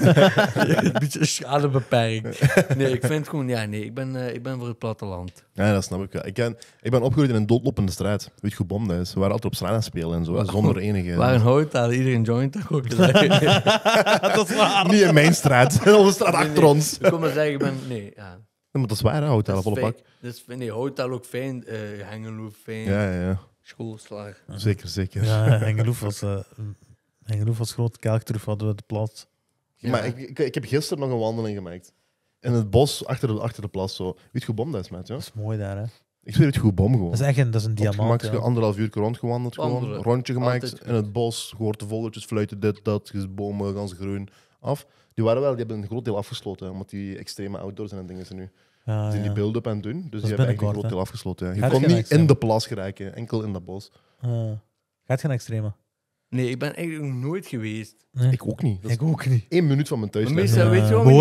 een beetje beperkt. Nee, ik vind gewoon, ja, nee, ik ben, eh, ik ben voor het platteland. Ja, dat snap ik wel. Ik, ben, ik ben opgegroeid in een doodlopende straat. Weet je bom dat is? We waren altijd op straat aan spelen en zo, zonder (laughs) enige... Waar een hout iedereen joint, dus, Dat Niet in mijn straat, onze straat achter ons. Ik kom maar zeggen, ik ben... Nee, ja. Nee, maar dat is waar, hè, hotel, volle pak. Dus, nee, hotel ook fijn, uh, fijn, ja, ja, ja. schoolslag. Zeker, zeker. Ja, Hengeloef was... Uh, en genoeg als groot, kelktroef hadden we de plaats. Maar ik, ik, heb gisteren nog een wandeling gemaakt. In het bos, achter de, achter de plas. Zo. Weet je bom dat is, met Ja? Dat is mooi daar, hè? Ik weet het goed bom gewoon. Dat is echt een, dat is een diamant. Ja. anderhalf uur rondgewandeld, gewoon. rondje gemaakt in het bos. Gehoord de vogeltjes, fluiten, dit, dat, bomen, gans groen af. Die waren wel, die hebben een groot deel afgesloten, hè, omdat die extreme outdoors en dingen zijn nu. Ja, zijn die build-up aan doen, dus dat die hebben echt een groot deel afgesloten. Ja. Je Gaat kon niet in de plas geraken, enkel in dat bos. Uh, Gaat geen extreme? Nee, ik ben eigenlijk nog nooit geweest. Ik ook niet. Ik ook niet. Eén minuut van mijn thuis. Ik meestal,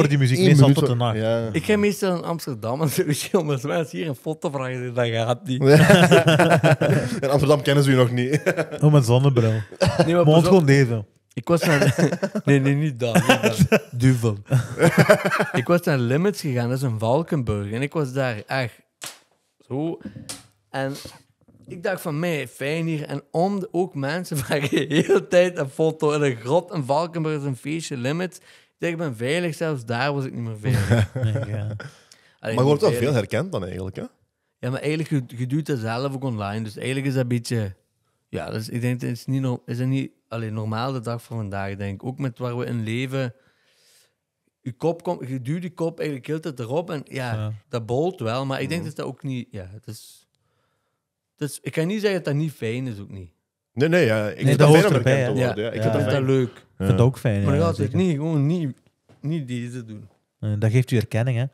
die muziek Eén minuut tot de nacht. Ik ga meestal in Amsterdam en ze weet als hier een foto vragen, dat gaat niet. (laughs) In Amsterdam kennen ze u nog niet. Oh, met zonnebril. Nee, Mond gewoon deze. Ik was naar... (laughs) Nee, nee, niet dat. niet (laughs) Duvel. ik was naar Limits gegaan, dat is een Valkenburg. En ik was daar echt zo. En ik dacht van, mij fijn hier. En om ook mensen maken (laughs) de hele tijd een foto in een grot. En Valkenburg is een feestje limit. Ik denk, ik ben veilig. Zelfs daar was ik niet meer veilig. (laughs) maar je wordt wel veel herkend dan eigenlijk, hè? Ja, maar eigenlijk, je, je doet zelf ook online. Dus eigenlijk is dat een beetje... Ja, dus ik denk, dat is niet, is het niet alleen normaal de dag van vandaag, denk ik. Ook met waar we in leven... Je kop komt, je duwt je kop eigenlijk heel tijd erop. En ja, dat bolt wel. Maar ik denk mhm. dat dat ook niet... Ja, het is dus ik kan niet zeggen dat dat niet fijn is, ook niet. Nee, nee, ja, ik vind dat fijn Ja. Ik vind dat leuk. Ik vind het ook fijn. Maar dan gaat niet, gewoon niet, niet deze doen. Eh, dat geeft u erkenning, hè.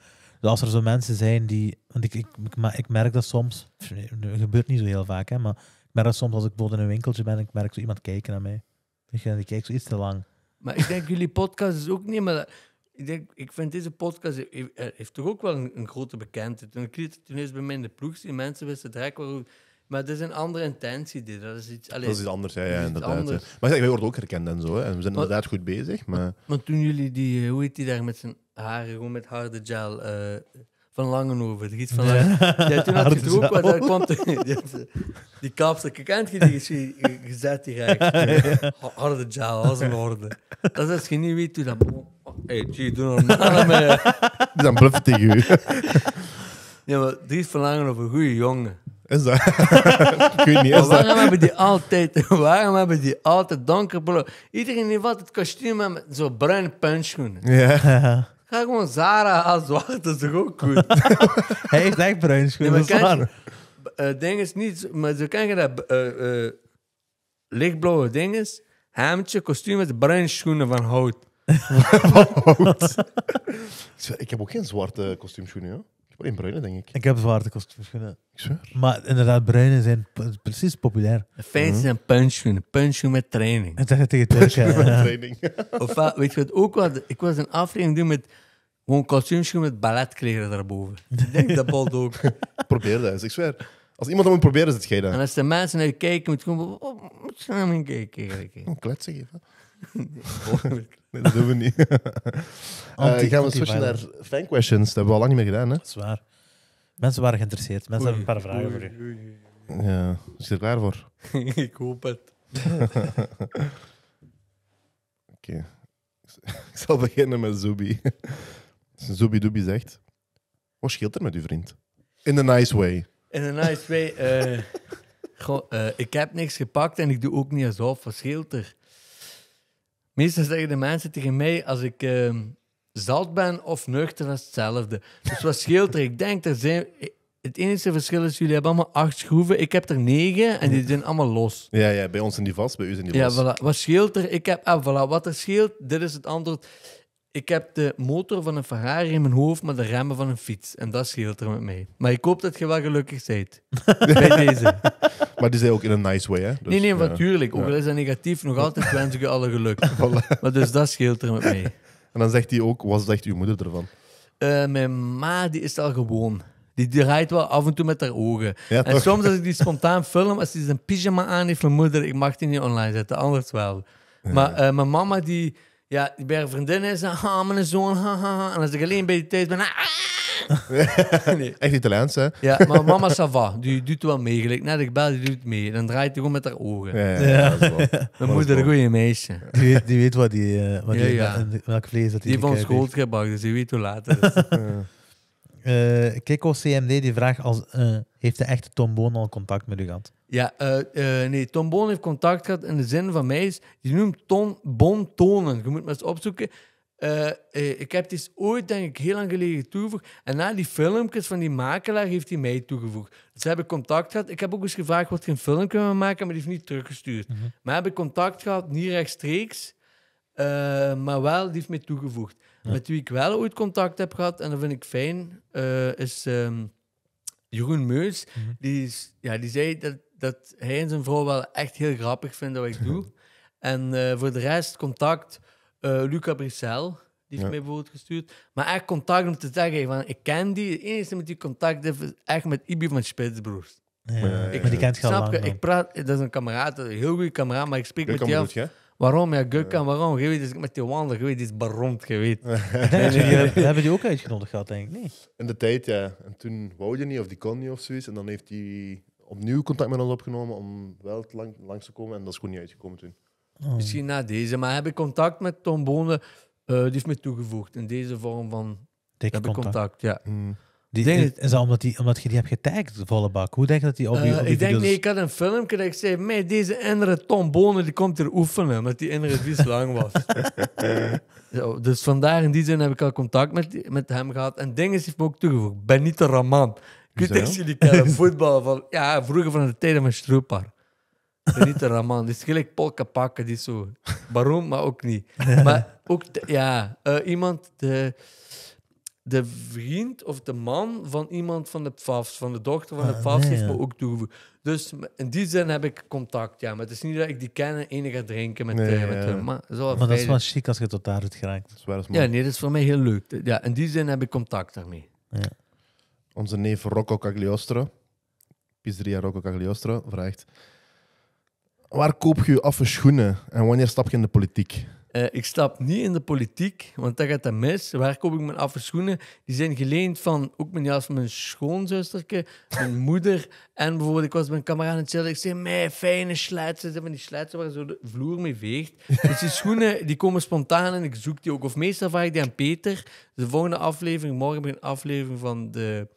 Dus als er zo mensen zijn die... Want ik, ik, ik, ik merk dat soms... Het gebeurt niet zo heel vaak, hè. Maar ik merk dat soms als ik bijvoorbeeld in een winkeltje ben, ik merk zo iemand kijken naar mij. Ik je, Die kijkt zo iets te lang. Maar ik denk, jullie podcast is ook niet... Maar ik, denk, ik vind deze podcast eh, heeft, toch ook wel een, grote bekendheid. Toen ik liet het toen eerst bij mij in de ploeg zien, mensen wisten direct waarom maar het is een andere intentie. Dit. Dat is iets, dat is iets anders, ja, ja inderdaad. Maar zeg, wij worden ook herkend en zo. Hè. En we zijn inderdaad goed bezig. Maar... maar toen jullie die, eh, hoe heet die daar met zijn haren, gewoon met harde gel, uh, van Langenhoven, die van Ja, toen had je het maar daar kwam die, die eh, kapster, kent je die gezet, die rijk. Harde gel, als een orde. Dat is als je niet weet hoe dat... Hé, hey, nog doe normaal mee. (laughs) Die dan bluffen tegen u. Ja, maar Dries van Langenhoven, een goede jongen. Is dat? (laughs) ik weet niet, (laughs) waarom hebben die altijd, waarom hebben die altijd donkerblauw? Iedereen heeft het kostuum met zo'n bruin puntschoenen. Ja. Ga gewoon Zara als zwart, dat is ook goed? (laughs) Hij heeft echt bruin schoenen, dat eh, is ding is niet, maar zo kan je dat eh, eh lichtblauwe ding hemdje, kostuum met bruin schoenen van hout. Hout. Ik heb ook geen zwarte kostuumschoenen, joh. Oh, in Bruinen, denk ik. Ik heb zwarte kostuums Ik zweer. Maar inderdaad, Bruinen zijn precies populair. Fijn mhm. zijn een Punchjoen met training. Dat zeg je tegen Turken. Met training. (laughs) Of weet je wat ook wat? Ik was een aflevering doen met gewoon kostuumschoen met balletkleren daarboven. Ik denk dat bal ook. (laughs) Probeer dat eens, ik zweer. Als iemand dat moet proberen, is het jij En als de mensen naar je kijken, moet je gewoon... Wat oh, gaan kijken eigenlijk? kijken. Een geven. (laughs) Nee, dat doen we niet. uh, (laughs) (laughs) gaan we switchen naar fan questions. Dat hebben we al lang niet meer gedaan, hè? Dat is waar. Mensen waren geïnteresseerd. Mensen hebben een paar vragen voor u. Ja, is je er klaar voor? (laughs) ik hoop het. Oké. Ik zal beginnen met Zubi. Zubi Dubi zegt... Wat scheelt er met uw vriend? In a nice way. In a nice way. Eh, eh, ik heb niks gepakt en ik doe ook niet alsof. Wat scheelt er? Meestal zeggen de mensen tegen mij als ik uh, ben of nuchter, is hetzelfde. Dus wat scheelt er? Ik denk, er zijn, het enige verschil is, jullie hebben allemaal acht schroeven. Ik heb er negen en die zijn allemaal los. Ja, ja bij ons zijn die vast, bij u zijn die los. Ja, voilà. Wat scheelt er? Ik heb, ah, voilà. Wat er scheelt, dit is het antwoord ik heb de motor van een Ferrari in mijn hoofd, maar de remmen van een fiets. En dat scheelt er met mij. Maar ik hoop dat je wel gelukkig bent. (laughs) bij deze. Maar die zei ook in een nice way, hè? Dus, nee, nee, natuurlijk. Ook al is dat negatief, nog altijd wens ik je alle geluk. Maar dus dat scheelt er met mij. En dan zegt hij ook, wat zegt uw moeder ervan? Eh, mijn ma, die is al gewoon. Die draait wel af en toe met haar ogen. en soms als ik die spontaan film, als hij zijn pyjama aan heeft, mijn moeder, ik mag die niet online zetten, anders wel. Maar eh, mijn mama, die ja, die bergvriendin is, ah, mijn zoon, haha. En als ik alleen bij die thuis ben, ah. (laughs) echt niet Echt Italiaans, hè? Ja, maar (laughs) mama Sava, die doet wel mee. Gelijk net ik bel, die doet mee. Dan draait hij gewoon met haar ogen. Ja, ja, dat is (laughs) een goede meisje. Die weet, die weet wat die, eh, wat die, welk vlees dat die Die van school gebakken, dus die weet hoe laat het is. Uh, eh, Kiko CMD die vraagt: als, eh, Heeft de echte Tom Boon al contact met u gehad? Ja, eh, nee, Tom Boon heeft contact gehad in de zin van mij is, die noemt Tom Bon Tonen. Je moet maar eens opzoeken. ik heb dit ooit, denk ik, heel lang geleden toegevoegd. En na die filmpjes van die makelaar heeft hij mij toegevoegd. Dus heb ik contact gehad. Ik heb ook eens gevraagd wat geen een film kunnen maken, maar die heeft niet teruggestuurd. Mhm. Maar heb ik contact gehad, niet rechtstreeks, maar wel, die heeft mij toegevoegd. Met wie ik wel ooit contact heb gehad, en dat vind ik fijn, eh, is ehm, Jeroen Meus. Mhm. die, is, ja, die zei dat, dat hij en zijn vrouw wel echt heel grappig vinden wat ik doe. (laughs) en eh, voor de rest contact uh, Luca Brissel. Die heeft mij bijvoorbeeld gestuurd. Maar echt contact om te zeggen, van, ik ken die. Het enige met die contact heeft is echt met Ibi van Spitsbroers. Ja, ik, maar die kent je al lang. Ik praat, dat is een kameraad, een heel goede kameraad, maar ik spreek met jou. Waarom? Ja, Gökhan, waarom? Je weet, is met die wandel, je weet, is beroemd, je weet. (laughs) hebben die ook uitgenodigd gehad, denk ik, nee? In de tijd, ja. En toen wou je niet, of die kon niet, of zoiets. En dan heeft hij opnieuw contact met ons opgenomen om wel lang, langs te komen. En dat is gewoon niet uitgekomen toen. Oh. Misschien na deze, maar heb ik contact met Tom Bonen. Eh, die is me toegevoegd in deze vorm van... Dikke heb contact. ik contact, ja. Mm. Die, is dat omdat, je die hebt getagd, volle bak? Hoe denk je dat die op je, uh, Ik denk, nee, ik had een filmpje dat ik zei, mij, deze andere Tom Bonen, die komt er oefenen, omdat die andere vies lang was. (laughs) dus vandaar, in die zin heb ik al contact met, met hem gehad. En dingen heeft me ook toegevoegd. Benito Raman. Ik weet die jullie (laughs) kennen, voetbal. Van, ja, vroeger van de tijden van Stroepar. Benito Raman. Die is gelijk polka pakken, die zo. Waarom, maar ook niet. (laughs) Maar ook, ja, eh, iemand... De, de vriend of de man van iemand van de pfafs, van de dochter van de ah, pfafs, is heeft me ook toegevoegd. Dus in die zin heb ik contact, ja. Maar het is niet dat ik die ken en drinken met, eh, met hem. Maar, dat is wel chic als je tot daar geraakt. Dat is ja, nee, dat is voor mij heel leuk. Ja, in die zin heb ik contact daarmee. Ja. Onze neef Rocco Cagliostro, Pizzeria Rocco Cagliostro, vraagt... Waar koop je je affe schoenen en wanneer stap je in de politiek? Eh, ik stap niet in de politiek, want daar gaat dat mis. Waar koop ik mijn af schoenen? Die zijn geleend van ook mijn jas, mijn schoonzusterke, mijn (laughs) moeder. En bijvoorbeeld, ik was met mijn kameraden in Ik zei, mij fijne sletsen. Ze van die sletsen waar zo de vloer mee veegt. (laughs) Dus die schoenen, die komen spontaan en ik zoek die ook. Of meestal vraag ik die aan Peter. De volgende aflevering, morgen een aflevering van, de,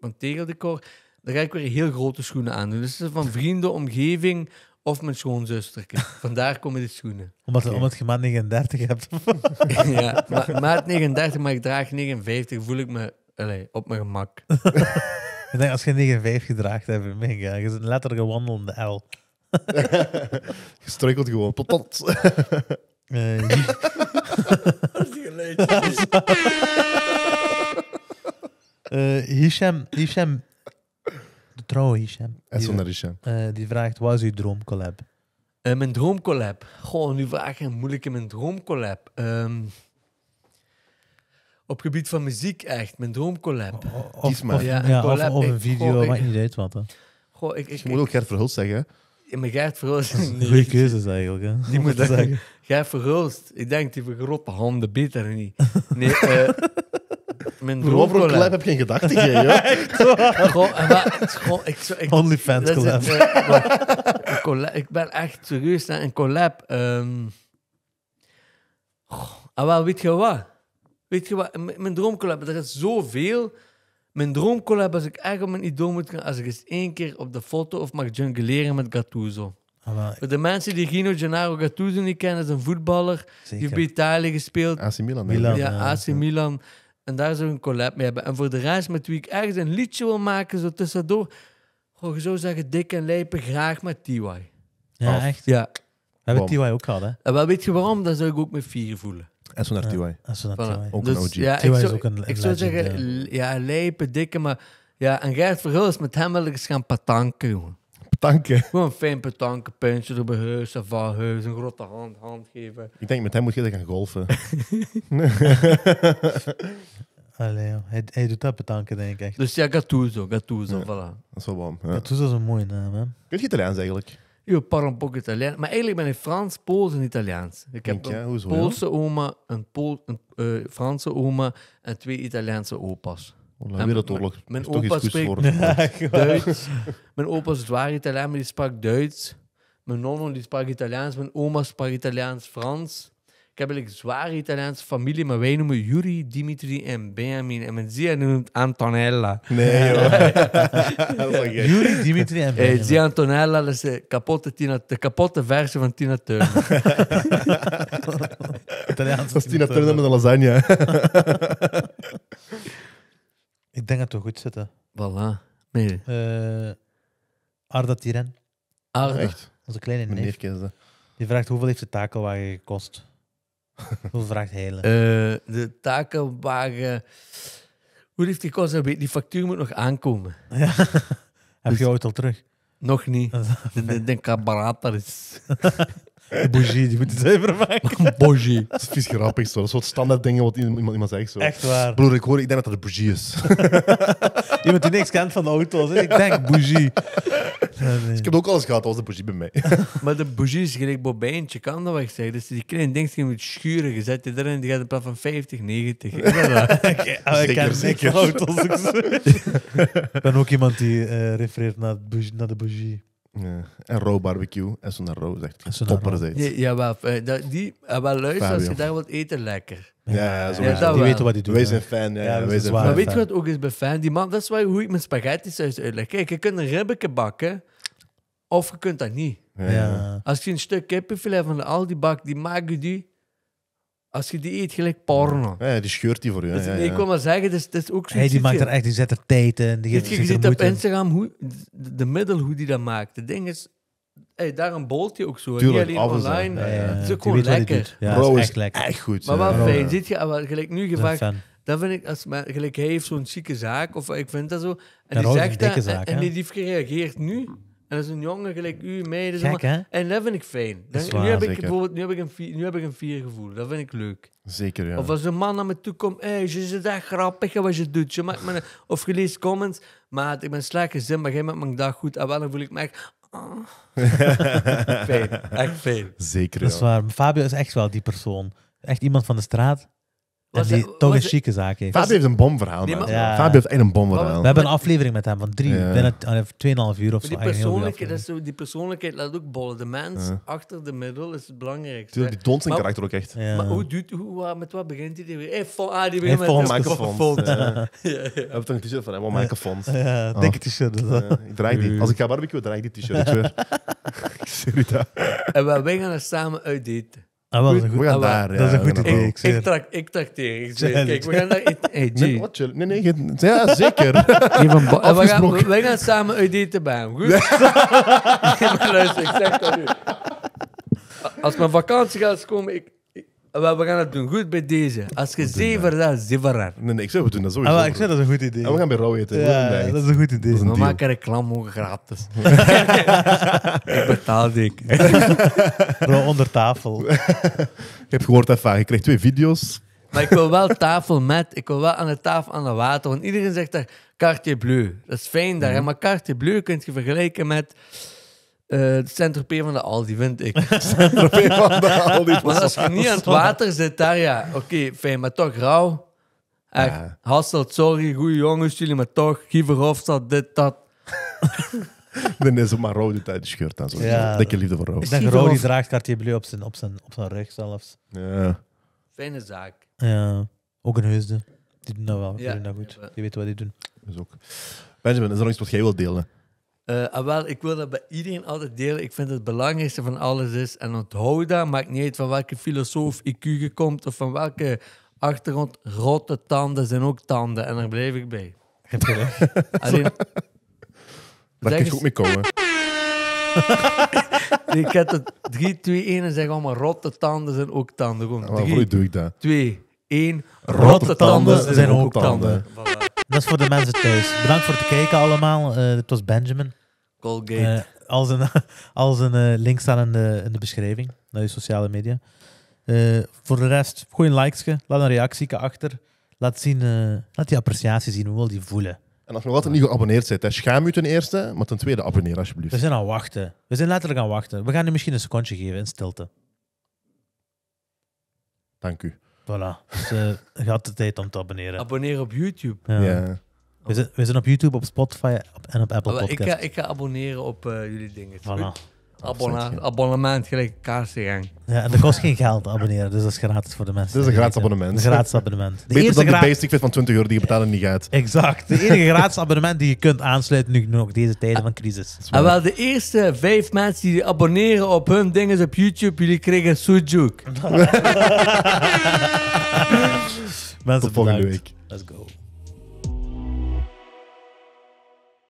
van Tegeldecor. Daar ga ik weer heel grote schoenen aan doen. Dus van vrienden, omgeving, of mijn schoonzusterke. (laughs) Vandaar komen de schoenen. Omdat, omdat je maat 39 hebt. (laughs) (laughs) ja, ma maat 39, maar ik draag 59, voel ik me allez, op mijn gemak. ik denk, als je 59 draagt, heb je ja, Je bent letterlijk een wandelende L. struikelt gewoon. Tot, tot. uh, Hisham, Hisham Trouwens, hè. Uh, die vraagt, wat is uw droomcollab? Uh, mijn droomcollab? Goh, nu vraag je een moeilijke mijn droomcollab. Um, op gebied van muziek echt, mijn droomcollab. Of, Kies ja, of, een video, goh, maakt ik, niet uit wat. Hè. Goh, ik, ik, je moet ook Gert Verhulst zeggen, In mijn Gert Verhulst... Goeie keuzes eigenlijk, hè? Die moet zeggen. Gert Verhulst, ik denk die vergrote handen beter niet. Nee, uh, (laughs) Mijn droomcollab heb geen gedachten gegeven? (laughs) OnlyFans collab. Eh, een, collab. Ik ben echt serieus naar een collab. Um, wel, weet je wat? Weet je wat? mijn droomcollab, er is zoveel. Mijn droomcollab, als ik echt op mijn idool moet gaan, als ik eens één keer op de foto of mag jongleren met Gattuso. Ah, de mensen die Gino Gennaro Gattuso niet kennen, is een voetballer. Die heeft bij Italië gespeeld. AC Milan ja, Milan. En daar zou een collab mee hebben. En voor de rest met wie ik ergens een liedje wil maken, zo tussendoor. Gewoon zo zeggen, dik en lijpen, graag met TY. Ja, echt? Ja. We hebben TY ook gehad, hè? En wel weet je waarom? Dan zou ik ook met vier voelen. En zo naar TY. en zo naar TY. Ook een dus, OG. Ja, TY zou, is ook een, Ik zou zeggen, eh. ja, lijpen, dikke, maar... Ja, en Gert Verhulst, met hem wel eens gaan patanken, petanken. (laughs) Gewoon fijn petanken, puntje door beheus, heus, een grote hand, hand geven. Ik denk, met hem moet je gaan golfen. (laughs) Allee, hij, hij doet dat betanken, denk ik echt. Dus ja, Gattuso, Gattuso, voilà. Dat is wel warm. Ja. Gattuso is een mooie naam, hè. Kun je Italiaans eigenlijk? Je parle een Italiaans. Maar eigenlijk ben ik Frans, Pools en Italiaans. Ik heb een Poolse oma, een, Pool, een eh, Franse oma en twee Italiaanse opa's. Mijn, mijn opa spreekt (laughs) Duits. mijn opa is zwaar Italiaan, maar die sprak Duits. Mijn nonno die sprak Italiaans. Mijn oma sprak Italiaans, Frans. Ik heb een zware Italiaanse familie, maar wij noemen Yuri, Dimitri en Benjamin. En mijn zia noemt Antonella. Nee, (laughs) Yuri, Dimitri en eh, Benjamin. zia Antonella, is de kapotte, de kapotte versie van Tina Turner. (laughs) Italiaans. Dat is Tina Turner met een lasagne. Ik denk dat we goed zitten. Voilà. Nee. Eh, Arda Tiren, Echt? onze kleine neef, Je die vraagt hoeveel heeft de takelwagen gekost? (laughs) Hoe vraagt hij? Eh, de takelwagen. Hoe heeft die kost? Die factuur moet nog aankomen. (laughs) ja. Heb je dus ooit al terug? Nog niet. (laughs) Ik denk de is... Bougie, die moet het even vervangen. Bougie. Dat is vies grappig, Dat is standaard dingen wat iemand, iemand zegt. Zo. Echt waar. Broer, ik hoor, ik denk dat dat de bougie is. (laughs) iemand die niks kent van de auto's. Ik denk bougie. ik heb ook alles gehad, dat de bougie bij mij. (laughs) maar de bougie is gelijk bobijntje, kan dat weg zeggen. Dus die kleine dingetje moet schuren, je zet je erin, die gaat in plaats van 50, 90. (laughs) Ik, ken zeker. auto's. Ik ben ook iemand die eh, refereert naar, bougie, naar de bougie. Ja. En Row Barbecue, SNRO, zegt topper Ja, ja, maar, eh, die, eh, wel luister, als je daar wilt eten, lekker. Ja, zo die weten wat die doen. Wij zijn fan. Ja, ja wij zijn Maar fan. weet je wat ook eens bij fan? Die man, dat is waar, hoe ik mijn spaghetti thuis uitleg. Kijk, je kunt een ribbeke bakken, of je kunt dat niet. Ja. Als je een stuk kippenfilet van Al die bak, die maken je die als je die eet, gelijk porno. Ja, die scheurt die voor je. Dus ik wil maar zeggen, dus, het is ook zo. Hey, die maakt er echt, die zet er tijd in. Die je, ziet op Instagram hoe, de, middel hoe die dat maakt. Het ding is, hey, daarom bolt hij ook zo. Tuurlijk, Niet alleen online. Ja, Het is ook gewoon lekker. Ja, Bro, is echt lekker. Echt goed. Maar wat fijn. Zit je, ah, gelijk nu gevraagd. Dat vind ik, als, gelijk hij heeft zo'n zieke zaak, of ik vind dat zo. En die zegt dat, en, die heeft gereageerd nu. En als is een jongen gelijk u, mij. En dat vind ik fijn. Dan, nu, heb ik bijvoorbeeld, nu, heb ik een vier, nu heb ik een vier gevoel. Dat vind ik leuk. Zeker, ja. Of als een man naar me toe komt. hey, je zit echt grappig wat je doet. Je maakt me (laughs) of je leest comments. Maar ik ben slecht gezin, maar jij maakt mijn dag goed. En wel, dan voel ik me echt... (laughs) fijn. Echt fijn. Zeker, Dat ja. waar. Fabio is echt wel die persoon. Echt iemand van de straat dat die toch een chique zaak heeft. Fabio heeft een bomverhaal. Nee, maar, ja. Fabio heeft echt een bomverhaal. We hebben een aflevering met hem van drie, ja. bijna tweeënhalf uur of zo. Die ah, persoonlijkheid, dat is zo, die persoonlijkheid laat ook bollen. De mens ja. achter de middel is het belangrijkste. Tuurlijk, die toont zijn maar, karakter ook echt. Maar hoe doet, hoe, met wat begint hij weer? Hey, fond, ah, die begint hey, met een microfoon. (laughs) We hebben toch een t-shirt van hem, een oh, microfoon. Ja, oh. dikke t-shirt. Ik draag die. Als ik ga barbecue, draag ik die t-shirt weer. Ik (laughs) En wij gaan er samen uit eten. Ah, ah was (laughs) we gaan daar. Dat ja, is een goed idee. Ik, ik, ik trakteer. Ik zeg, we gaan daar. Nee, nee, nee, ja, zeker. we, gaan, samen uit eten bij hem. Goed? (laughs) maar luister, ik zeg dat nu. Als mijn vakantie gaat komen, ik, we gaan het doen. Goed bij deze. Als je zever dat, zeverar. Nee, nee, ik zou het doen. Dat sowieso. Ah, ik zeg dat is een goed idee. we gaan bij rauw eten. Ja, dat is een goed idee. We maken reclame gratis. (laughs) (laughs) ik betaal dik. (laughs) onder tafel. ik heb gehoord dat vaak. Ik kreeg twee video's. Maar ik wil wel tafel met. Ik wil wel aan de tafel aan de water. Want iedereen zegt daar carte bleu. Dat is fijn daar. Mm -hmm. Maar carte bleu kun je vergelijken met eh, het centropeer van de Aldi, vind ik. Centropeer (laughs) van de Aldi. Maar als je niet aan het water zit daar, ja, oké, fijn, maar toch rauw. Echt, Hasselt, sorry, goede jongens jullie, maar toch, Giever staat dit, dat. (laughs) Dan is het maar Rauw die uit de shirt Zo. Ja. Dikke liefde voor rood? Ik denk rood. die draagt Cartier Bleu op zijn, op, zijn, op zijn rug zelfs. Ja. Fijne zaak. Ja, ook een heusde. Die doen dat wel, die doen dat goed. Die weten wat die doen. ook. Benjamin, is er nog iets wat jij wilt delen? Uh, wel, ik wil dat bij iedereen altijd delen. Ik vind het, belangrijkste van alles is, en onthoud dat, maakt niet uit van welke filosoof IQ je komt of van welke achtergrond. Rotte tanden zijn ook tanden en daar blijf ik bij. (laughs) Alleen, daar kun je goed mee komen. (laughs) nee, ik heb het 3, 2, 1 en zeg allemaal rotte tanden zijn ook tanden. Gewoon. Ja, doe ik dat? 2, 1. Rotte, tanden, zijn ook tanden. Dat is voor de mensen thuis. Bedankt voor het kijken allemaal. Uh, was Benjamin. Colgate. Eh, als een, (laughs) als een eh, link staan in de, in de beschrijving naar je sociale media. Eh, voor de rest, gooi een likesje, laat een reactie achter. Laat, zien, laat die appreciatie zien, hoe wil die voelen. En als je nog altijd niet geabonneerd bent, schaam u ten eerste, maar ten tweede abonneer alsjeblieft. We zijn aan wachten. We zijn letterlijk aan wachten. We gaan nu misschien een secondje geven in stilte. Dank u. Voilà. Dus, gaat (laughs) de tijd om te abonneren. Abonneer op YouTube. ja. We, zijn, op YouTube, op Spotify op, en op Apple Podcasts. Ik ga, ik ga abonneren op eh, jullie dingen. Abonnement, abonnement gelijk kaarsengang. Ja, en dat kost geen geld abonneren, dus dat is gratis voor de mensen. Dat is een gratis abonnement. gratis abonnement. De Beter dan de basic fit van 20 euro die je betalen niet gaat. Exact. De enige gratis abonnement die je kunt aansluiten nu nog deze tijden van crisis. En ah, wel de eerste vijf mensen die abonneren op hun dingen op YouTube, jullie krijgen sujuk. (laughs) mensen, volgende week. Let's go.